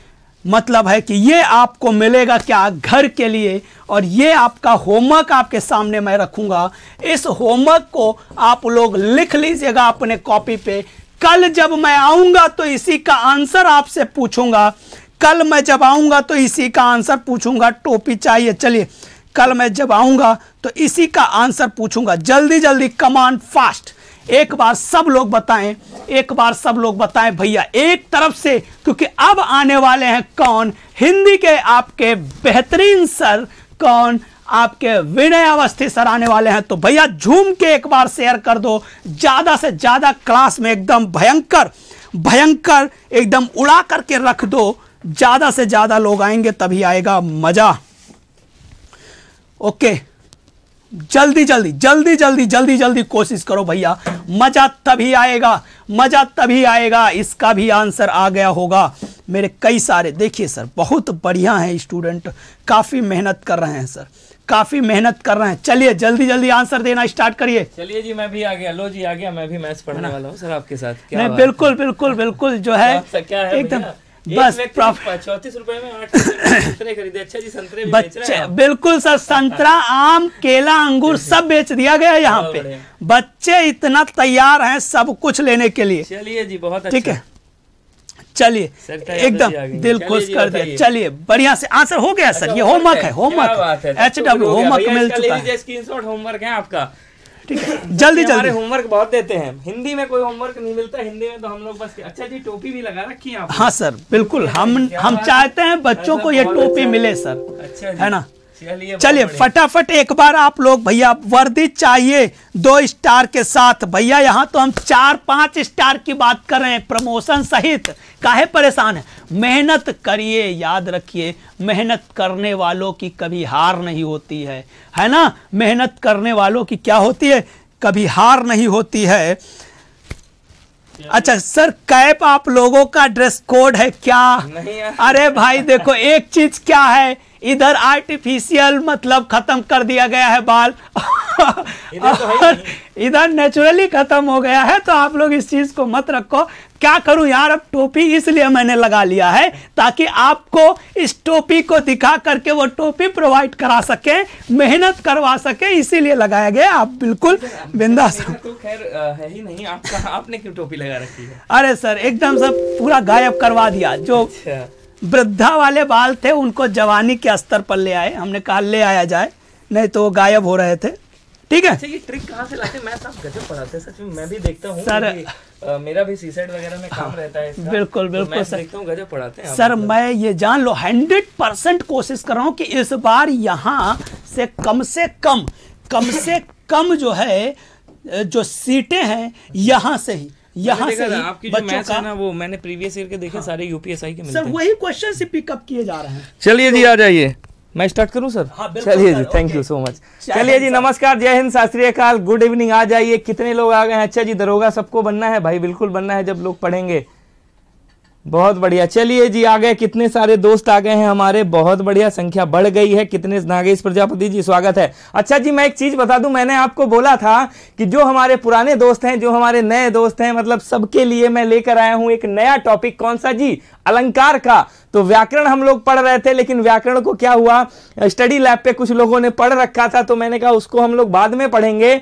Speaker 2: मतलब है कि ये आपको मिलेगा क्या घर के लिए और ये आपका होमवर्क आपके सामने मैं रखूंगा इस होमवर्क को आप लोग लिख लीजिएगा अपने कॉपी पे कल जब मैं आऊँगा तो इसी का आंसर आपसे पूछूंगा कल मैं जब आऊँगा तो इसी का आंसर पूछूंगा टोपी चाहिए चलिए कल मैं जब आऊँगा तो इसी का आंसर पूछूंगा जल्दी जल्दी कमांड फास्ट एक बार सब लोग बताएं एक बार सब लोग बताएं भैया एक तरफ से क्योंकि अब आने वाले हैं कौन हिंदी के आपके बेहतरीन सर कौन आपके विनय अवस्थी सर आने वाले हैं तो भैया झूम के एक बार शेयर कर दो ज़्यादा से ज़्यादा क्लास में एकदम भयंकर भयंकर एकदम उड़ा करके रख दो ज़्यादा से ज़्यादा लोग आएंगे तभी आएगा मज़ा ओके जल्दी जल्दी जल्दी जल्दी जल्दी जल्दी कोशिश करो भैया मज़ा तभी आएगा मज़ा तभी आएगा इसका भी आंसर आ गया होगा मेरे कई सारे देखिए सर बहुत बढ़िया हैं स्टूडेंट काफ़ी मेहनत कर रहे हैं सर काफ़ी मेहनत कर रहे हैं चलिए जल्दी जल्दी आंसर देना स्टार्ट करिए
Speaker 3: चलिए जी मैं भी आ गया लो जी आ गया मैं भी मैथ्स पढ़ने वाला हूँ सर आपके साथ क्या नहीं
Speaker 2: बिल्कुल बिल्कुल बिल्कुल जो है एकदम बस
Speaker 3: चौतीस रुपए में संतरे खरीदे अच्छा जी संतरे भी बेच रहे हैं
Speaker 2: बिल्कुल सर संतरा आम केला अंगूर सब बेच दिया गया यहाँ पे बच्चे इतना तैयार हैं सब कुछ लेने के लिए चलिए जी बहुत ठीक अच्छा। है चलिए तो एकदम दिल खुश कर दिया चलिए बढ़िया से आंसर हो गया सर अच्छा, ये होमवर्क है होमवर्क एच डब्ल्यू होमवर्क मिल चुका
Speaker 3: है होमवर्क है आपका
Speaker 2: ठीक जल्दी जल्दी
Speaker 3: होमवर्क बहुत देते हैं हिंदी में कोई होमवर्क नहीं मिलता हिंदी में तो हम लोग बस अच्छा जी टोपी भी लगा रखी है हाँ सर
Speaker 2: बिल्कुल अच्छा, हम हम चाहते हैं बच्चों अच्छा, को ये टोपी मिले सर अच्छा है ना चलिए फटाफट एक बार आप लोग भैया वर्दी चाहिए दो स्टार के साथ भैया यहाँ तो हम चार पांच स्टार की बात कर रहे हैं प्रमोशन सहित काहे परेशान है मेहनत करिए याद रखिए मेहनत करने वालों की कभी हार नहीं होती है है ना मेहनत करने वालों की क्या होती है कभी हार नहीं होती है अच्छा सर कैप आप लोगों का ड्रेस कोड है क्या अरे भाई देखो एक चीज क्या है इधर आर्टिफिशियल मतलब खत्म कर दिया गया है बाल इधर तो इधर नेचुरली खत्म हो गया है तो आप लोग इस चीज को मत रखो क्या करूं यार अब टोपी इसलिए मैंने लगा लिया है ताकि आपको इस टोपी को दिखा करके वो टोपी प्रोवाइड करा सके मेहनत करवा सके इसीलिए लगाया गया आप बिल्कुल बिंदास
Speaker 3: तो खैर है ही नहीं आपका आपने क्यों टोपी लगा रखी है
Speaker 2: अरे सर एकदम सब पूरा गायब करवा दिया जो अच्छा। वृद्धा वाले बाल थे उनको जवानी के स्तर पर ले आए हमने कहा ले आया जाए नहीं तो वो गायब हो रहे थे ठीक है अच्छा,
Speaker 3: ये ट्रिक कहां से लाते मैं सब तो गजब पढ़ाते सच में मैं भी देखता हूं सर मेरा भी सीसेट वगैरह में काम रहता है इसका, बिल्कुल तो बिल्कुल तो सर देखता हूं गजब पढ़ाते हैं सर
Speaker 2: मैं ये जान लो हंड्रेड परसेंट कोशिश कर रहा हूं कि इस बार यहां से कम से कम कम से कम जो है जो सीटें हैं यहां से ही यहाँ से आपकी जो
Speaker 3: ना वो मैंने प्रीवियस ईयर के देखे हाँ। सारे यूपीएसआई के सर
Speaker 2: वही क्वेश्चन से पिकअप किए जा रहे हैं
Speaker 3: चलिए जी तो आ जाइए मैं स्टार्ट करूं सर हाँ, चलिए जी थैंक यू सो मच चलिए जी नमस्कार जय हिंद शास्त्रीय काल गुड इवनिंग आ जाइए कितने लोग आ गए हैं अच्छा जी दरोगा सबको बनना है भाई बिल्कुल बनना है जब लोग पढ़ेंगे बहुत बढ़िया चलिए जी आ गए कितने सारे दोस्त आ गए हैं हमारे बहुत बढ़िया संख्या बढ़ गई है कितने नागेश प्रजापति जी स्वागत है अच्छा जी मैं एक चीज़ बता दूं मैंने आपको बोला था कि जो हमारे पुराने दोस्त हैं जो हमारे नए दोस्त हैं मतलब सबके लिए मैं लेकर आया हूं एक नया टॉपिक कौन सा जी अलंकार का तो व्याकरण हम लोग पढ़ रहे थे लेकिन व्याकरण को क्या हुआ स्टडी लैब पे कुछ लोगों ने पढ़ रखा था तो मैंने कहा उसको हम लोग बाद में पढ़ेंगे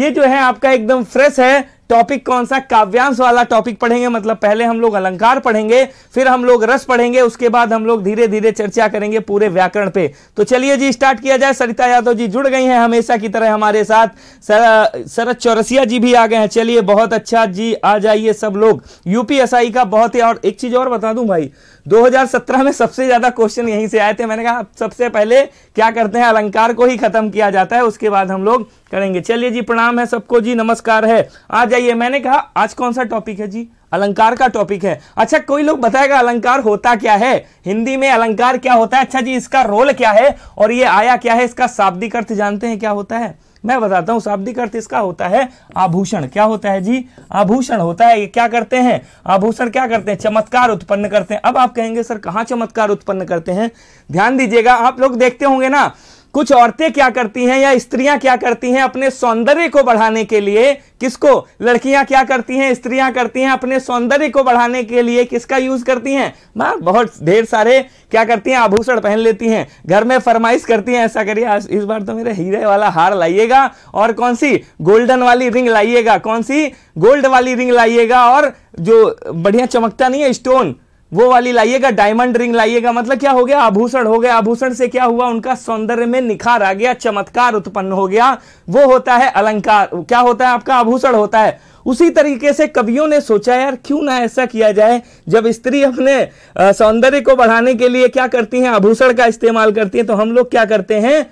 Speaker 3: ये जो है आपका एकदम फ्रेश है टॉपिक कौन सा काव्यांश वाला टॉपिक पढ़ेंगे मतलब पहले हम लोग अलंकार पढ़ेंगे फिर हम लोग रस पढ़ेंगे उसके बाद हम लोग धीरे धीरे चर्चा करेंगे पूरे व्याकरण पे तो चलिए जी स्टार्ट किया जाए सरिता यादव जी जुड़ गई हैं हमेशा की तरह हमारे साथ सर, चौरसिया जी भी आ गए हैं चलिए बहुत अच्छा जी आ जाइए सब लोग यूपीएसआई का बहुत ही और एक चीज और बता दूं भाई 2017 में सबसे ज्यादा क्वेश्चन यहीं से आए थे मैंने कहा सबसे पहले क्या करते हैं अलंकार को ही खत्म किया जाता है उसके बाद हम लोग करेंगे चलिए जी प्रणाम है सबको जी नमस्कार है आ जाइए मैंने कहा आज कौन सा टॉपिक है जी अलंकार का टॉपिक है अच्छा कोई लोग बताएगा अलंकार होता क्या है हिंदी में अलंकार क्या होता है अच्छा जी इसका रोल क्या है और ये आया क्या है इसका शाब्दिक अर्थ जानते हैं क्या होता है मैं बताता हूं शाब्दिक अर्थ इसका होता है आभूषण क्या होता है जी आभूषण होता है ये क्या करते हैं आभूषण क्या करते हैं चमत्कार उत्पन्न करते हैं अब आप कहेंगे सर कहाँ चमत्कार उत्पन्न करते हैं ध्यान दीजिएगा आप लोग देखते होंगे ना कुछ औरतें क्या करती हैं या स्त्रियां क्या करती हैं अपने सौंदर्य को बढ़ाने के लिए किसको लड़कियां क्या करती हैं स्त्रियां करती हैं अपने सौंदर्य को बढ़ाने के लिए किसका यूज करती हैं मां बहुत ढेर सारे क्या करती हैं आभूषण पहन लेती हैं घर में फरमाइश करती हैं ऐसा करिए इस बार तो मेरे हीरे वाला हार लाइएगा और कौन सी गोल्डन वाली रिंग लाइएगा कौन सी गोल्ड वाली रिंग लाइएगा और जो बढ़िया चमकता नहीं है स्टोन वो वाली लाइएगा डायमंड रिंग लाइएगा मतलब क्या हो गया आभूषण हो गया आभूषण से क्या हुआ उनका सौंदर्य में निखार आ गया चमत्कार उत्पन्न हो गया वो होता है अलंकार क्या होता है आपका आभूषण होता है उसी तरीके से कवियों ने सोचा यार क्यों ना ऐसा किया जाए जब स्त्री अपने सौंदर्य को बढ़ाने के लिए क्या करती है आभूषण का इस्तेमाल करती है तो हम लोग क्या करते हैं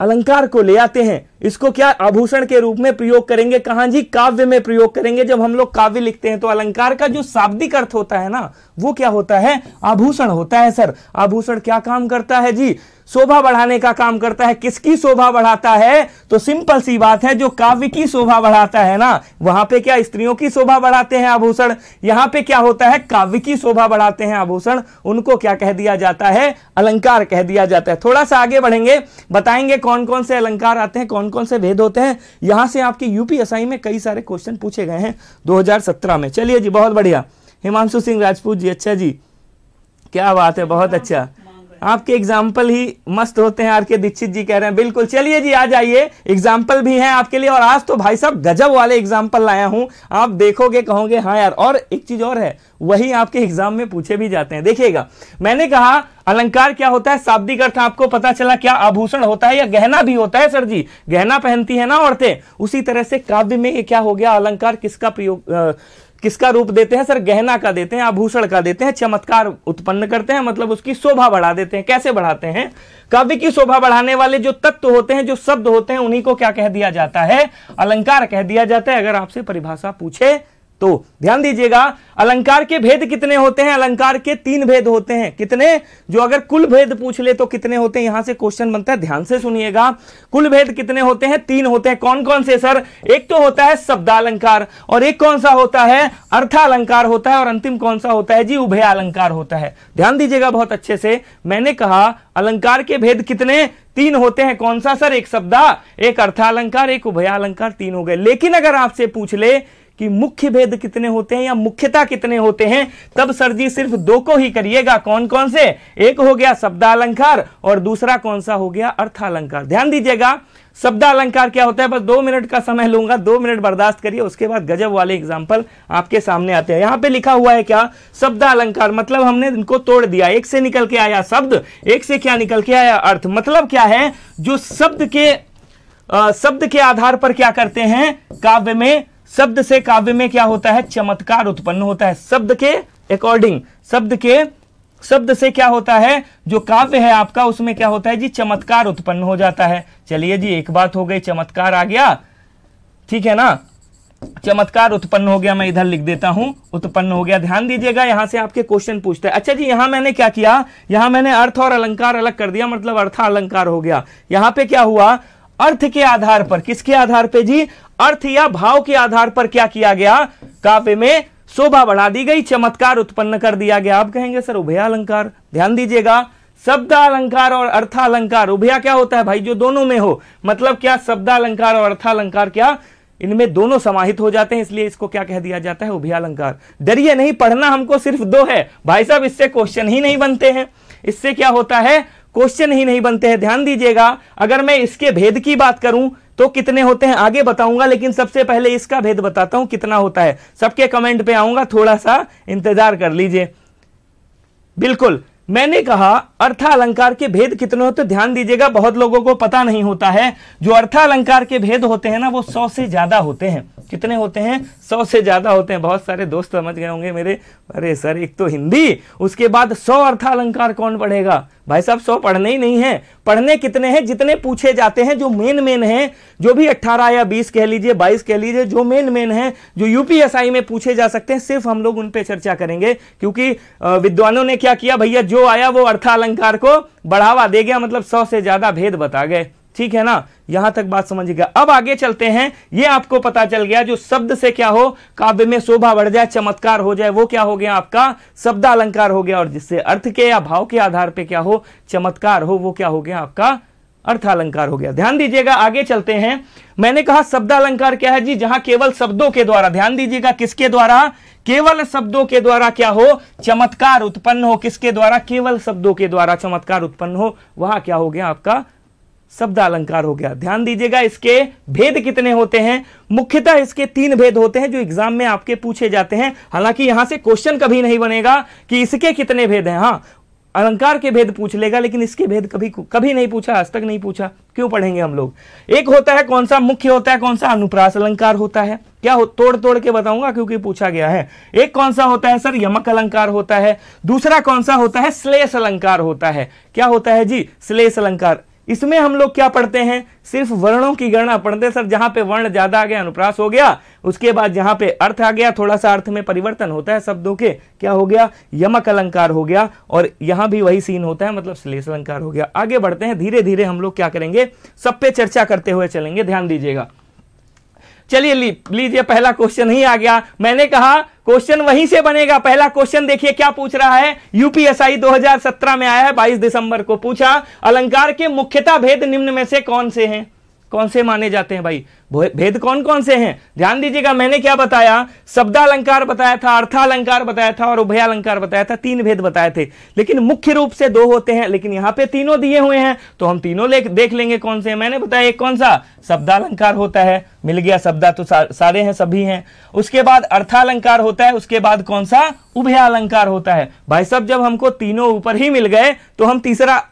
Speaker 3: अलंकार को ले आते हैं इसको क्या आभूषण के रूप में प्रयोग करेंगे कहा जी काव्य में प्रयोग करेंगे जब हम लोग काव्य लिखते हैं तो अलंकार का जो शाब्दिक अर्थ होता है ना वो क्या होता है आभूषण होता है सर आभूषण क्या काम करता है जी शोभा बढ़ाने का काम करता है किसकी शोभा बढ़ाता है तो सिंपल सी बात है जो काव्य की शोभा बढ़ाता है ना वहां पे क्या स्त्रियों की शोभा बढ़ाते हैं आभूषण यहां पे क्या होता है काव्य की शोभा बढ़ाते हैं आभूषण उनको क्या कह दिया जाता है अलंकार कह दिया जाता है थोड़ा सा आगे बढ़ेंगे बताएंगे कौन कौन से अलंकार आते हैं कौन कौन से भेद होते हैं यहां से आपके यूपीएसआई में कई सारे क्वेश्चन पूछे गए हैं दो में चलिए जी बहुत बढ़िया हिमांशु सिंह राजपूत जी अच्छा जी क्या बात है बहुत हाँ। अच्छा आपके एग्जाम्पल ही मस्त होते हैं आर के दीक्षित जी कह रहे हैं बिल्कुल चलिए जी आ जाइए एग्जाम्पल भी हैं आपके लिए और आज तो भाई साहब गजब वाले एग्जाम्पल लाया हूं आप देखोगे कहोगे हाँ यार और एक चीज और है वही आपके एग्जाम में पूछे भी जाते हैं देखिएगा मैंने कहा अलंकार क्या होता है शाब्दिक अर्थ आपको पता चला क्या आभूषण होता है या गहना भी होता है सर जी गहना पहनती है ना औरतें उसी तरह से काव्य में ये क्या हो गया अलंकार किसका प्रयोग किसका रूप देते हैं सर गहना का देते हैं आभूषण का देते हैं चमत्कार उत्पन्न करते हैं मतलब उसकी शोभा बढ़ा देते हैं कैसे बढ़ाते हैं काव्य की शोभा बढ़ाने वाले जो तत्व होते हैं जो शब्द होते हैं उन्हीं को क्या कह दिया जाता है अलंकार कह दिया जाता है अगर आपसे परिभाषा पूछे तो ध्यान दीजिएगा अलंकार के भेद कितने होते हैं अलंकार के तीन भेद होते हैं कितने जो अगर कुल भेद पूछ ले तो कितने होते हैं यहां से क्वेश्चन बनता है ध्यान से सुनिएगा कुल भेद कितने होते हैं तीन होते हैं कौन कौन से सर एक तो होता है शब्दालंकार और एक कौन सा होता है अर्थालंकार होता है और अंतिम कौन सा होता है जी उभय अलंकार होता है ध्यान दीजिएगा बहुत अच्छे से मैंने कहा अलंकार के भेद कितने तीन होते हैं कौन सा सर एक शब्दा एक अर्थालंकार एक उभयालंकार तीन हो गए लेकिन अगर आपसे पूछ ले कि मुख्य भेद कितने होते हैं या मुख्यता कितने होते हैं तब सर जी सिर्फ दो को ही करिएगा कौन कौन से एक हो गया शब्दालंकार और दूसरा कौन सा हो गया अर्थालंकार ध्यान दीजिएगा शब्दालंकार क्या होता है बस दो मिनट का समय लूंगा दो मिनट बर्दाश्त करिए उसके बाद गजब वाले एग्जाम्पल आपके सामने आते हैं यहां पे लिखा हुआ है क्या शब्दालंकार मतलब हमने इनको तोड़ दिया एक से निकल के आया शब्द एक से क्या निकल के आया अर्थ मतलब क्या है जो शब्द के आ, शब्द के आधार पर क्या करते हैं काव्य में शब्द से काव्य में क्या होता है चमत्कार उत्पन्न होता है शब्द के अकॉर्डिंग शब्द के शब्द से क्या होता है जो काव्य है आपका उसमें क्या होता है जी चमत्कार उत्पन्न हो जाता है चलिए जी एक बात हो गई चमत्कार आ गया ठीक है ना चमत्कार उत्पन्न हो गया मैं इधर लिख देता हूं उत्पन्न हो गया ध्यान दीजिएगा यहां से आपके क्वेश्चन पूछता है अच्छा जी यहां मैंने क्या किया यहां मैंने अर्थ और अलंकार अलग कर दिया मतलब अर्थ अलंकार हो गया यहां पे क्या हुआ अर्थ के आधार पर किसके आधार पे जी अर्थ या भाव के आधार पर क्या किया गया काव्य में शोभा बढ़ा दी गई चमत्कार उत्पन्न कर दिया गया आप कहेंगे सर उभया अलंकार ध्यान दीजिएगा शब्दालंकार और अर्थालंकार उभया क्या होता है भाई जो दोनों में हो मतलब क्या शब्दालंकार और अर्थालंकार क्या इनमें दोनों समाहित हो जाते हैं इसलिए इसको क्या कह दिया जाता है उभयालंकार डरिए नहीं पढ़ना हमको सिर्फ दो है भाई साहब इससे क्वेश्चन ही नहीं बनते हैं इससे क्या होता है क्वेश्चन ही नहीं बनते हैं ध्यान दीजिएगा अगर मैं इसके भेद की बात करूं तो कितने होते हैं आगे बताऊंगा लेकिन सबसे पहले इसका भेद बताता हूं कितना होता है सबके कमेंट पे आऊंगा थोड़ा सा इंतजार कर लीजिए बिल्कुल मैंने कहा अर्थालंकार के भेद कितने होते ध्यान दीजिएगा बहुत लोगों को पता नहीं होता है जो अर्थालंकार के भेद होते हैं ना वो सौ से ज्यादा होते हैं कितने होते हैं सौ से ज्यादा होते हैं बहुत सारे दोस्त समझ गए होंगे मेरे अरे सर एक तो हिंदी उसके बाद सौ अर्थालंकार कौन पढ़ेगा भाई साहब सौ पढ़ने ही नहीं है पढ़ने कितने हैं जितने पूछे जाते हैं जो मेन मेन हैं जो भी 18 या 20 कह लीजिए 22 कह लीजिए जो मेन मेन हैं जो यूपीएसआई में पूछे जा सकते हैं सिर्फ हम लोग उन पर चर्चा करेंगे क्योंकि विद्वानों ने क्या किया भैया जो आया वो अर्थालंकार को बढ़ावा दे गया मतलब सौ से ज़्यादा भेद बता गए ठीक है ना यहां तक बात समझिएगा अब आगे चलते हैं ये आपको पता चल गया जो शब्द से क्या हो काव्य में शोभा बढ़ जाए चमत्कार हो जाए वो क्या हो गया आपका शब्द अलंकार हो गया और जिससे अर्थ के या भाव के आधार पे क्या हो चमत्कार हो वो क्या हो गया आपका अर्थालंकार हो गया ध्यान दीजिएगा आगे चलते हैं मैंने कहा शब्द अलंकार क्या है जी जहां केवल शब्दों के द्वारा ध्यान दीजिएगा किसके द्वारा केवल शब्दों के द्वारा क्या हो चमत्कार उत्पन्न हो किसके द्वारा केवल शब्दों के द्वारा चमत्कार उत्पन्न हो वहां क्या हो गया आपका शब्द अलंकार हो गया ध्यान दीजिएगा इसके भेद कितने होते हैं मुख्यतः इसके तीन भेद होते हैं जो एग्जाम में आपके पूछे जाते हैं हालांकि यहां से क्वेश्चन कभी नहीं बनेगा कि इसके कितने भेद हैं हाँ अलंकार के भेद पूछ लेगा लेकिन इसके भेद कभी कभी नहीं पूछा आज तक नहीं पूछा क्यों पढ़ेंगे हम लोग एक होता है कौन सा मुख्य होता है कौन सा अनुप्रास अलंकार होता है क्या हो तोड़ तोड़ के बताऊंगा क्योंकि पूछा गया है एक कौन सा होता है सर यमक अलंकार होता है दूसरा कौन सा होता है श्लेष अलंकार होता है क्या होता है जी श्लेष अलंकार इसमें हम लोग क्या पढ़ते हैं सिर्फ वर्णों की गणना पढ़ते हैं सर जहां पे वर्ण ज्यादा आ गया अनुप्रास हो गया उसके बाद जहां पे अर्थ आ गया थोड़ा सा अर्थ में परिवर्तन होता है शब्दों के क्या हो गया यमक अलंकार हो गया और यहां भी वही सीन होता है मतलब श्लेष अलंकार हो गया आगे बढ़ते हैं धीरे धीरे हम लोग क्या करेंगे सब पे चर्चा करते हुए चलेंगे ध्यान दीजिएगा चलिए लीजिए पहला क्वेश्चन ही आ गया मैंने कहा क्वेश्चन वहीं से बनेगा पहला क्वेश्चन देखिए क्या पूछ रहा है यूपीएसआई 2017 में आया है 22 दिसंबर को पूछा अलंकार के मुख्यता भेद निम्न में से कौन से हैं कौन से माने जाते हैं भाई भेद कौन कौन से हैं ध्यान दीजिएगा मैंने क्या बताया शब्दालंकार बताया था अर्थालंकार बताया था और उभयालंकार बताया था तीन भेद बताए थे लेकिन मुख्य रूप से दो होते हैं लेकिन यहां पे तीनों दिए हुए हैं तो हम तीनों ले, देख लेंगे कौन से मैंने बताया एक कौन सा शब्दालंकार होता है मिल गया शब्दा तो सा, सारे हैं सभी हैं उसके बाद अर्थालंकार होता है उसके बाद कौन सा उभयालंकार होता है भाई साहब जब हमको तीनों ऊपर ही मिल गए तो हम तीसरा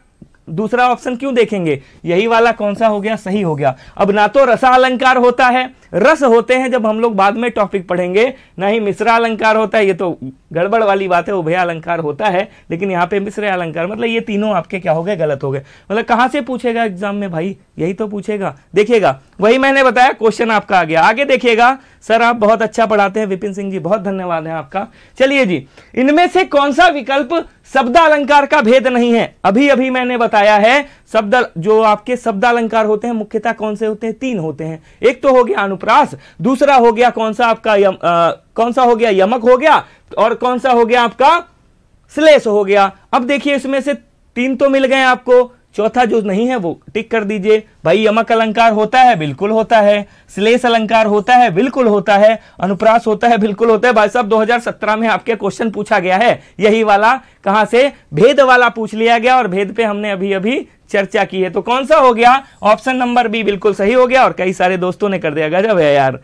Speaker 3: दूसरा ऑप्शन क्यों देखेंगे यही वाला कौन सा हो गया सही हो गया अब ना तो रसा अलंकार होता है रस होते हैं जब हम लोग बाद में टॉपिक पढ़ेंगे ना ही मिश्रा अलंकार होता है ये तो गड़बड़ वाली बात है उभय अलंकार होता है लेकिन यहाँ पे मिश्र अलंकार मतलब ये तीनों आपके क्या हो गए गलत हो गए मतलब कहाँ से पूछेगा एग्जाम में भाई यही तो पूछेगा देखिएगा वही मैंने बताया क्वेश्चन आपका आ गया आगे देखिएगा सर आप बहुत अच्छा पढ़ाते हैं विपिन सिंह जी बहुत धन्यवाद है आपका चलिए जी इनमें से कौन सा विकल्प शब्द अलंकार का भेद नहीं है अभी अभी मैंने बताया है शब्द जो आपके शब्द अलंकार होते हैं मुख्यतः कौन से होते हैं तीन होते हैं एक तो हो गया अनुप्रास दूसरा हो गया कौन सा आपका यम, आ, कौन सा हो गया यमक हो गया और कौन सा हो गया आपका श्लेष हो गया अब देखिए इसमें से तीन तो मिल गए आपको चौथा जो नहीं है वो टिक कर दीजिए भाई यमक अलंकार होता है बिल्कुल होता है श्लेष अलंकार होता है बिल्कुल होता है अनुप्रास होता है बिल्कुल होता है भाई साहब 2017 में आपके क्वेश्चन पूछा गया है यही वाला कहां से भेद वाला पूछ लिया गया और भेद पे हमने अभी अभी चर्चा की है तो कौन सा हो गया ऑप्शन नंबर बी बिल्कुल सही हो गया और कई सारे दोस्तों ने कर दिया गजब है यार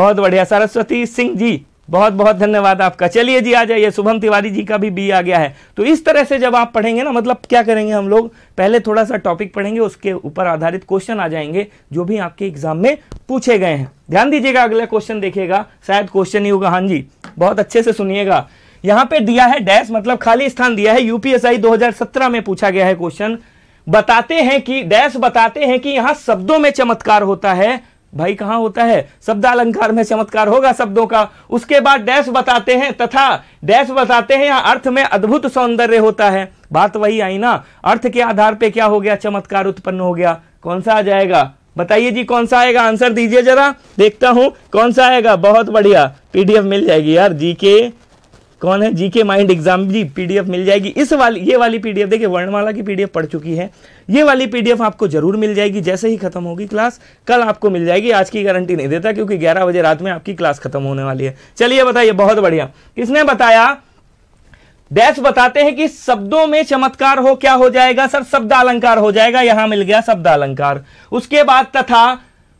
Speaker 3: बहुत बढ़िया सरस्वती सिंह जी बहुत बहुत धन्यवाद आपका चलिए जी आ जाइए शुभम तिवारी जी का भी बी आ गया है तो इस तरह से जब आप पढ़ेंगे ना मतलब क्या करेंगे हम लोग पहले थोड़ा सा टॉपिक पढ़ेंगे उसके ऊपर आधारित क्वेश्चन आ जाएंगे जो भी आपके एग्जाम में पूछे गए हैं ध्यान दीजिएगा अगला क्वेश्चन देखिएगा शायद क्वेश्चन ही होगा हाँ जी बहुत अच्छे से सुनिएगा यहाँ पे दिया है डैश मतलब खाली स्थान दिया है यूपीएसआई दो में पूछा गया है क्वेश्चन बताते हैं कि डैश बताते हैं कि यहाँ शब्दों में चमत्कार होता है भाई कहां होता है शब्दालंकार में चमत्कार होगा शब्दों का उसके बाद डैश बताते हैं तथा डैश बताते हैं यहां अर्थ में अद्भुत सौंदर्य होता है बात वही आई ना अर्थ के आधार पे क्या हो गया चमत्कार उत्पन्न हो गया कौन सा आ जाएगा बताइए जी कौन सा आएगा आंसर दीजिए जरा देखता हूं कौन सा आएगा बहुत बढ़िया पीडीएफ मिल जाएगी यार जीके कौन है जीके माइंड एग्जाम जी पीडीएफ मिल जाएगी इस वाली ये वाली पीडीएफ देखिए वर्णमाला की पीडीएफ पढ़ चुकी है ये वाली पीडीएफ आपको जरूर मिल जाएगी जैसे ही खत्म होगी क्लास कल आपको मिल जाएगी आज की गारंटी नहीं देता क्योंकि ग्यारह बजे रात में आपकी क्लास खत्म होने वाली है चलिए बताइए बहुत बढ़िया किसने बताया डैश बताते हैं कि शब्दों में चमत्कार हो क्या हो जाएगा सर शब्द अलंकार हो जाएगा यहां मिल गया शब्द अलंकार उसके बाद तथा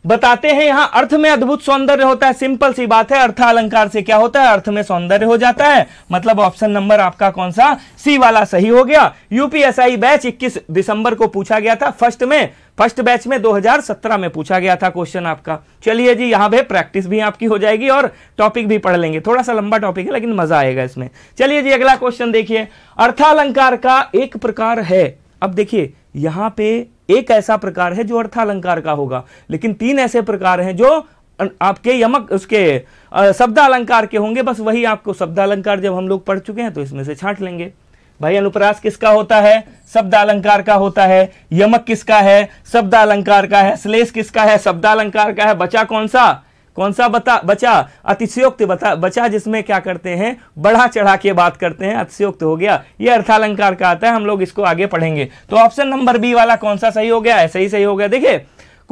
Speaker 3: बताते हैं यहां अर्थ में अद्भुत सौंदर्य होता है सिंपल सी बात है अर्थ अलंकार से क्या होता है अर्थ में सौंदर्य हो जाता है मतलब ऑप्शन नंबर आपका कौन सा सी वाला सही हो गया यूपीएसआई बैच 21 दिसंबर को पूछा गया था फर्स्ट में फर्स्ट बैच में 2017 में पूछा गया था क्वेश्चन आपका चलिए जी यहां पर प्रैक्टिस भी आपकी हो जाएगी और टॉपिक भी पढ़ लेंगे थोड़ा सा लंबा टॉपिक है लेकिन मजा आएगा इसमें चलिए जी अगला क्वेश्चन देखिए अर्थालंकार का एक प्रकार है अब देखिए यहां पर एक ऐसा प्रकार है जो अर्थालंकार का होगा लेकिन तीन ऐसे प्रकार हैं जो आपके यमक उसके शब्द अलंकार के होंगे बस वही आपको शब्द अलंकार जब हम लोग पढ़ चुके हैं तो इसमें से छांट लेंगे भाई अनुप्रास किसका होता है शब्द अलंकार का होता है यमक किसका है शब्द अलंकार का है श्लेष किसका है शब्द अलंकार का है बचा कौन सा कौन सा बता बचा अतिशयोक्त बता बचा जिसमें क्या करते हैं बढ़ा चढ़ा के बात करते हैं अतिशयोक्त हो गया ये अर्थालंकार का आता है हम लोग इसको आगे पढ़ेंगे तो ऑप्शन नंबर बी वाला कौन सा सही हो गया है सही सही हो गया देखिए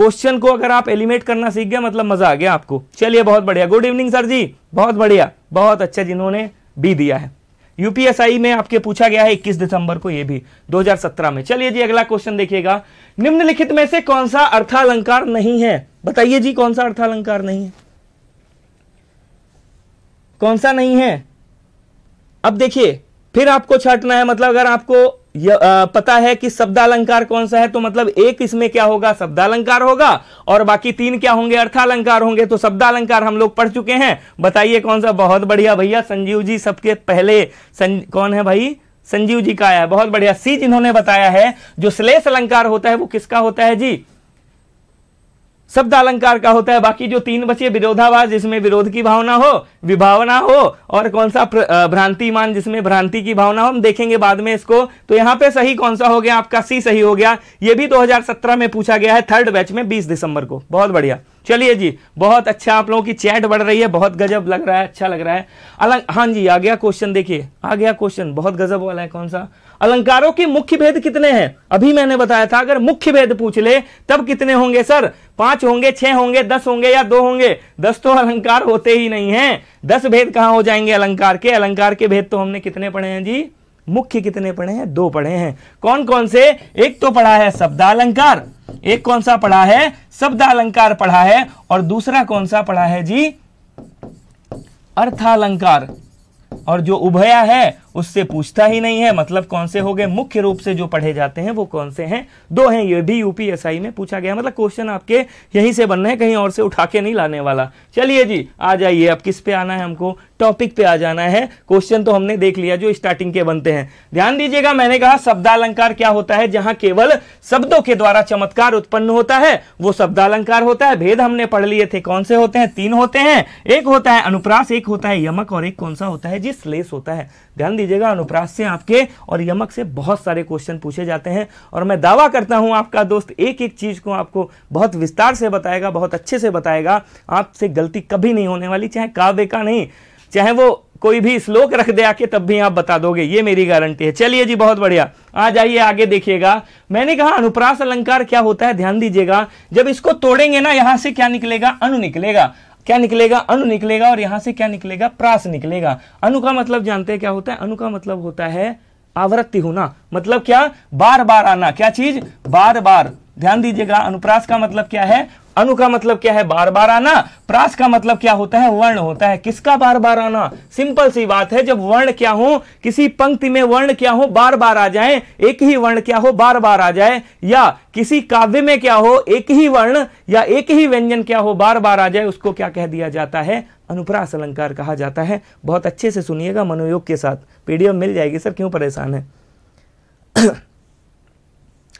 Speaker 3: क्वेश्चन को अगर आप एलिमेट करना सीख गए मतलब मजा आ गया आपको चलिए बहुत बढ़िया गुड इवनिंग सर जी बहुत बढ़िया बहुत अच्छा जिन्होंने बी दिया है यूपीएसआई में आपके पूछा गया है 21 दिसंबर को यह भी 2017 में चलिए जी अगला क्वेश्चन देखिएगा निम्नलिखित में से कौन सा अर्थालंकार नहीं है बताइए जी कौन सा अर्थालंकार नहीं है कौन सा नहीं है अब देखिए फिर आपको छटना है मतलब अगर आपको पता है कि शब्दालंकार कौन सा है तो मतलब एक इसमें क्या होगा शब्दालंकार होगा और बाकी तीन क्या होंगे अर्थालंकार होंगे तो शब्दालंकार हम लोग पढ़ चुके हैं बताइए कौन सा बहुत बढ़िया भैया संजीव जी सबके पहले सं... कौन है भाई संजीव जी का आया है बहुत बढ़िया सी जिन्होंने बताया है जो श्लेष अलंकार होता है वो किसका होता है जी शब्द अलंकार का होता है बाकी जो तीन बचे विरोधावास जिसमें विरोध की भावना हो विभावना हो और कौन सा भ्रांतिमान जिसमें भ्रांति की भावना हो हम देखेंगे बाद में इसको तो यहां पे सही कौन सा हो गया आपका सी सही हो गया ये भी 2017 में पूछा गया है थर्ड बैच में 20 दिसंबर को बहुत बढ़िया चलिए जी बहुत अच्छा आप लोगों की चैट बढ़ रही है बहुत गजब लग रहा है अच्छा लग रहा है अलंग हाँ जी आ गया क्वेश्चन देखिए आ गया क्वेश्चन बहुत गजब वाला है कौन सा अलंकारों के मुख्य भेद कितने हैं अभी मैंने बताया था अगर मुख्य भेद पूछ ले तब कितने होंगे सर पांच होंगे छह होंगे दस होंगे या दो होंगे दस तो अलंकार होते ही नहीं है दस भेद कहाँ हो जाएंगे अलंकार के अलंकार के भेद तो हमने कितने पढ़े हैं जी मुख्य कितने पढ़े हैं दो पढ़े हैं कौन कौन से एक तो पढ़ा है शब्दालंकार एक कौन सा पढ़ा है शब्दालंकार पढ़ा है और दूसरा कौन सा पढ़ा है जी अर्थालंकार और जो उभया है उससे पूछता ही नहीं है मतलब कौन से हो गए मुख्य रूप से जो पढ़े जाते हैं वो कौन से हैं दो हैं ये भी यूपीएसआई में पूछा गया मतलब क्वेश्चन आपके यहीं से बनना है कहीं और से उठा के नहीं लाने वाला चलिए जी आ जाइए अब किस पे आना है हमको टॉपिक पे आ जाना है क्वेश्चन तो हमने देख लिया जो स्टार्टिंग के बनते हैं ध्यान दीजिएगा मैंने कहा शब्दालंकार क्या होता है जहां केवल शब्दों के द्वारा चमत्कार उत्पन्न होता है वो शब्दालंकार होता है भेद हमने पढ़ लिए थे कौन से होते हैं तीन होते हैं एक होता है अनुप्रास एक होता है यमक और एक कौन सा होता है जिस श्लेष होता है ध्यान दीजिए लीजिएगा अनुप्रास से आपके और यमक से बहुत सारे क्वेश्चन पूछे जाते हैं और मैं दावा करता हूं आपका दोस्त एक एक चीज़ को आपको बहुत विस्तार से बताएगा बहुत अच्छे से बताएगा आपसे गलती कभी नहीं होने वाली चाहे काव्य का नहीं चाहे वो कोई भी श्लोक रख दे आके तब भी आप बता दोगे ये मेरी गारंटी है चलिए जी बहुत बढ़िया आ जाइए आगे देखिएगा मैंने कहा अनुप्रास अलंकार क्या होता है ध्यान दीजिएगा जब इसको तोड़ेंगे ना यहां से क्या निकलेगा अनु निकलेगा क्या निकलेगा अणु निकलेगा और यहां से क्या निकलेगा प्रास निकलेगा अणु का मतलब जानते हैं क्या होता है अणु का मतलब होता है आवृत्ति होना मतलब क्या बार बार आना क्या चीज बार बार ध्यान दीजिएगा अनुप्रास का मतलब क्या है अनु का मतलब क्या है बार बार आना प्रास का मतलब क्या होता है वर्ण होता है किसका बार बार आना सिंपल सी बात है जब वर्ण क्या हो किसी पंक्ति में वर्ण क्या हो बार बार आ जाए एक ही वर्ण क्या हो बार बार आ जाए या किसी काव्य में क्या हो एक ही वर्ण या एक ही व्यंजन क्या हो बार बार आ जाए उसको क्या कह दिया जाता है अनुप्रास अलंकार कहा जाता है बहुत अच्छे से सुनिएगा मनोयोग के साथ पीडीएफ मिल जाएगी सर क्यों परेशान है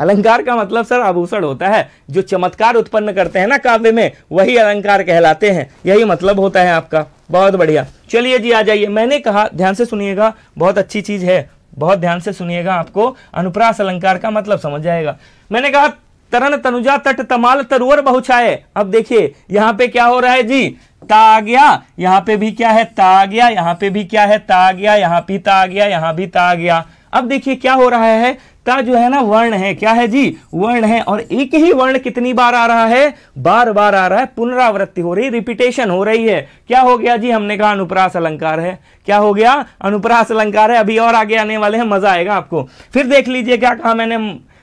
Speaker 3: अलंकार का मतलब सर आभूषण होता है जो चमत्कार उत्पन्न करते हैं ना काव्य में वही अलंकार कहलाते हैं यही मतलब होता है आपका बहुत बढ़िया चलिए जी आ जाइए मैंने कहा ध्यान से सुनिएगा बहुत अच्छी चीज है बहुत ध्यान से सुनिएगा आपको अनुप्रास अलंकार का मतलब समझ जाएगा मैंने कहा तरन तनुजा तट तमाल तरुअर बहुछाए अब देखिए यहाँ पे क्या हो रहा है जी ता आ गया यहाँ पे भी क्या है ता आ गया यहाँ पे भी क्या है ता आ गया यहाँ भी ता आ गया यहाँ भी ता आ गया अब देखिए क्या हो रहा है ता जो है ना वर्ण है क्या है जी वर्ण है और एक ही वर्ण कितनी बार आ रहा है बार बार आ रहा है पुनरावृत्ति हो रही रिपीटेशन हो रही है क्या हो गया जी हमने कहा अनुप्रास अलंकार है क्या हो गया अनुप्रास अलंकार है अभी और आगे आने वाले हैं मजा आएगा आपको फिर देख लीजिए क्या कहा मैंने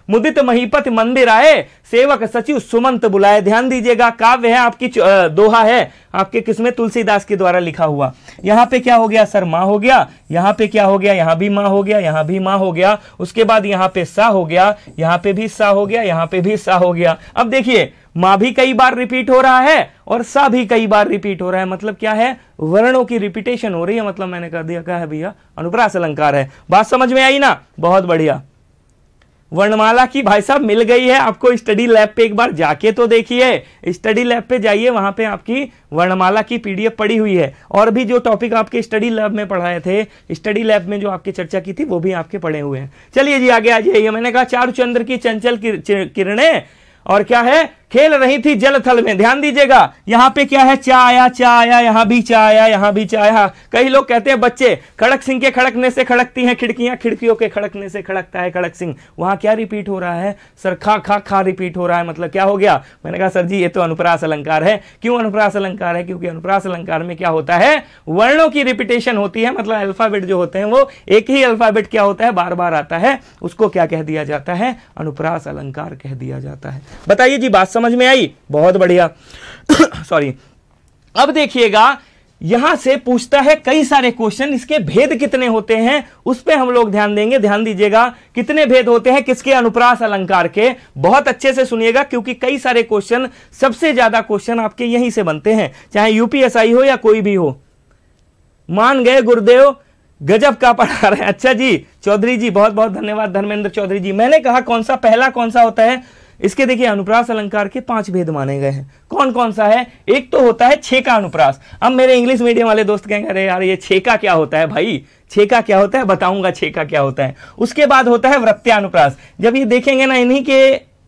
Speaker 3: मुदित महीपत मंदिर आए सेवक सचिव सुमंत बुलाए ध्यान दीजिएगा काव्य है आपकी दोहा है आपके किसमें तुलसीदास के द्वारा लिखा हुआ यहाँ पे क्या हो गया सर माँ हो गया यहाँ पे क्या हो गया यहाँ भी माँ हो गया यहाँ भी माँ हो गया उसके बाद यहाँ पे सा हो गया यहाँ पे भी सा हो गया यहाँ पे भी सा हो गया अब देखिए माँ भी कई बार रिपीट हो रहा है और सा भी कई बार रिपीट हो रहा है मतलब क्या है वर्णों की रिपीटेशन हो रही है मतलब मैंने कर दिया क्या है भैया अनुप्रास अलंकार है बात समझ में आई ना बहुत बढ़िया वर्णमाला की भाई साहब मिल गई है आपको स्टडी लैब पे एक बार जाके तो देखिए स्टडी लैब पे जाइए वहां पे आपकी वर्णमाला की पीडीएफ पड़ी हुई है और भी जो टॉपिक आपके स्टडी लैब में पढ़ाए थे स्टडी लैब में जो आपकी चर्चा की थी वो भी आपके पढ़े हुए हैं चलिए जी आगे आ जाइए मैंने कहा चारू चंद्र की चंचल किरणें और क्या है खेल रही थी जल थल में ध्यान दीजिएगा यहाँ पे क्या है चा आया चा आया यहाँ भी चा आया यहाँ भी चा आया कई लोग कहते हैं बच्चे खड़क सिंह के खड़कने से खड़कती हैं खिड़कियां खिड़कियों के खड़कने से खड़कता है खड़क सिंह वहां क्या रिपीट हो रहा है सर खा खा खा रिपीट हो रहा है मतलब क्या हो गया मैंने कहा सर जी ये तो अनुप्रास अलंकार है क्यों अनुप्रास अलंकार है क्योंकि अनुप्रास अलंकार में क्या होता है वर्णों की रिपीटेशन होती है मतलब अल्फाबेट जो होते हैं वो एक ही अल्फाबेट क्या होता है बार बार आता है उसको क्या कह दिया जाता है अनुप्रास अलंकार कह दिया जाता है बताइए जी बात समझ में आई बहुत बढ़िया सॉरी अब देखिएगा यहां से पूछता है कई सारे क्वेश्चन इसके भेद कितने होते हैं उस पर हम लोग ध्यान देंगे ध्यान दीजिएगा कितने भेद होते हैं किसके अनुप्रास अलंकार के बहुत अच्छे से सुनिएगा क्योंकि कई सारे क्वेश्चन सबसे ज्यादा क्वेश्चन आपके यहीं से बनते हैं चाहे यूपीएसआई हो या कोई भी हो मान गए गुरुदेव गजब का पढ़ा रहे हैं अच्छा जी चौधरी जी बहुत बहुत धन्यवाद धर्मेंद्र चौधरी जी मैंने कहा कौन सा पहला कौन सा होता है इसके देखिए अनुप्रास अलंकार के पांच भेद माने गए हैं कौन कौन सा है एक तो होता है छेका अनुप्रास अब मेरे इंग्लिश मीडियम वाले दोस्त कहेंगे अरे यार ये छेका क्या होता है भाई छेका क्या होता है बताऊंगा छेका क्या होता है उसके बाद होता है वृत्यानुप्रास जब ये देखेंगे ना इन्हीं के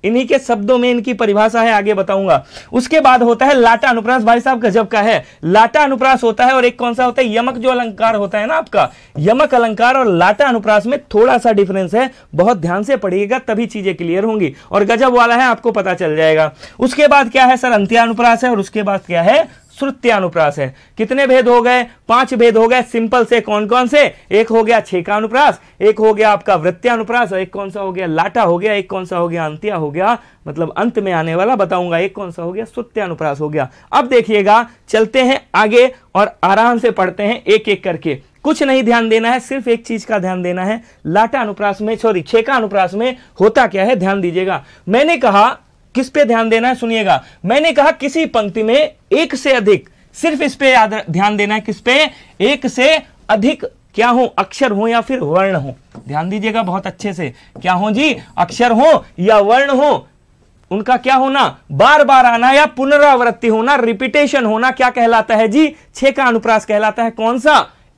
Speaker 3: इन्हीं के शब्दों में इनकी परिभाषा है आगे बताऊंगा उसके बाद होता है लाटा अनुप्रास भाई साहब गजब का है लाटा अनुप्रास होता है और एक कौन सा होता है यमक जो अलंकार होता है ना आपका यमक अलंकार और लाटा अनुप्रास में थोड़ा सा डिफरेंस है बहुत ध्यान से पढ़िएगा तभी चीजें क्लियर होंगी और गजब वाला है आपको पता चल जाएगा उसके बाद क्या है सर अंत्यानुप्रास है और उसके बाद क्या है श्रुत्यानुप्रास है कितने भेद हो गए पांच भेद हो गए सिंपल से कौन कौन से एक हो गया छेका अनुप्रास एक हो गया आपका वृत्त्यानुप्रास एक कौन सा हो गया लाटा हो गया एक कौन सा हो गया अंत्या हो गया मतलब अंत में आने वाला बताऊंगा एक कौन सा हो गया श्रुत्यानुप्रास हो गया अब देखिएगा चलते हैं आगे और आराम से पढ़ते हैं एक एक करके कुछ नहीं ध्यान देना है सिर्फ एक चीज का ध्यान देना है लाटा अनुप्रास में सॉरी छेका अनुप्रास में होता क्या है ध्यान दीजिएगा मैंने कहा किस पे ध्यान देना है सुनिएगा मैंने कहा किसी पंक्ति में एक से अधिक सिर्फ इस पे ध्यान देना है किस पे एक से अधिक क्या हो अक्षर हो या फिर वर्ण हो ध्यान दीजिएगा बहुत अच्छे से क्या हो जी अक्षर हो या वर्ण हो उनका क्या होना बार बार आना या पुनरावृत्ति होना रिपीटेशन होना क्या कहलाता है जी छे का अनुप्रास कहलाता है कौन सा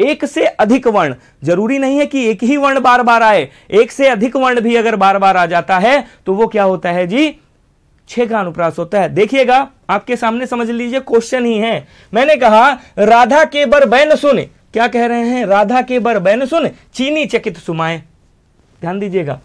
Speaker 3: एक से अधिक वर्ण जरूरी नहीं है कि एक ही वर्ण बार बार आए एक से अधिक वर्ण भी अगर बार बार आ जाता है तो वो क्या होता है जी छह का अनुप्रास होता है देखिएगा आपके सामने समझ लीजिए क्वेश्चन ही है मैंने कहा राधा के बर बैन सुन क्या कह रहे हैं राधा के बर बैन सुन चीनी चकित सुमाए ध्यान दीजिएगा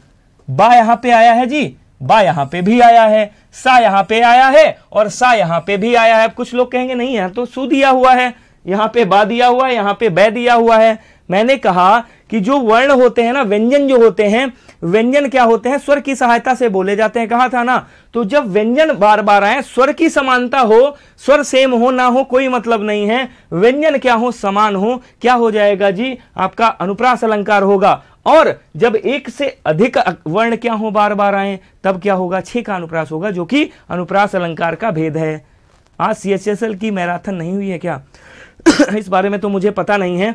Speaker 3: बा यहां पे आया है जी बा यहां पे भी आया है सा यहां पे आया है और सा यहां पे भी आया है कुछ लोग कहेंगे नहीं यहां तो सु दिया हुआ है यहां पे बा दिया हुआ है यहां पे बै दिया हुआ है मैंने कहा कि जो वर्ण होते हैं ना व्यंजन जो होते हैं व्यंजन क्या होते हैं स्वर की सहायता से बोले जाते हैं कहा था ना तो जब व्यंजन बार बार आए स्वर की समानता हो स्वर सेम हो ना हो कोई मतलब नहीं है व्यंजन क्या हो समान हो क्या हो जाएगा जी आपका अनुप्रास अलंकार होगा और जब एक से अधिक वर्ण क्या हो बार बार आए तब क्या होगा छे का अनुप्रास होगा जो कि अनुप्रास अलंकार का भेद है आज सी की मैराथन नहीं हुई है क्या इस बारे में तो मुझे पता नहीं है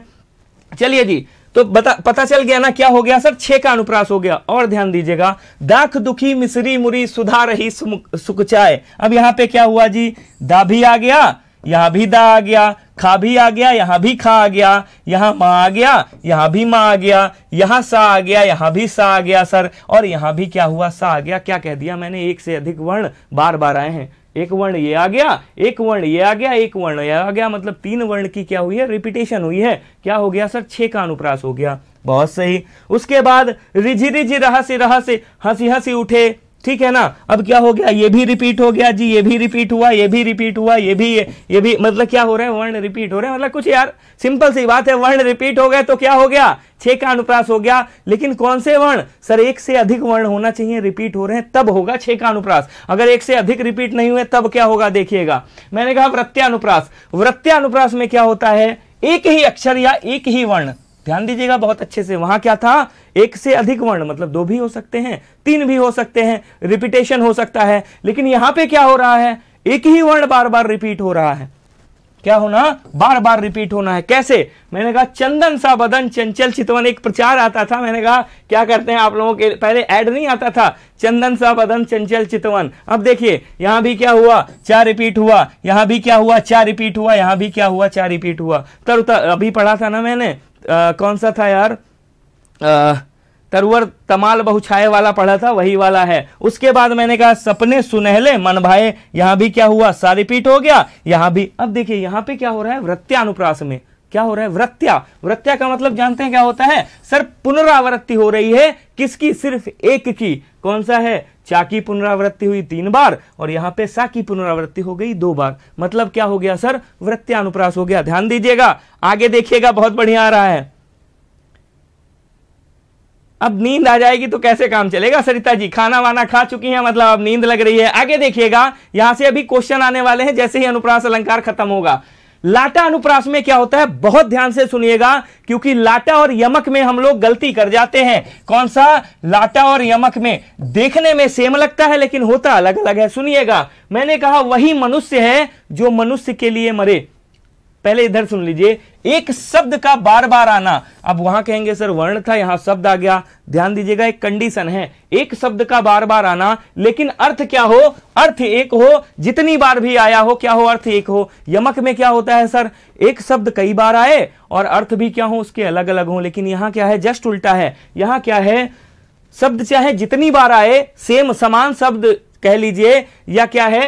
Speaker 3: चलिए जी तो बता पता चल गया ना क्या हो गया सर छे का अनुप्रास हो गया और ध्यान दीजिएगा दाख दुखी मिसरी मुरी सुधा रही सुखचाय अब यहां पे क्या हुआ जी दा भी आ गया यहां भी दा आ गया खा भी आ गया यहां भी खा आ गया यहां मा आ गया यहां भी मा आ गया यहां सा आ गया यहां भी सा आ गया सर और यहां भी क्या हुआ सा आ गया क्या कह दिया मैंने एक से अधिक वर्ण बार बार आए हैं एक वर्ण ये आ गया एक वर्ण ये आ गया एक वर्ण ये आ गया मतलब तीन वर्ण की क्या हुई है रिपीटेशन हुई है क्या हो गया सर छे का अनुप्रास हो गया बहुत सही उसके बाद रिझी रिझी रहा से रहा से हंसी हंसी उठे ठीक है ना अब क्या हो गया ये भी रिपीट हो गया जी ये भी रिपीट हुआ ये भी रिपीट हुआ ये भी ये, भी मतलब क्या हो रहा है वर्ण रिपीट हो रहे हैं मतलब कुछ यार सिंपल सी बात है वर्ण रिपीट हो गए तो क्या हो गया छे का अनुप्रास हो गया लेकिन कौन से वर्ण सर एक से अधिक वर्ण होना चाहिए रिपीट हो रहे हैं तब होगा छे का अनुप्रास अगर एक से अधिक रिपीट नहीं हुए तब क्या होगा देखिएगा मैंने कहा वृत्यानुप्रास वृत्यानुप्रास में क्या होता है एक ही अक्षर या एक ही वर्ण ध्यान दीजिएगा बहुत अच्छे से वहां क्या था एक से अधिक वर्ण मतलब दो भी हो सकते हैं तीन भी हो सकते हैं रिपीटेशन हो सकता है लेकिन यहां पे क्या हो रहा है एक ही वर्ण बार बार रिपीट हो रहा है क्या होना बार बार रिपीट होना है कैसे मैंने कहा चंदन सा बदन चंचल चितवन एक प्रचार आता था मैंने कहा क्या करते हैं आप लोगों के पहले ऐड नहीं आता था चंदन सा बदन चंचल चितवन अब देखिए यहां भी क्या हुआ चार रिपीट हुआ यहां भी क्या हुआ चार रिपीट हुआ यहां भी क्या हुआ चार रिपीट हुआ तर अभी पढ़ा था ना मैंने आ, कौन सा था यार आ, तरवर तमाल बहुछाए वाला पढ़ा था वही वाला है उसके बाद मैंने कहा सपने सुनहले मन भाए यहां भी क्या हुआ रिपीट हो गया यहां भी अब देखिए यहां पे क्या हो रहा है अनुप्रास में क्या हो रहा है वृत्या वृत्या का मतलब जानते हैं क्या होता है सर पुनरावृत्ति हो रही है किसकी सिर्फ एक की कौन सा है चा की पुनरावृत्ति हुई तीन बार और यहां पे सा की पुनरावृत्ति हो गई दो बार मतलब क्या हो गया सर अनुप्रास हो गया ध्यान दीजिएगा आगे देखिएगा बहुत बढ़िया आ रहा है अब नींद आ जाएगी तो कैसे काम चलेगा सरिता जी खाना वाना खा चुकी हैं मतलब अब नींद लग रही है आगे देखिएगा यहां से अभी क्वेश्चन आने वाले हैं जैसे ही अनुप्रास अलंकार खत्म होगा लाटा अनुप्रास में क्या होता है बहुत ध्यान से सुनिएगा क्योंकि लाटा और यमक में हम लोग गलती कर जाते हैं कौन सा लाटा और यमक में देखने में सेम लगता है लेकिन होता अलग अलग है सुनिएगा मैंने कहा वही मनुष्य है जो मनुष्य के लिए मरे पहले इधर सुन लीजिए एक शब्द का बार बार आना अब वहां कहेंगे सर वर्ण था यहां शब्द आ गया ध्यान दीजिएगा एक कंडीशन है एक शब्द का बार बार आना लेकिन अर्थ क्या हो अर्थ एक हो जितनी बार भी आया हो क्या हो अर्थ एक हो यमक में क्या होता है सर एक शब्द कई बार आए और अर्थ भी क्या हो उसके अलग अलग हो लेकिन यहां क्या है जस्ट उल्टा है यहां क्या है शब्द चाहे जितनी बार आए सेम समान शब्द कह लीजिए या क्या है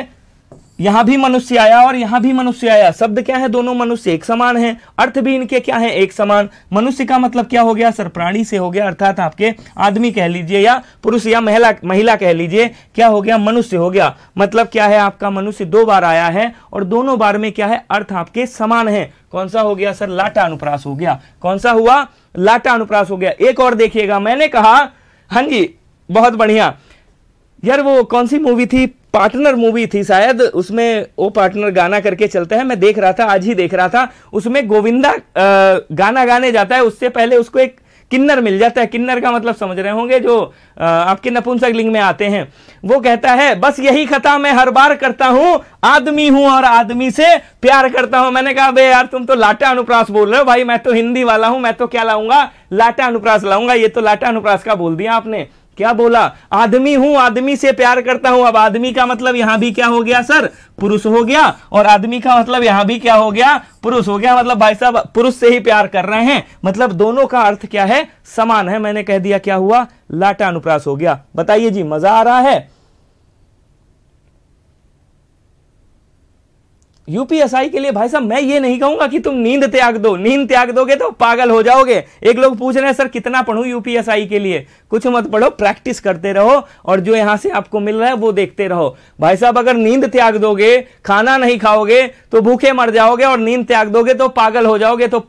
Speaker 3: यहां भी मनुष्य आया और यहां भी मनुष्य आया शब्द क्या है दोनों मनुष्य एक समान है अर्थ भी इनके क्या है एक समान मनुष्य का मतलब क्या हो गया सर प्राणी से हो गया अर्थात आपके आदमी कह लीजिए या पुरुष या महिला महिला कह लीजिए क्या हो गया मनुष्य हो गया मतलब क्या है आपका मनुष्य दो बार आया है और दोनों बार में क्या है अर्थ आपके समान है कौन सा हो गया सर लाटा अनुप्रास हो गया कौन सा हुआ लाटा अनुप्रास हो गया एक और देखिएगा मैंने कहा हां जी बहुत बढ़िया यार वो कौन सी मूवी थी पार्टनर मूवी थी शायद उसमें वो पार्टनर गाना करके चलते हैं मैं देख रहा था आज ही देख रहा था उसमें गोविंदा गाना गाने जाता है उससे पहले उसको एक किन्नर मिल जाता है किन्नर का मतलब समझ रहे होंगे जो आपके नपुंसक लिंग में आते हैं वो कहता है बस यही खता मैं हर बार करता हूं आदमी हूं और आदमी से प्यार करता हूं मैंने कहा बे यार तुम तो लाटा अनुप्रास बोल रहे हो भाई मैं तो हिंदी वाला हूं मैं तो क्या लाऊंगा लाटा अनुप्रास लाऊंगा ये तो लाटा अनुप्रास का बोल दिया आपने क्या बोला आदमी हूं आदमी से प्यार करता हूं अब आदमी का मतलब यहां भी क्या हो गया सर पुरुष हो गया और आदमी का मतलब यहां भी क्या हो गया पुरुष हो गया मतलब भाई साहब पुरुष से ही प्यार कर रहे हैं मतलब दोनों का अर्थ क्या है समान है मैंने कह दिया क्या हुआ लाटा अनुप्रास हो गया बताइए जी मजा आ रहा है यूपीएसआई के लिए भाई साहब मैं ये नहीं कहूंगा कि तुम नींद त्याग दो नींद त्याग दोगे तो पागल हो जाओगे एक लोग पूछ रहे हैं सर कितना पढ़ूं यूपीएसआई के लिए कुछ मत पढ़ो प्रैक्टिस करते रहो और जो यहां से आपको मिल रहा है वो देखते रहो भाई साहब अगर नींद त्याग दोगे खाना नहीं खाओगे तो भूखे मर जाओगे और नींद त्याग दोगे तो पागल हो जाओगे तो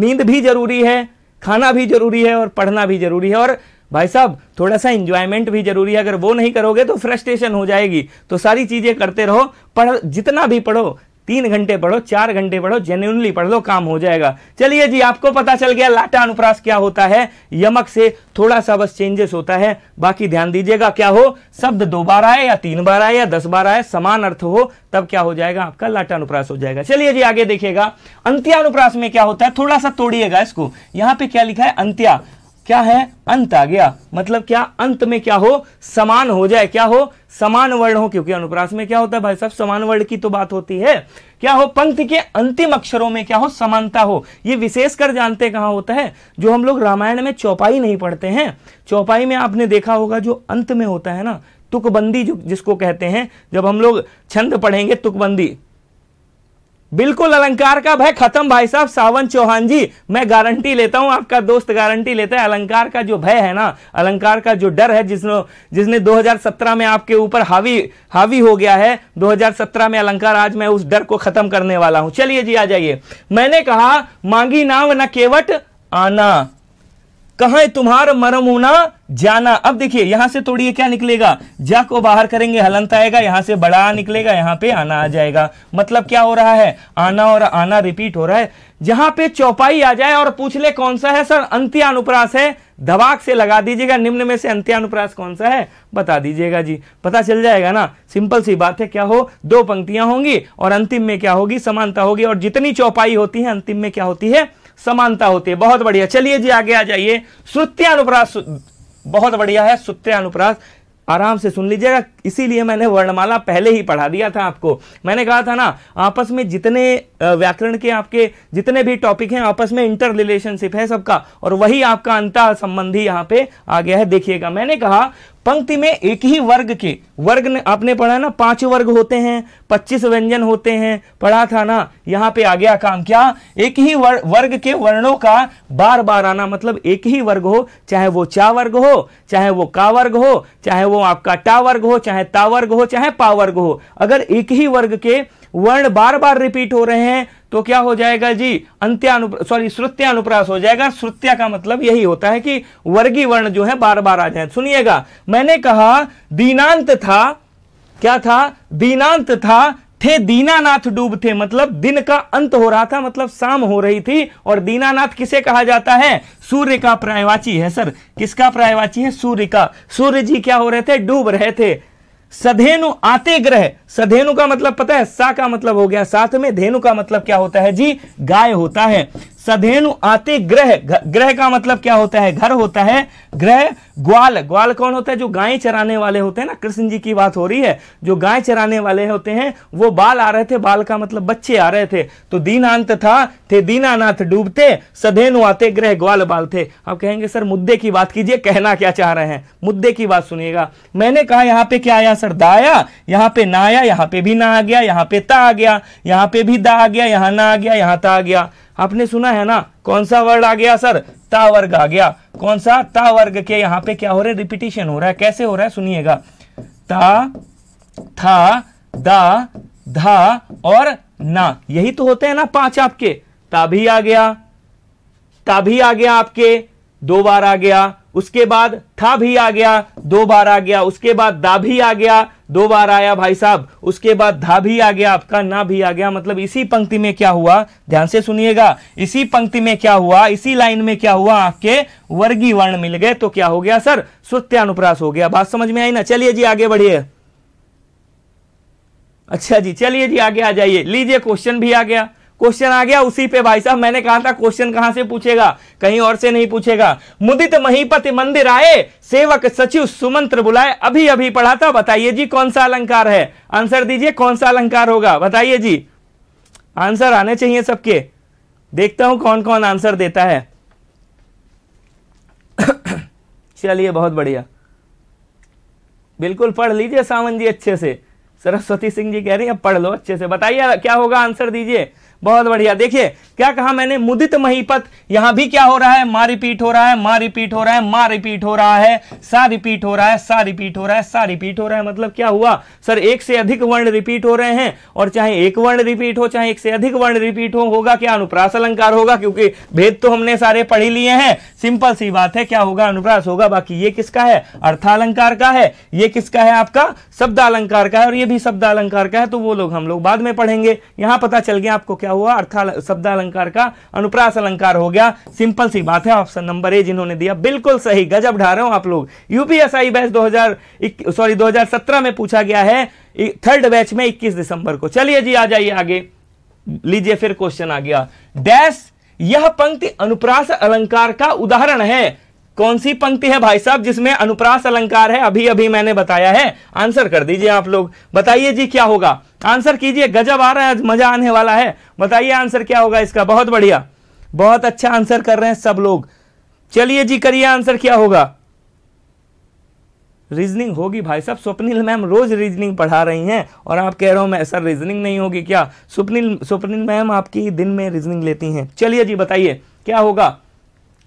Speaker 3: नींद भी जरूरी है खाना भी जरूरी है और पढ़ना भी जरूरी है और भाई साहब थोड़ा सा इंजॉयमेंट भी जरूरी है अगर वो नहीं करोगे तो फ्रस्ट्रेशन हो जाएगी तो सारी चीज़ें करते रहो पढ़ जितना भी पढ़ो तीन घंटे पढ़ो चार घंटे पढ़ो जेन्यूनली पढ़ लो काम हो जाएगा चलिए जी आपको पता चल गया लाटा अनुप्रास क्या होता है यमक से थोड़ा सा बस चेंजेस होता है बाकी ध्यान दीजिएगा क्या हो शब्द दो बार आए या तीन बार आए या दस बार आए समान अर्थ हो तब क्या हो जाएगा आपका लाटा अनुप्रास हो जाएगा चलिए जी आगे देखिएगा अंत्यानुप्रास में क्या होता है थोड़ा सा तोड़िएगा इसको यहां पे क्या लिखा है अंत्या क्या है अंत आ गया मतलब क्या अंत में क्या हो समान हो जाए क्या हो समान वर्ण हो क्योंकि अनुप्रास में क्या होता है भाई साहब समान वर्ण की तो बात होती है क्या हो पंक्ति के अंतिम अक्षरों में क्या हो समानता हो ये विशेष कर जानते कहाँ होता है जो हम लोग रामायण में चौपाई नहीं पढ़ते हैं चौपाई में आपने देखा होगा जो अंत में होता है ना तुकबंदी जो जिसको कहते हैं जब हम लोग छंद पढ़ेंगे तुकबंदी बिल्कुल अलंकार का भय खत्म भाई साहब सावन चौहान जी मैं गारंटी लेता हूं आपका दोस्त गारंटी लेता है अलंकार का जो भय है ना अलंकार का जो डर है जिसने जिसने 2017 में आपके ऊपर हावी हावी हो गया है 2017 में अलंकार आज मैं उस डर को खत्म करने वाला हूं चलिए जी आ जाइए मैंने कहा मांगी नाव न केवट आना कहा तुम्हार मरमुना जाना अब देखिए यहां से तोड़िए क्या निकलेगा जा को बाहर करेंगे हलंत आएगा यहां से बड़ा निकलेगा यहां पे आना आ जाएगा मतलब क्या हो रहा है आना और आना रिपीट हो रहा है जहां पे चौपाई आ जाए और पूछ ले कौन सा है सर अंत्यानुप्रास है दबाक से लगा दीजिएगा निम्न में से अंत्यानुप्रास कौन सा है बता दीजिएगा जी पता चल जाएगा ना सिंपल सी बात है क्या हो दो पंक्तियां होंगी और अंतिम में क्या होगी समानता होगी और जितनी चौपाई होती है अंतिम में क्या होती है समानता होती है बहुत बढ़िया चलिए जी आगे आ जाइए श्रुत्यानुप्रास बहुत बढ़िया है श्रुत्यानुप्रास आराम से सुन लीजिएगा इसीलिए मैंने वर्णमाला पहले ही पढ़ा दिया था आपको मैंने कहा था ना आपस में जितने व्याकरण के आपके जितने भी टॉपिक हैं आपस में इंटर रिलेशनशिप है सबका और वही आपका अंत संबंधी यहाँ पे आ गया है देखिएगा मैंने कहा पंक्ति में एक ही वर्ग के वर्ग ने आपने पढ़ा ना पांच वर्ग होते हैं पच्चीस व्यंजन होते हैं पढ़ा था ना यहाँ पे आ गया काम क्या एक ही वर, वर्ग के वर्णों का बार बार आना मतलब एक ही वर्ग हो चाहे वो चा वर्ग हो चाहे वो का वर्ग हो चाहे वो आपका टा वर्ग हो चाहे ता वर्ग हो चाहे पा वर्ग हो अगर एक ही वर्ग के वर्ण बार बार रिपीट हो रहे हैं तो क्या हो जाएगा जी अंत्यानु सॉरी श्रुत्यानुप्रास हो जाएगा श्रुत्या का मतलब यही होता है कि वर्गी वर्ण जो है बार बार आ जाए सुनिएगा मैंने कहा दीनांत था क्या था दीनांत था थे दीनानाथ डूब थे मतलब दिन का अंत हो रहा था मतलब शाम हो रही थी और दीनानाथ किसे कहा जाता है सूर्य का प्रायवाची है सर किसका प्रायवाची है सूर्य का सूर्य जी क्या हो रहे थे डूब रहे थे सधेनु आते ग्रह सधेनु का मतलब पता है सा का मतलब हो गया साथ में धेनु का मतलब क्या होता है जी गाय होता है सधेनु आते ग्रह ग्रह का मतलब क्या होता है घर होता है ग्रह ग्वाल ग्वाल कौन होता है जो गाय चराने वाले होते हैं ना कृष्ण जी की बात हो रही है जो गाय चराने वाले होते हैं वो बाल आ रहे थे बाल का मतलब बच्चे आ रहे थे तो दीनांत था थे दीनानाथ डूबते सधेनु आते ग्रह ग्वाल बाल थे आप कहेंगे सर मुद्दे की बात कीजिए कहना क्या चाह रहे हैं मुद्दे की बात सुनिएगा मैंने कहा यहाँ पे क्या आया सर दाया यहाँ पे ना आया यहाँ पे भी ना आ गया यहाँ पे ता आ गया यहाँ पे भी दा आ गया यहाँ ना आ गया यहाँ ता आ गया आपने सुना है ना कौन सा वर्ड आ गया सर ता वर्ग आ गया कौन सा ता वर्ग के यहाँ पे क्या हो रहा है रिपीटिशन हो रहा है कैसे हो रहा है सुनिएगा ता था दा धा और ना यही तो होते हैं ना पांच आपके ता भी आ गया ता भी आ गया आपके दो बार आ गया उसके बाद था भी आ गया दो बार आ गया उसके बाद दा भी आ गया दो बार आया भाई साहब उसके बाद धा भी आ गया आपका ना भी आ गया मतलब इसी पंक्ति में क्या हुआ ध्यान से सुनिएगा इसी पंक्ति में क्या हुआ इसी लाइन में क्या हुआ आपके वर्गी वर्ण मिल गए तो क्या हो गया सर सुत्यानुप्रास हो गया बात समझ में आई ना चलिए जी आगे बढ़िए अच्छा जी चलिए जी आगे आ जाइए लीजिए क्वेश्चन भी आ गया क्वेश्चन आ गया उसी पे भाई साहब मैंने कहा था क्वेश्चन कहां से पूछेगा कहीं और से नहीं पूछेगा मुदित महीपति मंदिर आए सेवक सचिव सुमंत्र बुलाए अभी अभी पढ़ा था बताइए जी कौन सा अलंकार है आंसर दीजिए कौन सा अलंकार होगा बताइए जी आंसर आने चाहिए सबके देखता हूं कौन कौन आंसर देता है चलिए बहुत बढ़िया बिल्कुल पढ़ लीजिए सावन जी अच्छे से सरस्वती सिंह जी कह रही हैं पढ़ लो अच्छे से बताइए क्या होगा आंसर दीजिए बहुत बढ़िया देखिए क्या कहा मैंने मुदित महीपत यहां भी क्या हो रहा है मा रिपीट हो रहा है मा रिपीट हो रहा है मा रिपीट हो रहा है सा रिपीट हो रहा है सा रिपीट हो रहा है सा रिपीट हो रहा है मतलब क्या हुआ सर एक से अधिक वर्ण रिपीट हो रहे हैं और चाहे एक वर्ण रिपीट हो चाहे एक से अधिक वर्ण रिपीट हो होगा क्या अनुप्रास अलंकार होगा क्योंकि भेद तो हमने सारे पढ़ ही लिए हैं सिंपल सी बात है क्या होगा अनुप्रास होगा बाकी ये किसका है अर्थालंकार का है ये किसका है आपका शब्द अलंकार का है और ये भी शब्द अलंकार का है तो वो लोग हम लोग बाद में पढ़ेंगे यहां पता चल गया आपको क्या क्या हुआ अर्थाल शब्द अलंकार का अनुप्रास अलंकार हो गया सिंपल सी बात है ऑप्शन नंबर ए जिन्होंने दिया बिल्कुल सही गजब ढा रहे हो आप लोग यूपीएसआई बैच दो सॉरी 2017 में पूछा गया है थर्ड बैच में 21 दिसंबर को चलिए जी आ जाइए आगे लीजिए फिर क्वेश्चन आ गया डैश यह पंक्ति अनुप्रास अलंकार का उदाहरण है कौन सी पंक्ति है भाई साहब जिसमें अनुप्रास अलंकार है अभी अभी मैंने बताया है आंसर कर दीजिए आप लोग बताइए जी क्या होगा आंसर कीजिए गजब आ रहा है आज मजा आने वाला है बताइए आंसर क्या होगा इसका बहुत बढ़िया बहुत अच्छा आंसर कर रहे हैं सब लोग चलिए जी करिए आंसर क्या होगा रीजनिंग होगी भाई साहब स्वप्निल मैम रोज रीजनिंग पढ़ा रही हैं और आप कह रहे हो मैं सर रीजनिंग नहीं होगी क्या स्वप्निल स्वप्निल मैम आपकी दिन में रीजनिंग लेती हैं चलिए जी बताइए क्या होगा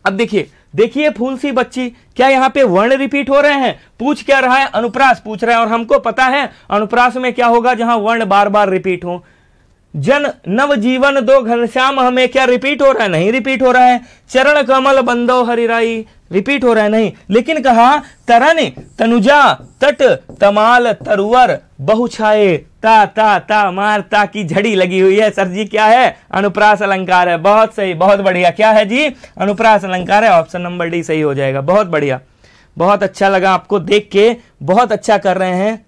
Speaker 3: अब देखिए देखिए फूल सी बच्ची क्या यहाँ पे वर्ण रिपीट हो रहे हैं पूछ क्या रहा है अनुप्रास पूछ रहे हैं और हमको पता है अनुप्रास में क्या होगा जहां वर्ण बार बार रिपीट हो जन नव जीवन दो घनश्याम हमें क्या रिपीट हो रहा है नहीं रिपीट हो रहा है चरण कमल बंदो हरिराई रिपीट हो रहा है नहीं लेकिन कहा तरन तनुजा तट तमाल तरुवर बहुछाए ता ता ता मार ता की झड़ी लगी हुई है सर जी क्या है अनुप्रास अलंकार है बहुत सही बहुत बढ़िया क्या है जी अनुप्रास अलंकार है ऑप्शन नंबर डी सही हो जाएगा बहुत बढ़िया बहुत अच्छा लगा आपको देख के बहुत अच्छा कर रहे हैं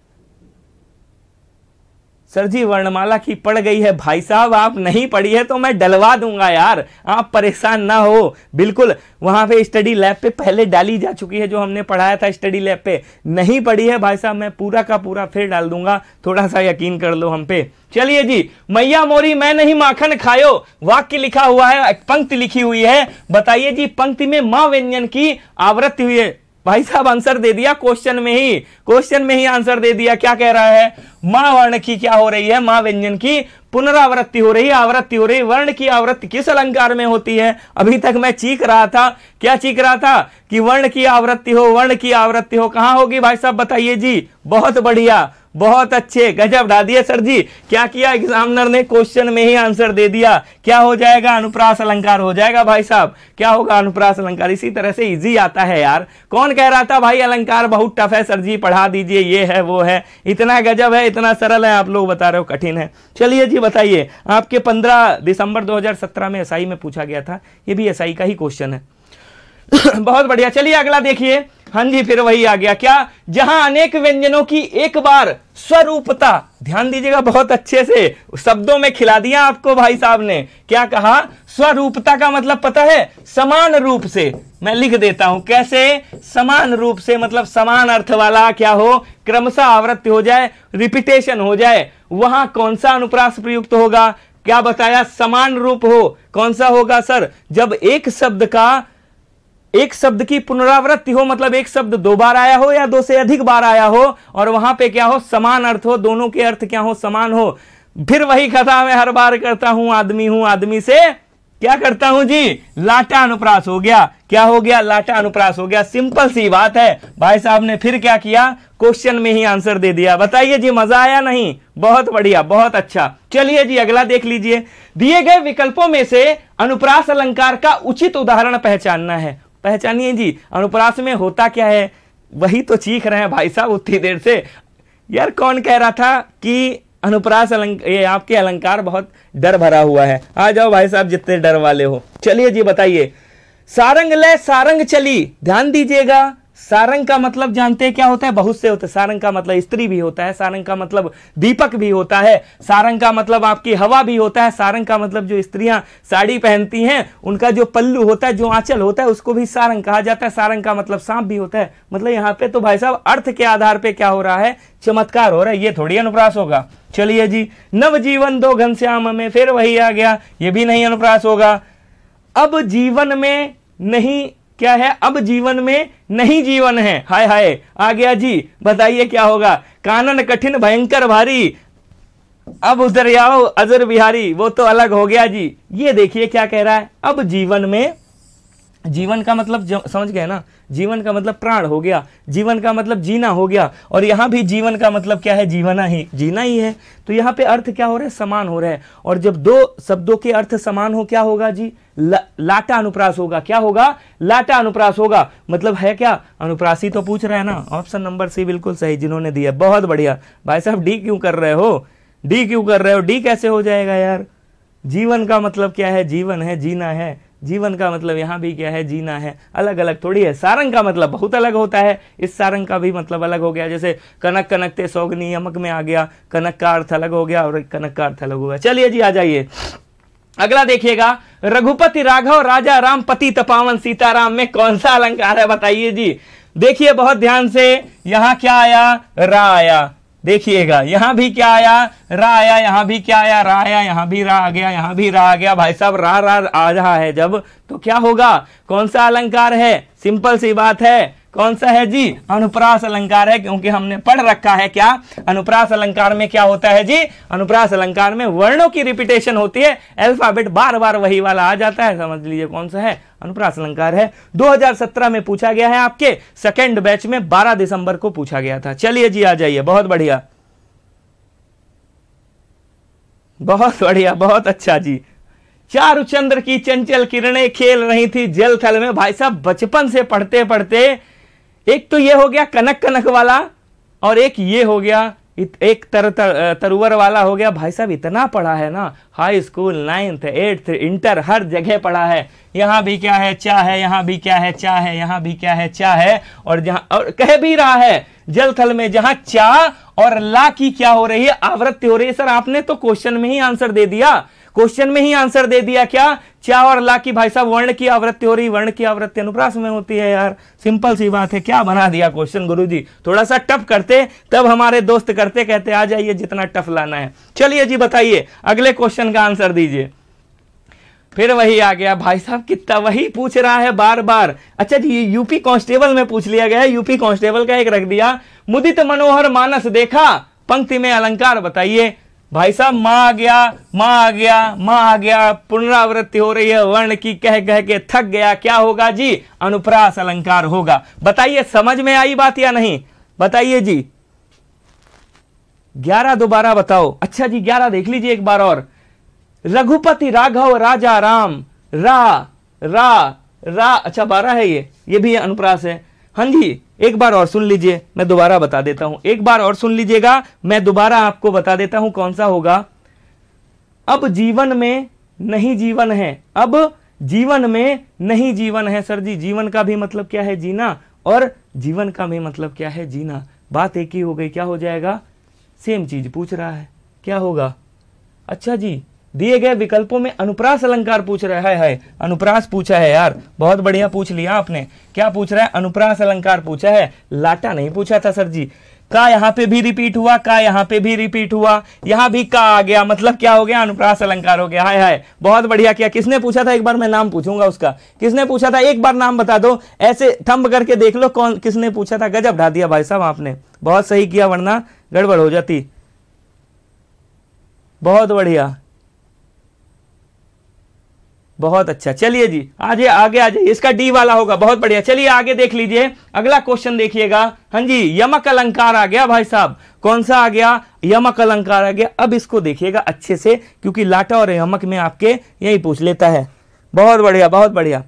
Speaker 3: सर जी वर्णमाला की पढ़ गई है भाई साहब आप नहीं पढ़ी है तो मैं डलवा दूंगा यार आप परेशान ना हो बिल्कुल वहां पे स्टडी लैब पे पहले डाली जा चुकी है जो हमने पढ़ाया था स्टडी लैब पे नहीं पढ़ी है भाई साहब मैं पूरा का पूरा फिर डाल दूंगा थोड़ा सा यकीन कर लो हम पे चलिए जी मैया मोरी मैं नहीं माखन खायो वाक्य लिखा हुआ है पंक्ति लिखी हुई है बताइए जी पंक्ति में माँ व्यंजन की आवृत्ति हुई है भाई साहब आंसर दे दिया क्वेश्चन में ही क्वेश्चन में ही आंसर दे दिया क्या कह रहा है मां वर्ण की क्या हो रही है मां व्यंजन की पुनरावृत्ति हो रही है आवृत्ति हो रही वर्ण की आवृत्ति किस अलंकार में होती है अभी तक मैं चीख रहा था क्या चीख रहा था कि वर्ण की आवृत्ति हो वर्ण की आवृत्ति हो कहां होगी भाई साहब बताइए जी बहुत बढ़िया बहुत अच्छे गजब डा दिए सर जी क्या किया एग्जामिनर ने क्वेश्चन में ही आंसर दे दिया क्या हो जाएगा अनुप्रास अलंकार हो जाएगा भाई साहब क्या होगा अनुप्रास अलंकार इसी तरह से इजी आता है यार कौन कह रहा था भाई अलंकार बहुत टफ है सर जी पढ़ा दीजिए ये है वो है इतना गजब है इतना सरल है आप लोग बता रहे हो कठिन है चलिए जी बताइए आपके पंद्रह दिसंबर दो में एस में पूछा गया था ये भी एस का ही क्वेश्चन है बहुत बढ़िया चलिए अगला देखिए हाँ जी फिर वही आ गया क्या जहां अनेक व्यंजनों की एक बार स्वरूपता ध्यान दीजिएगा बहुत अच्छे से शब्दों में खिला दिया आपको भाई साहब ने क्या कहा स्वरूपता का मतलब पता है समान रूप से मैं लिख देता हूं कैसे समान रूप से मतलब समान अर्थ वाला क्या हो क्रमशः आवृत्ति हो जाए रिपीटेशन हो जाए वहां कौन सा अनुप्रास प्रयुक्त होगा क्या बताया समान रूप हो कौन सा होगा सर जब एक शब्द का एक शब्द की पुनरावृत्ति हो मतलब एक शब्द दो बार आया हो या दो से अधिक बार आया हो और वहां पे क्या हो समान अर्थ हो दोनों के अर्थ क्या हो समान हो फिर वही कथा मैं हर बार करता हूं आदमी हूं आदमी से क्या करता हूं जी लाटा अनुप्रास हो गया क्या हो गया लाटा अनुप्रास हो गया सिंपल सी बात है भाई साहब ने फिर क्या किया क्वेश्चन में ही आंसर दे दिया बताइए जी मजा आया नहीं बहुत बढ़िया बहुत अच्छा चलिए जी अगला देख लीजिए दिए गए विकल्पों में से अनुप्रास अलंकार का उचित उदाहरण पहचानना है पहचानिए जी अनुप्रास में होता क्या है वही तो चीख रहे हैं भाई साहब उतनी देर से यार कौन कह रहा था कि अनुप्रास अलंक ये आपके अलंकार बहुत डर भरा हुआ है आ जाओ भाई साहब जितने डर वाले हो चलिए जी बताइए सारंग ले सारंग चली ध्यान दीजिएगा सारंग का मतलब जानते हैं क्या होता है बहुत से होते हैं सारंग का मतलब स्त्री भी होता है सारंग का मतलब दीपक भी होता है सारंग का मतलब आपकी हवा भी होता है सारंग का मतलब जो स्त्रियां साड़ी पहनती हैं उनका जो पल्लू होता है जो आंचल होता है उसको भी सारंग कहा जाता है सारंग का मतलब सांप भी होता है मतलब यहाँ पे तो भाई साहब अर्थ के आधार पर क्या हो रहा है चमत्कार हो रहा है ये थोड़ी अनुप्रास होगा चलिए जी नवजीवन दो घनश्याम में फिर वही आ गया ये भी नहीं अनुप्रास होगा अब जीवन में नहीं क्या है अब जीवन में नहीं जीवन है हाय हाय आ गया जी बताइए क्या होगा कानन कठिन भयंकर भारी अब उधर जाओ अजर बिहारी वो तो अलग हो गया जी ये देखिए क्या कह रहा है अब जीवन में जीवन का मतलब समझ गए ना जीवन का मतलब प्राण हो गया जीवन का मतलब जीना हो गया और यहाँ भी जीवन का मतलब क्या है जीवना ही जीना ही है तो यहाँ पे अर्थ क्या हो रहा है समान हो रहा है और जब दो शब्दों के अर्थ समान हो क्या होगा जी ला, लाटा अनुप्रास होगा क्या होगा लाटा अनुप्रास होगा मतलब है क्या अनुप्रासी तो पूछ रहे हैं ना ऑप्शन नंबर सी बिल्कुल सही जिन्होंने दिया बहुत बढ़िया भाई साहब डी क्यों कर रहे हो डी क्यों कर रहे हो डी कैसे हो जाएगा यार जीवन का मतलब क्या है जीवन है जीना है जीवन का मतलब यहाँ भी क्या है जीना है अलग अलग थोड़ी है सारंग का मतलब बहुत अलग होता है इस सारंग का भी मतलब अलग हो गया जैसे कनक ते सौगनी यमक में आ गया कनक का अर्थ अलग हो गया और कनक का अर्थ अलग हो गया चलिए जी आ जाइए अगला देखिएगा रघुपति राघव राजा राम पति तपावन सीताराम में कौन सा अलंकार है बताइए जी देखिए बहुत ध्यान से यहाँ क्या आया रा आया देखिएगा यहां भी क्या आया रा आया यहां भी क्या आया रा आया यहां भी रा आ गया यहां भी रा आ गया भाई साहब रा रा आ रहा है जब तो क्या होगा कौन सा अलंकार है सिंपल सी बात है कौन सा है जी अनुप्रास अलंकार है क्योंकि हमने पढ़ रखा है क्या अनुप्रास अलंकार में क्या होता है जी अनुप्रास अलंकार में वर्णों की रिपीटेशन होती है अल्फाबेट बार बार वही वाला आ जाता है समझ लीजिए कौन सा है अनुप्रास अलंकार है 2017 में पूछा गया है आपके सेकेंड बैच में 12 दिसंबर को पूछा गया था चलिए जी आ जाइए बहुत बढ़िया बहुत बढ़िया बहुत अच्छा जी चारु चंद्र की चंचल किरणें खेल रही थी जल थल में भाई साहब बचपन से पढ़ते पढ़ते एक तो ये हो गया कनक कनक वाला और एक ये हो गया एक तर, तर तरुवर वाला हो गया भाई साहब इतना पढ़ा है ना high school ninth eighth inter हर जगह पढ़ा है यहाँ भी क्या है चाह है यहाँ भी क्या है चाह है यहाँ भी क्या है चाह है और जहाँ और कह भी रहा है जल थल में जहाँ चा और ला की क्या हो रही है आवृत्ति हो रही है सर आपने तो क्वेश्चन में ही आंसर दे दिया क्वेश्चन में ही आंसर दे दिया क्या चा और ला की भाई साहब वर्ण की आवृत्ति हो रही वर्ण की आवृत्ति अनुप्रास में होती है यार सिंपल सी बात है क्या बना दिया क्वेश्चन गुरुजी थोड़ा सा टफ करते तब हमारे दोस्त करते कहते आ जाइए जितना टफ लाना है चलिए जी बताइए अगले क्वेश्चन का आंसर दीजिए फिर वही आ गया भाई साहब कितना वही पूछ रहा है बार बार अच्छा जी यूपी कांस्टेबल में पूछ लिया गया है यूपी कांस्टेबल का एक रख दिया मुदित मनोहर मानस देखा पंक्ति में अलंकार बताइए भाई साहब माँ आ गया माँ आ गया माँ आ गया पुनरावृत्ति हो रही है वर्ण की कह कह के थक गया क्या होगा जी अनुप्रास अलंकार होगा बताइए समझ में आई बात या नहीं बताइए जी ग्यारह दोबारा बताओ अच्छा जी ग्यारह देख लीजिए एक बार और रघुपति राघव राजा राम रा रा रा अच्छा बारह है ये ये भी अनुप्रास है हां जी एक बार और सुन लीजिए मैं दोबारा बता देता हूं एक बार और सुन लीजिएगा मैं दोबारा आपको बता देता हूं कौन सा होगा अब जीवन में नहीं जीवन है अब जीवन में नहीं जीवन है सर जी जीवन का भी मतलब क्या है जीना और जीवन का भी मतलब क्या है जीना बात एक ही हो गई क्या हो जाएगा सेम चीज पूछ रहा है क्या होगा अच्छा जी दिए गए विकल्पों में अनुप्रास अलंकार पूछ रहा है, है अनुप्रास पूछा है यार बहुत बढ़िया पूछ लिया आपने क्या पूछ रहा है अनुप्रास अलंकार पूछा है लाटा नहीं पूछा था सर जी का यहाँ पे भी रिपीट हुआ का यहाँ पे भी रिपीट हुआ यहाँ भी का आ गया मतलब क्या हो गया अनुप्रास अलंकार हो गया हाय हाय बहुत बढ़िया किया किसने पूछा था एक बार मैं नाम पूछूंगा उसका किसने पूछा था एक बार नाम बता दो ऐसे थंब करके देख लो कौन किसने पूछा था गजब ढा दिया भाई साहब आपने बहुत सही किया वरना गड़बड़ हो जाती बहुत बढ़िया बहुत अच्छा चलिए जी आज आगे आ जाइए इसका डी वाला होगा बहुत बढ़िया चलिए आगे देख लीजिए अगला क्वेश्चन देखिएगा हाँ जी यमक अलंकार आ गया भाई साहब कौन सा आ गया यमक अलंकार आ गया अब इसको देखिएगा अच्छे से क्योंकि लाटा और यमक में आपके यही पूछ लेता है बहुत बढ़िया बहुत बढ़िया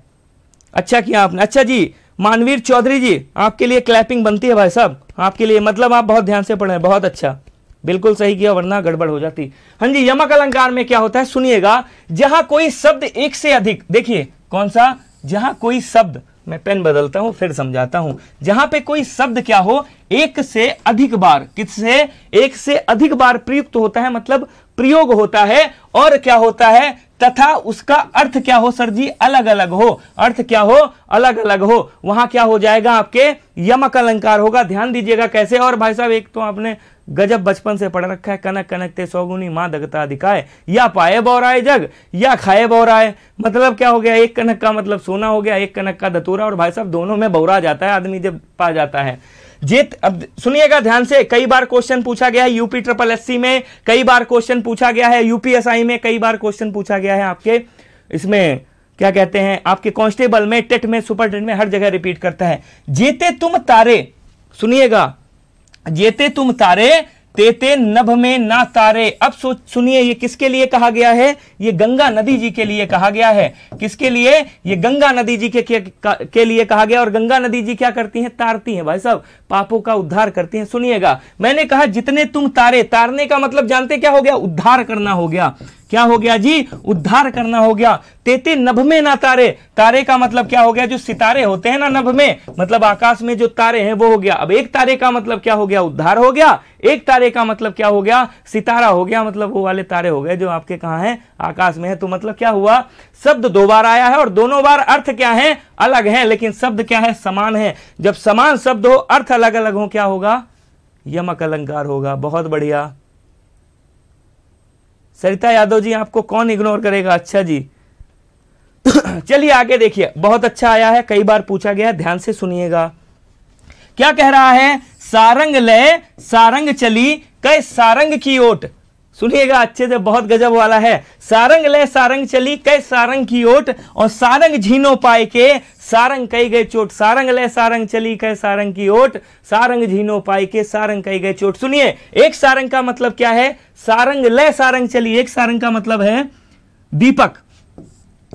Speaker 3: अच्छा किया आपने अच्छा जी मानवीर चौधरी जी आपके लिए क्लैपिंग बनती है भाई साहब आपके लिए मतलब आप बहुत ध्यान से पढ़े बहुत अच्छा बिल्कुल सही किया वरना गड़बड़ हो जाती हाँ जी यमक अलंकार में क्या होता है सुनिएगा जहां कोई शब्द एक से अधिक देखिए कौन सा जहां कोई शब्द मैं पेन बदलता हूं फिर समझाता हूं जहां पे कोई शब्द क्या हो एक से अधिक बार किससे एक से अधिक बार प्रयुक्त होता है मतलब प्रयोग होता है और क्या होता है तथा उसका अर्थ क्या हो सर जी अलग अलग हो अर्थ क्या हो अलग अलग हो वहां क्या हो जाएगा आपके यमक अलंकार होगा ध्यान दीजिएगा कैसे और भाई साहब एक तो आपने गजब बचपन से पढ़ रखा है कनक कनक ते सौगुनी माँ दगता दिखाए या पाए बौराए जग या खाए बौराए मतलब क्या हो गया एक कनक का मतलब सोना हो गया एक कनक का दतूरा और भाई साहब दोनों में बौरा जाता है आदमी जब पा जाता है जीत अब सुनिएगा ध्यान से कई बार क्वेश्चन पूछा गया है यूपी ट्रिपल एससी में कई बार क्वेश्चन पूछा गया है यूपीएसआई में कई बार क्वेश्चन पूछा गया है आपके इसमें क्या कहते हैं आपके कांस्टेबल में टेट में सुपर टेट में हर जगह रिपीट करता है जीते तुम तारे सुनिएगा जेते तुम तारे तेते नभ में ना तारे अब सोच सुनिए ये किसके लिए कहा गया है ये गंगा नदी जी के लिए कहा गया है किसके लिए ये गंगा नदी जी के, के, के लिए कहा गया और गंगा नदी जी क्या करती हैं तारती हैं भाई साहब पापों का उद्धार करती हैं सुनिएगा मैंने कहा जितने तुम तारे तारने का मतलब जानते क्या हो गया उद्धार करना हो गया क्या हो गया जी उद्धार करना हो गया तेते नभ में ना तारे तारे का मतलब क्या हो गया जो सितारे होते हैं ना नभ में मतलब आकाश में जो तारे हैं वो हो गया अब एक तारे का मतलब क्या हो गया उद्धार हो गया एक तारे का मतलब क्या हो गया सितारा हो गया मतलब वो वाले तारे हो गए जो आपके कहा है आकाश में है तो मतलब क्या हुआ शब्द दो बार आया है और दोनों बार अर्थ क्या है अलग है लेकिन शब्द क्या है समान है जब समान शब्द हो अर्थ अलग अलग हो क्या होगा यमक अलंकार होगा बहुत बढ़िया सरिता यादव जी आपको कौन इग्नोर करेगा अच्छा जी चलिए आगे देखिए बहुत अच्छा आया है कई बार पूछा गया ध्यान से सुनिएगा क्या कह रहा है सारंग लय सारंग चली कै सारंग की ओट सुनिएगा अच्छे से बहुत गजब वाला है सारंग ले सारंग चली कई सारंग की ओट और सारंग झीनो पाए के सारंग कई गए चोट सारंग ले सारंग चली कह सारंग की ओट सारंग झीनो पाए के सारंग कई गए चोट सुनिए एक सारंग का मतलब क्या है सारंग ले सारंग चली एक सारंग का मतलब है दीपक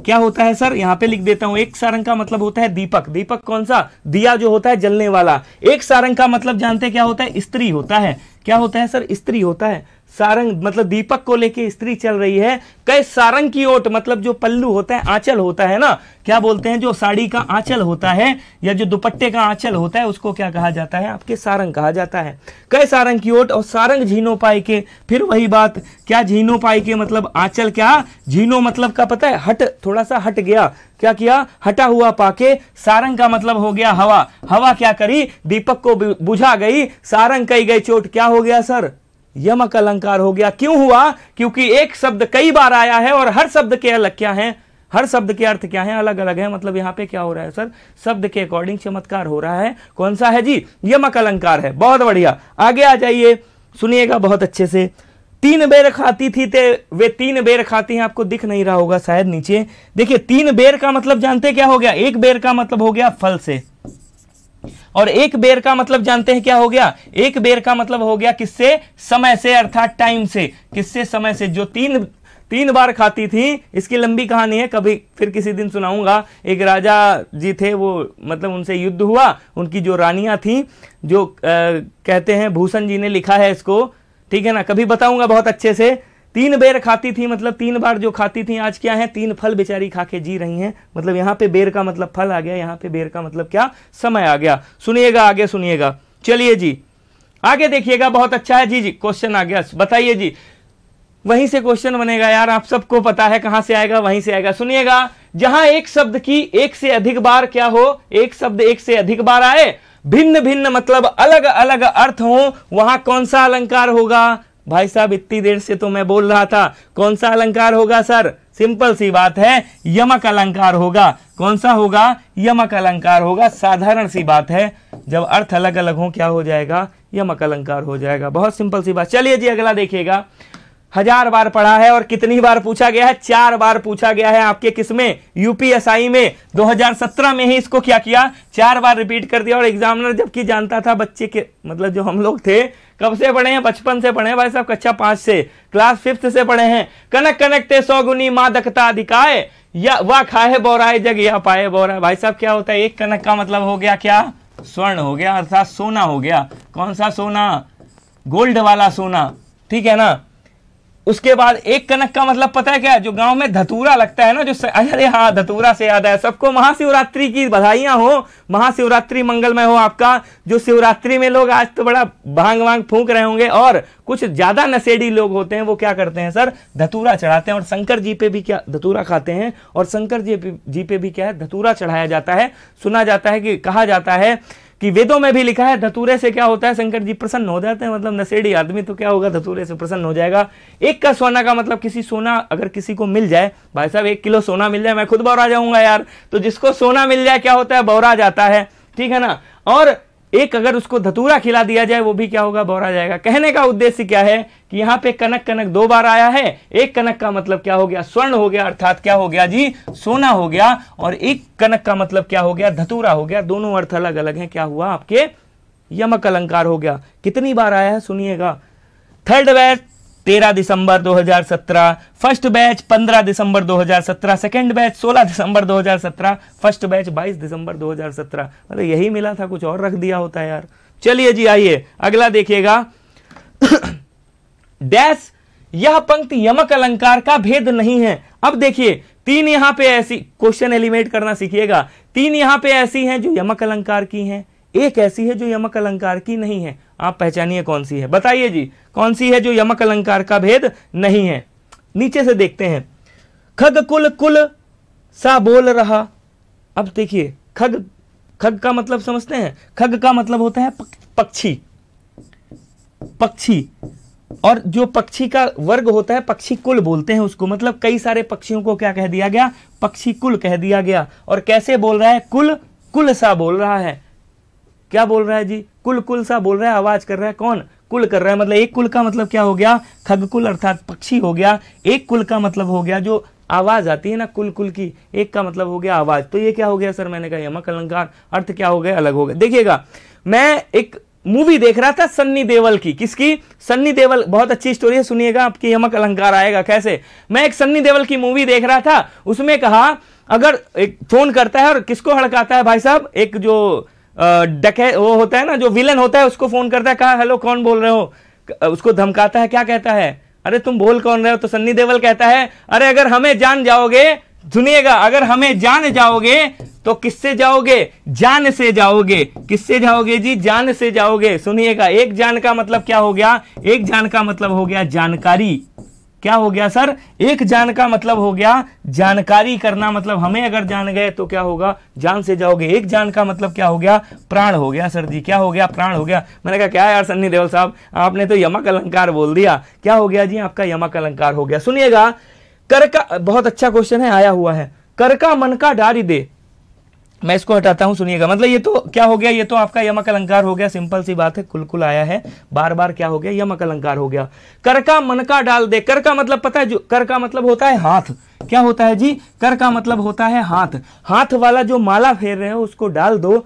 Speaker 3: क्या होता है सर यहां पे लिख देता हूं एक सारंग का मतलब होता है दीपक दीपक कौन सा दिया जो होता है जलने वाला एक सारंग का मतलब जानते क्या होता है स्त्री होता है क्या होता है सर स्त्री होता है सारंग मतलब दीपक को लेके स्त्री चल रही है कई सारंग की ओट मतलब जो पल्लू होता है आंचल होता है ना क्या बोलते हैं जो साड़ी का आंचल होता है या जो दुपट्टे का आंचल होता है उसको क्या कहा जाता है आपके सारंग कहा जाता है कई सारंग की ओट और सारंग झीनो पाई के फिर वही बात क्या झीनो पाई के मतलब आंचल क्या झीनो मतलब का पता है हट थोड़ा सा हट गया क्या किया हटा हुआ पाके सारंग का मतलब हो गया हवा हवा क्या करी दीपक को बुझा गई सारंग कही गई चोट क्या हो गया सर यमक अलंकार हो गया क्यों हुआ क्योंकि एक शब्द कई बार आया है और हर शब्द के अलग क्या है हर शब्द के अर्थ क्या है अलग अलग है मतलब यहाँ पे क्या हो रहा है सर शब्द के अकॉर्डिंग चमत्कार हो रहा है कौन सा है जी यमक अलंकार है बहुत बढ़िया आगे आ जाइए सुनिएगा बहुत अच्छे से तीन बेर खाती थी ते वे तीन बेर खाती हैं आपको दिख नहीं रहा होगा शायद नीचे देखिए तीन बेर का मतलब जानते क्या हो गया एक बेर का मतलब हो गया फल से और एक बेर का मतलब जानते हैं क्या हो गया एक बेर का मतलब हो गया किससे समय से अर्थात टाइम से किससे समय से जो तीन तीन बार खाती थी इसकी लंबी कहानी है कभी फिर किसी दिन सुनाऊंगा एक राजा जी थे वो मतलब उनसे युद्ध हुआ उनकी जो रानियां थी जो आ, कहते हैं भूषण जी ने लिखा है इसको ठीक है ना कभी बताऊंगा बहुत अच्छे से तीन बेर खाती थी मतलब तीन बार जो खाती थी आज क्या है तीन फल बेचारी खा के जी रही हैं मतलब यहां पे बेर का मतलब फल आ गया यहां पे बेर का मतलब क्या समय आ गया सुनिएगा आगे सुनिएगा चलिए जी आगे देखिएगा बहुत अच्छा है जी जी क्वेश्चन आ गया बताइए जी वहीं से क्वेश्चन बनेगा यार आप सबको पता है कहां से आएगा वहीं से आएगा सुनिएगा जहां एक शब्द की एक से अधिक बार क्या हो एक शब्द एक से अधिक बार आए भिन्न भिन्न मतलब अलग अलग अर्थ हो वहां कौन सा अलंकार होगा भाई साहब इतनी देर से तो मैं बोल रहा था कौन सा अलंकार होगा सर सिंपल सी बात है यमक अलंकार होगा कौन सा होगा यमक अलंकार होगा साधारण सी बात है जब अर्थ अलग अलग हो क्या हो जाएगा यमक अलंकार हो जाएगा बहुत सिंपल सी बात चलिए जी अगला देखिएगा हजार बार पढ़ा है और कितनी बार पूछा गया है चार बार पूछा गया है आपके किसमें यूपीएसआई में 2017 में ही इसको क्या किया चार बार रिपीट कर दिया और एग्जामिनर जबकि जानता था बच्चे के मतलब जो हम लोग थे कब से पढ़े हैं बचपन से पढ़े हैं भाई साहब कक्षा पांच से क्लास फिफ्थ से पढ़े हैं कनक कनक सौ सौगुनी मादकता अधिकाए या वह खाए बोराए जग या पाए बोरा भाई साहब क्या होता है एक कनक का मतलब हो गया क्या स्वर्ण हो गया अर्थात सोना हो गया कौन सा सोना गोल्ड वाला सोना ठीक है ना उसके बाद एक कनक का मतलब पता है क्या जो गांव में धतूरा लगता है ना जो अरे हाँ धतूरा से याद है सबको महाशिवरात्रि की बधाइयां हो महाशिवरात्रि मंगलमय हो आपका जो शिवरात्रि में लोग आज तो बड़ा भांग वांग फूंक रहे होंगे और कुछ ज्यादा नशेड़ी लोग होते हैं वो क्या करते हैं सर धतूरा चढ़ाते हैं और शंकर जी पे भी क्या धतूरा खाते हैं और शंकर जी पे जी पे भी क्या है धतूरा चढ़ाया जाता है सुना जाता है कि कहा जाता है कि वेदों में भी लिखा है धतूरे से क्या होता है शंकर जी प्रसन्न हो जाते हैं मतलब नशेड़ी आदमी तो क्या होगा धतूरे से प्रसन्न हो जाएगा एक का सोना का मतलब किसी सोना अगर किसी को मिल जाए भाई साहब एक किलो सोना मिल जाए मैं खुद बौरा जाऊंगा यार तो जिसको सोना मिल जाए क्या होता है बौरा जाता है ठीक है ना और एक अगर उसको धतूरा खिला दिया जाए वो भी क्या होगा बोरा जाएगा कहने का उद्देश्य क्या है कि यहां पे कनक कनक दो बार आया है एक कनक का मतलब क्या हो गया स्वर्ण हो गया अर्थात क्या हो गया जी सोना हो गया और एक कनक का मतलब क्या हो गया धतूरा हो गया दोनों अर्थ अलग अलग है क्या हुआ आपके यमक अलंकार हो गया कितनी बार आया है सुनिएगा थर्ड बैट तेरह दिसंबर 2017 फर्स्ट बैच 15 दिसंबर 2017 सेकंड बैच 16 दिसंबर 2017 फर्स्ट बैच 22 दिसंबर 2017 मतलब यही मिला था कुछ और रख दिया होता है यार चलिए जी आइए अगला देखिएगा डैश यह पंक्ति यमक अलंकार का भेद नहीं है अब देखिए तीन यहां पे ऐसी क्वेश्चन एलिमेट करना सीखिएगा तीन यहां पे ऐसी हैं जो यमक अलंकार की हैं एक ऐसी है जो यमक अलंकार की नहीं है आप पहचानिए कौन सी है बताइए जी कौन सी है जो यमक अलंकार का भेद नहीं है नीचे से देखते हैं खग कुल कुल सा बोल रहा अब देखिए खग खग का मतलब समझते हैं खग का मतलब होता है पक्षी पक्षी और जो पक्षी का वर्ग होता है पक्षी कुल बोलते हैं उसको मतलब कई सारे पक्षियों को क्या कह दिया गया पक्षी कुल कह दिया गया और कैसे बोल रहा है कुल कुल सा बोल रहा है क्या बोल रहा है जी कुल कुल सा बोल रहा है आवाज कर रहा है कौन कुल कर रहा है मतलब एक कुल का मतलब क्या हो गया खग कुल अर्थात पक्षी हो गया एक कुल का मतलब हो गया जो आवाज आती है ना कुल कुल की एक का मतलब हो गया आवाज तो ये क्या हो गया सर मैंने कहा यमक अलंकार अर्थ क्या हो गया अलग हो गया देखिएगा मैं एक मूवी देख रहा था सन्नी देवल की किसकी सन्नी देवल बहुत अच्छी स्टोरी है सुनिएगा आपकी यमक अलंकार आएगा कैसे मैं एक सन्नी देवल की मूवी देख रहा था उसमें कहा अगर एक फोन करता है और किसको हड़काता है भाई साहब एक जो डके वो होता है ना जो विलन होता है उसको फोन करता है कहा हेलो कौन बोल रहे हो उसको धमकाता है क्या कहता है अरे तुम बोल कौन रहे हो तो सन्नी देवल कहता है अरे अगर हमें जान जाओगे सुनिएगा अगर हमें जान जाओगे तो किससे जाओगे जान से जाओगे किससे जाओगे जी जान से जाओगे सुनिएगा एक जान का मतलब क्या हो गया एक जान का मतलब हो गया जानकारी क्या हो गया सर एक जान का मतलब हो गया जानकारी करना मतलब हमें अगर जान गए तो क्या होगा जान से जाओगे एक जान का मतलब क्या हो गया प्राण हो गया सर जी क्या हो गया प्राण हो गया मैंने कहा क्या यार सन्नी देवल साहब आपने तो यमक अलंकार बोल दिया क्या हो गया जी आपका यमक अलंकार हो गया सुनिएगा कर का बहुत अच्छा क्वेश्चन है आया हुआ है कर का मन का डारी दे मैं इसको हटाता हूं सुनिएगा मतलब ये तो क्या हो गया ये तो आपका यमक अलंकार हो गया सिंपल सी बात है कुलकुल आया है बार बार क्या हो गया यमक अलंकार हो गया कर का मनका डाल दे कर का मतलब पता है जो कर का मतलब होता है हाथ क्या होता है जी कर का मतलब होता है हाथ हाथ वाला जो माला फेर रहे हो उसको डाल दो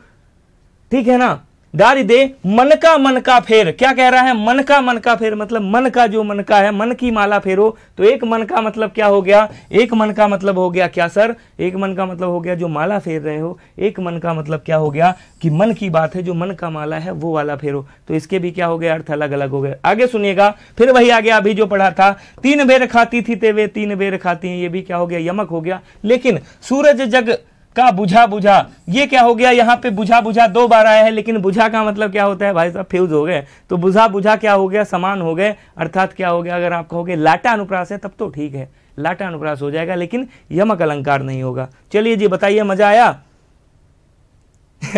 Speaker 3: ठीक है ना दारी दे मन का मन का फेर क्या कह रहा है मन का मन का फेर मतलब मन का जो मन का है मन की माला फेरो तो एक मन का मतलब क्या हो गया एक मन का मतलब हो गया क्या सर एक मन का मतलब हो गया जो माला फेर रहे हो एक मन का मतलब क्या हो गया कि मन की बात है जो मन का माला है वो वाला फेरो तो इसके भी क्या हो गया अर्थ अलग अलग हो गए आगे सुनिएगा फिर वही आ गया अभी जो पढ़ा था तीन बेर खाती थी ते वे तीन बेर खाती हैं ये भी क्या हो गया यमक हो गया लेकिन सूरज जग का बुझा बुझा ये क्या हो गया यहाँ पे बुझा बुझा दो बार आया है लेकिन बुझा का मतलब क्या होता है भाई साहब फ्यूज हो गए तो बुझा बुझा क्या हो गया समान हो गए अर्थात क्या हो गया अगर आप कहोगे लाटा अनुप्रास है तब तो ठीक है लाटा अनुप्रास हो जाएगा लेकिन यमक अलंकार नहीं होगा चलिए जी बताइए मजा आया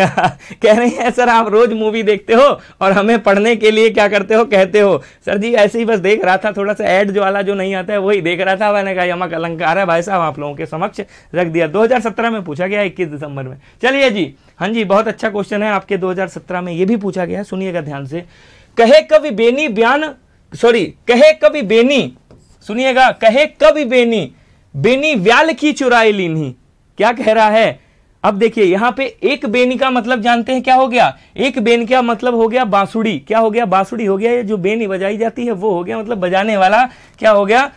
Speaker 3: कह रहे हैं सर आप रोज मूवी देखते हो और हमें पढ़ने के लिए क्या करते हो कहते हो सर जी ऐसे ही बस देख रहा था थोड़ा सा ऐड जो वाला जो नहीं आता है वही देख रहा था मैंने कहा यमक अलंकार है भाई साहब आप लोगों के समक्ष रख दिया 2017 में पूछा गया 21 दिसंबर में चलिए जी हाँ जी बहुत अच्छा क्वेश्चन है आपके दो में ये भी पूछा गया सुनिएगा ध्यान से कहे कवि बेनी बयान सॉरी कहे कवि बेनी सुनिएगा कहे कवि बेनी बेनी व्याल की चुराई लीनी क्या कह रहा है अब देखिए यहां पे एक बेन का मतलब जानते हैं क्या हो गया एक बेन का मतलब हो गया बांसुड़ी क्या हो गया बांसुड़ी हो गया ये जो बेनी बजाई जाती है वो हो गया मतलब बजाने वाला क्या हो गया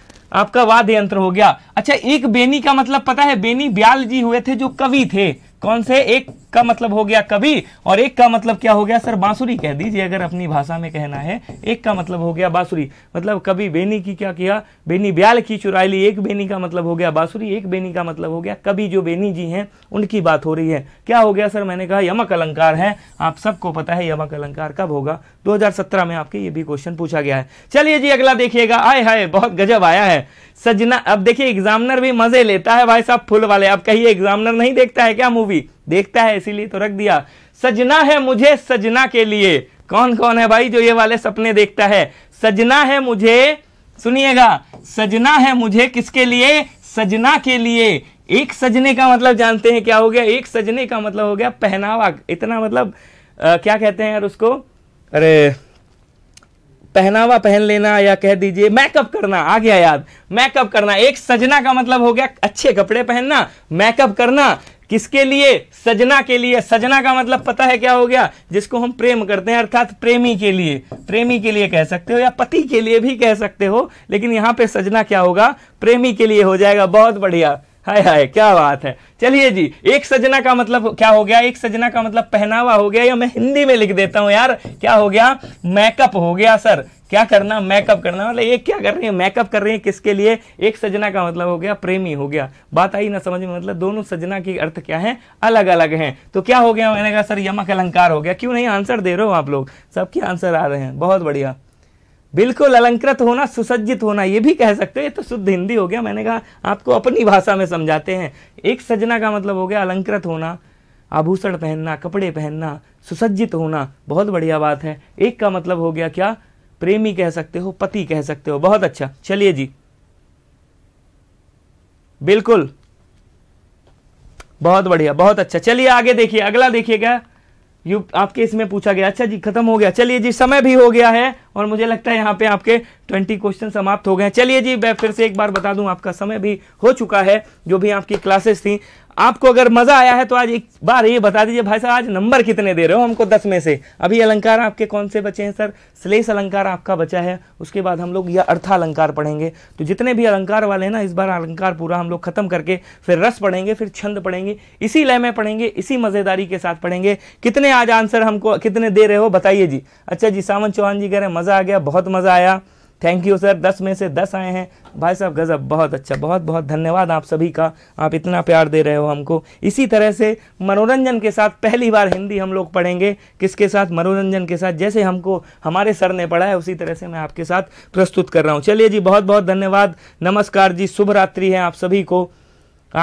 Speaker 3: आपका वाद्य यंत्र हो गया अच्छा एक बेनी का मतलब पता है बेनी ब्याल जी हुए थे जो कवि थे कौन से एक का मतलब हो गया कवि और एक का मतलब क्या हो गया सर बांसुरी कह दीजिए अगर अपनी भाषा में कहना है एक का मतलब हो गया बांसुरी मतलब कभी बेनी की क्या किया बेनी ब्याल की चुराई ली एक बेनी का मतलब हो गया बांसुरी एक बेनी का मतलब हो गया कभी जो बेनी जी हैं उनकी बात हो रही है क्या हो गया सर मैंने कहा यमक अलंकार है आप सबको पता है यमक अलंकार कब होगा दो में आपके ये भी क्वेश्चन पूछा गया है चलिए जी अगला देखिएगा आय हाय बहुत गजब आया है सजना अब देखिए एग्जामिनर भी मजे लेता है भाई साहब फुल वाले आप कहिए एग्जामिनर नहीं देखता है क्या मूवी देखता है इसीलिए तो रख दिया सजना है मुझे सजना के लिए कौन कौन है भाई जो ये वाले सपने देखता है सजना है मुझे सुनिएगा सजना है मुझे किसके लिए सजना के लिए एक सजने का मतलब जानते हैं क्या हो गया एक सजने का मतलब हो गया पहनावा इतना मतलब आ, क्या कहते हैं यार उसको अरे पहनावा पहन लेना या कह दीजिए मेकअप करना आ गया याद मेकअप करना एक सजना का मतलब हो गया अच्छे कपड़े पहनना मेकअप करना किसके लिए सजना के लिए सजना का मतलब पता है क्या हो गया जिसको हम प्रेम करते हैं अर्थात प्रेमी के लिए प्रेमी के लिए कह सकते हो या पति के लिए भी कह सकते हो लेकिन यहाँ पे सजना क्या होगा प्रेमी के लिए हो जाएगा बहुत बढ़िया हाय हाय क्या बात है चलिए जी एक सजना का मतलब क्या हो गया एक सजना का मतलब पहनावा हो गया या मैं हिंदी में लिख देता हूं यार क्या हो गया मेकअप हो गया सर क्या करना मेकअप करना मतलब एक क्या कर रही है मेकअप कर रही है किसके लिए एक सजना का मतलब हो गया प्रेमी हो गया बात आई ना समझ में मतलब दोनों सजना की अर्थ क्या है अलग अलग हैं तो क्या हो गया मैंने कहा सर यमक अलंकार हो गया क्यों नहीं आंसर दे रहे हो आप लोग सबके आंसर आ रहे हैं बहुत बढ़िया बिल्कुल अलंकृत होना सुसज्जित होना ये भी कह सकते हो ये तो शुद्ध हिंदी हो गया मैंने कहा आपको अपनी भाषा में समझाते हैं एक सजना का मतलब हो गया अलंकृत होना आभूषण पहनना कपड़े पहनना सुसज्जित होना बहुत बढ़िया बात है एक का मतलब हो गया क्या प्रेमी कह सकते हो पति कह सकते हो बहुत अच्छा चलिए जी बिल्कुल बहुत बढ़िया बहुत अच्छा चलिए आगे देखिए अगला देखिएगा यू आपके इसमें पूछा गया अच्छा जी खत्म हो गया चलिए जी समय भी हो गया है और मुझे लगता है यहाँ पे आपके ट्वेंटी क्वेश्चन समाप्त हो गए हैं चलिए जी मैं फिर से एक बार बता दूं आपका समय भी हो चुका है जो भी आपकी क्लासेस थी आपको अगर मजा आया है तो आज एक बार ये बता दीजिए भाई साहब आज नंबर कितने दे रहे हो हमको दस में से अभी अलंकार आपके कौन से बचे हैं सर श्लेष अलंकार आपका बचा है उसके बाद हम लोग यह अर्था अलंकार पढ़ेंगे तो जितने भी अलंकार वाले हैं ना इस बार अलंकार पूरा हम लोग खत्म करके फिर रस पढ़ेंगे फिर छंद पढ़ेंगे इसी लय में पढ़ेंगे इसी मज़ेदारी के साथ पढ़ेंगे कितने आज आंसर हमको कितने दे रहे हो बताइए जी अच्छा जी सावंत चौहान जी कह रहे हैं मज़ा आ गया बहुत मज़ा आया थैंक यू सर दस में से दस आए हैं भाई साहब गज़ब बहुत अच्छा बहुत बहुत धन्यवाद आप सभी का आप इतना प्यार दे रहे हो हमको इसी तरह से मनोरंजन के साथ पहली बार हिंदी हम लोग पढ़ेंगे किसके साथ मनोरंजन के साथ जैसे हमको हमारे सर ने पढ़ा है उसी तरह से मैं आपके साथ प्रस्तुत कर रहा हूँ चलिए जी बहुत बहुत धन्यवाद नमस्कार जी शुभ रात्रि है आप सभी को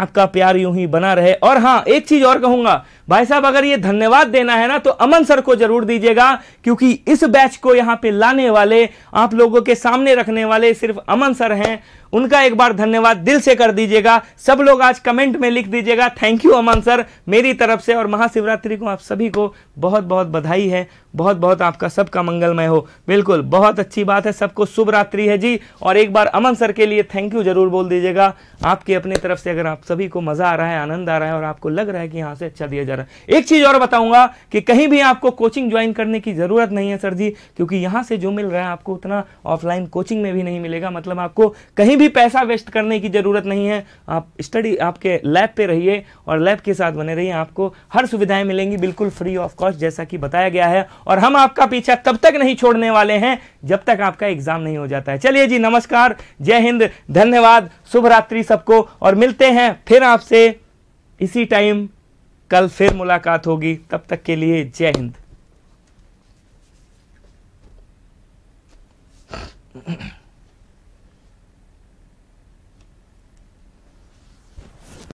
Speaker 3: आपका प्यार यूं ही बना रहे और हाँ एक चीज़ और कहूँगा भाई साहब अगर ये धन्यवाद देना है ना तो अमन सर को जरूर दीजिएगा क्योंकि इस बैच को यहाँ पे लाने वाले आप लोगों के सामने रखने वाले सिर्फ अमन सर हैं उनका एक बार धन्यवाद दिल से कर दीजिएगा सब लोग आज कमेंट में लिख दीजिएगा थैंक यू अमन सर मेरी तरफ से और महाशिवरात्रि को आप सभी को बहुत बहुत बधाई है बहुत बहुत आपका सबका मंगलमय हो बिल्कुल बहुत अच्छी बात है सबको शुभ रात्रि है जी और एक बार अमन सर के लिए थैंक यू जरूर बोल दीजिएगा आपके अपने तरफ से अगर आप सभी को मज़ा आ रहा है आनंद आ रहा है और आपको लग रहा है कि यहाँ से अच्छा दिया जा रहा है रहा है एक चीज़ और बताऊंगा कि कहीं भी आपको कोचिंग ज्वाइन करने की ज़रूरत नहीं है सर जी क्योंकि यहां से जो मिल रहा है आपको उतना ऑफलाइन कोचिंग में भी नहीं मिलेगा मतलब आपको कहीं भी पैसा वेस्ट करने की ज़रूरत नहीं है आप स्टडी आपके लैब पे रहिए और लैब के साथ बने रहिए आपको हर सुविधाएं मिलेंगी बिल्कुल फ्री ऑफ कॉस्ट जैसा कि बताया गया है और हम आपका पीछा तब तक नहीं छोड़ने वाले हैं जब तक आपका एग्जाम नहीं हो जाता है चलिए जी नमस्कार जय हिंद धन्यवाद शुभ रात्रि सबको और मिलते हैं फिर आपसे इसी टाइम कल फिर मुलाकात होगी तब तक के लिए जय
Speaker 2: हिंद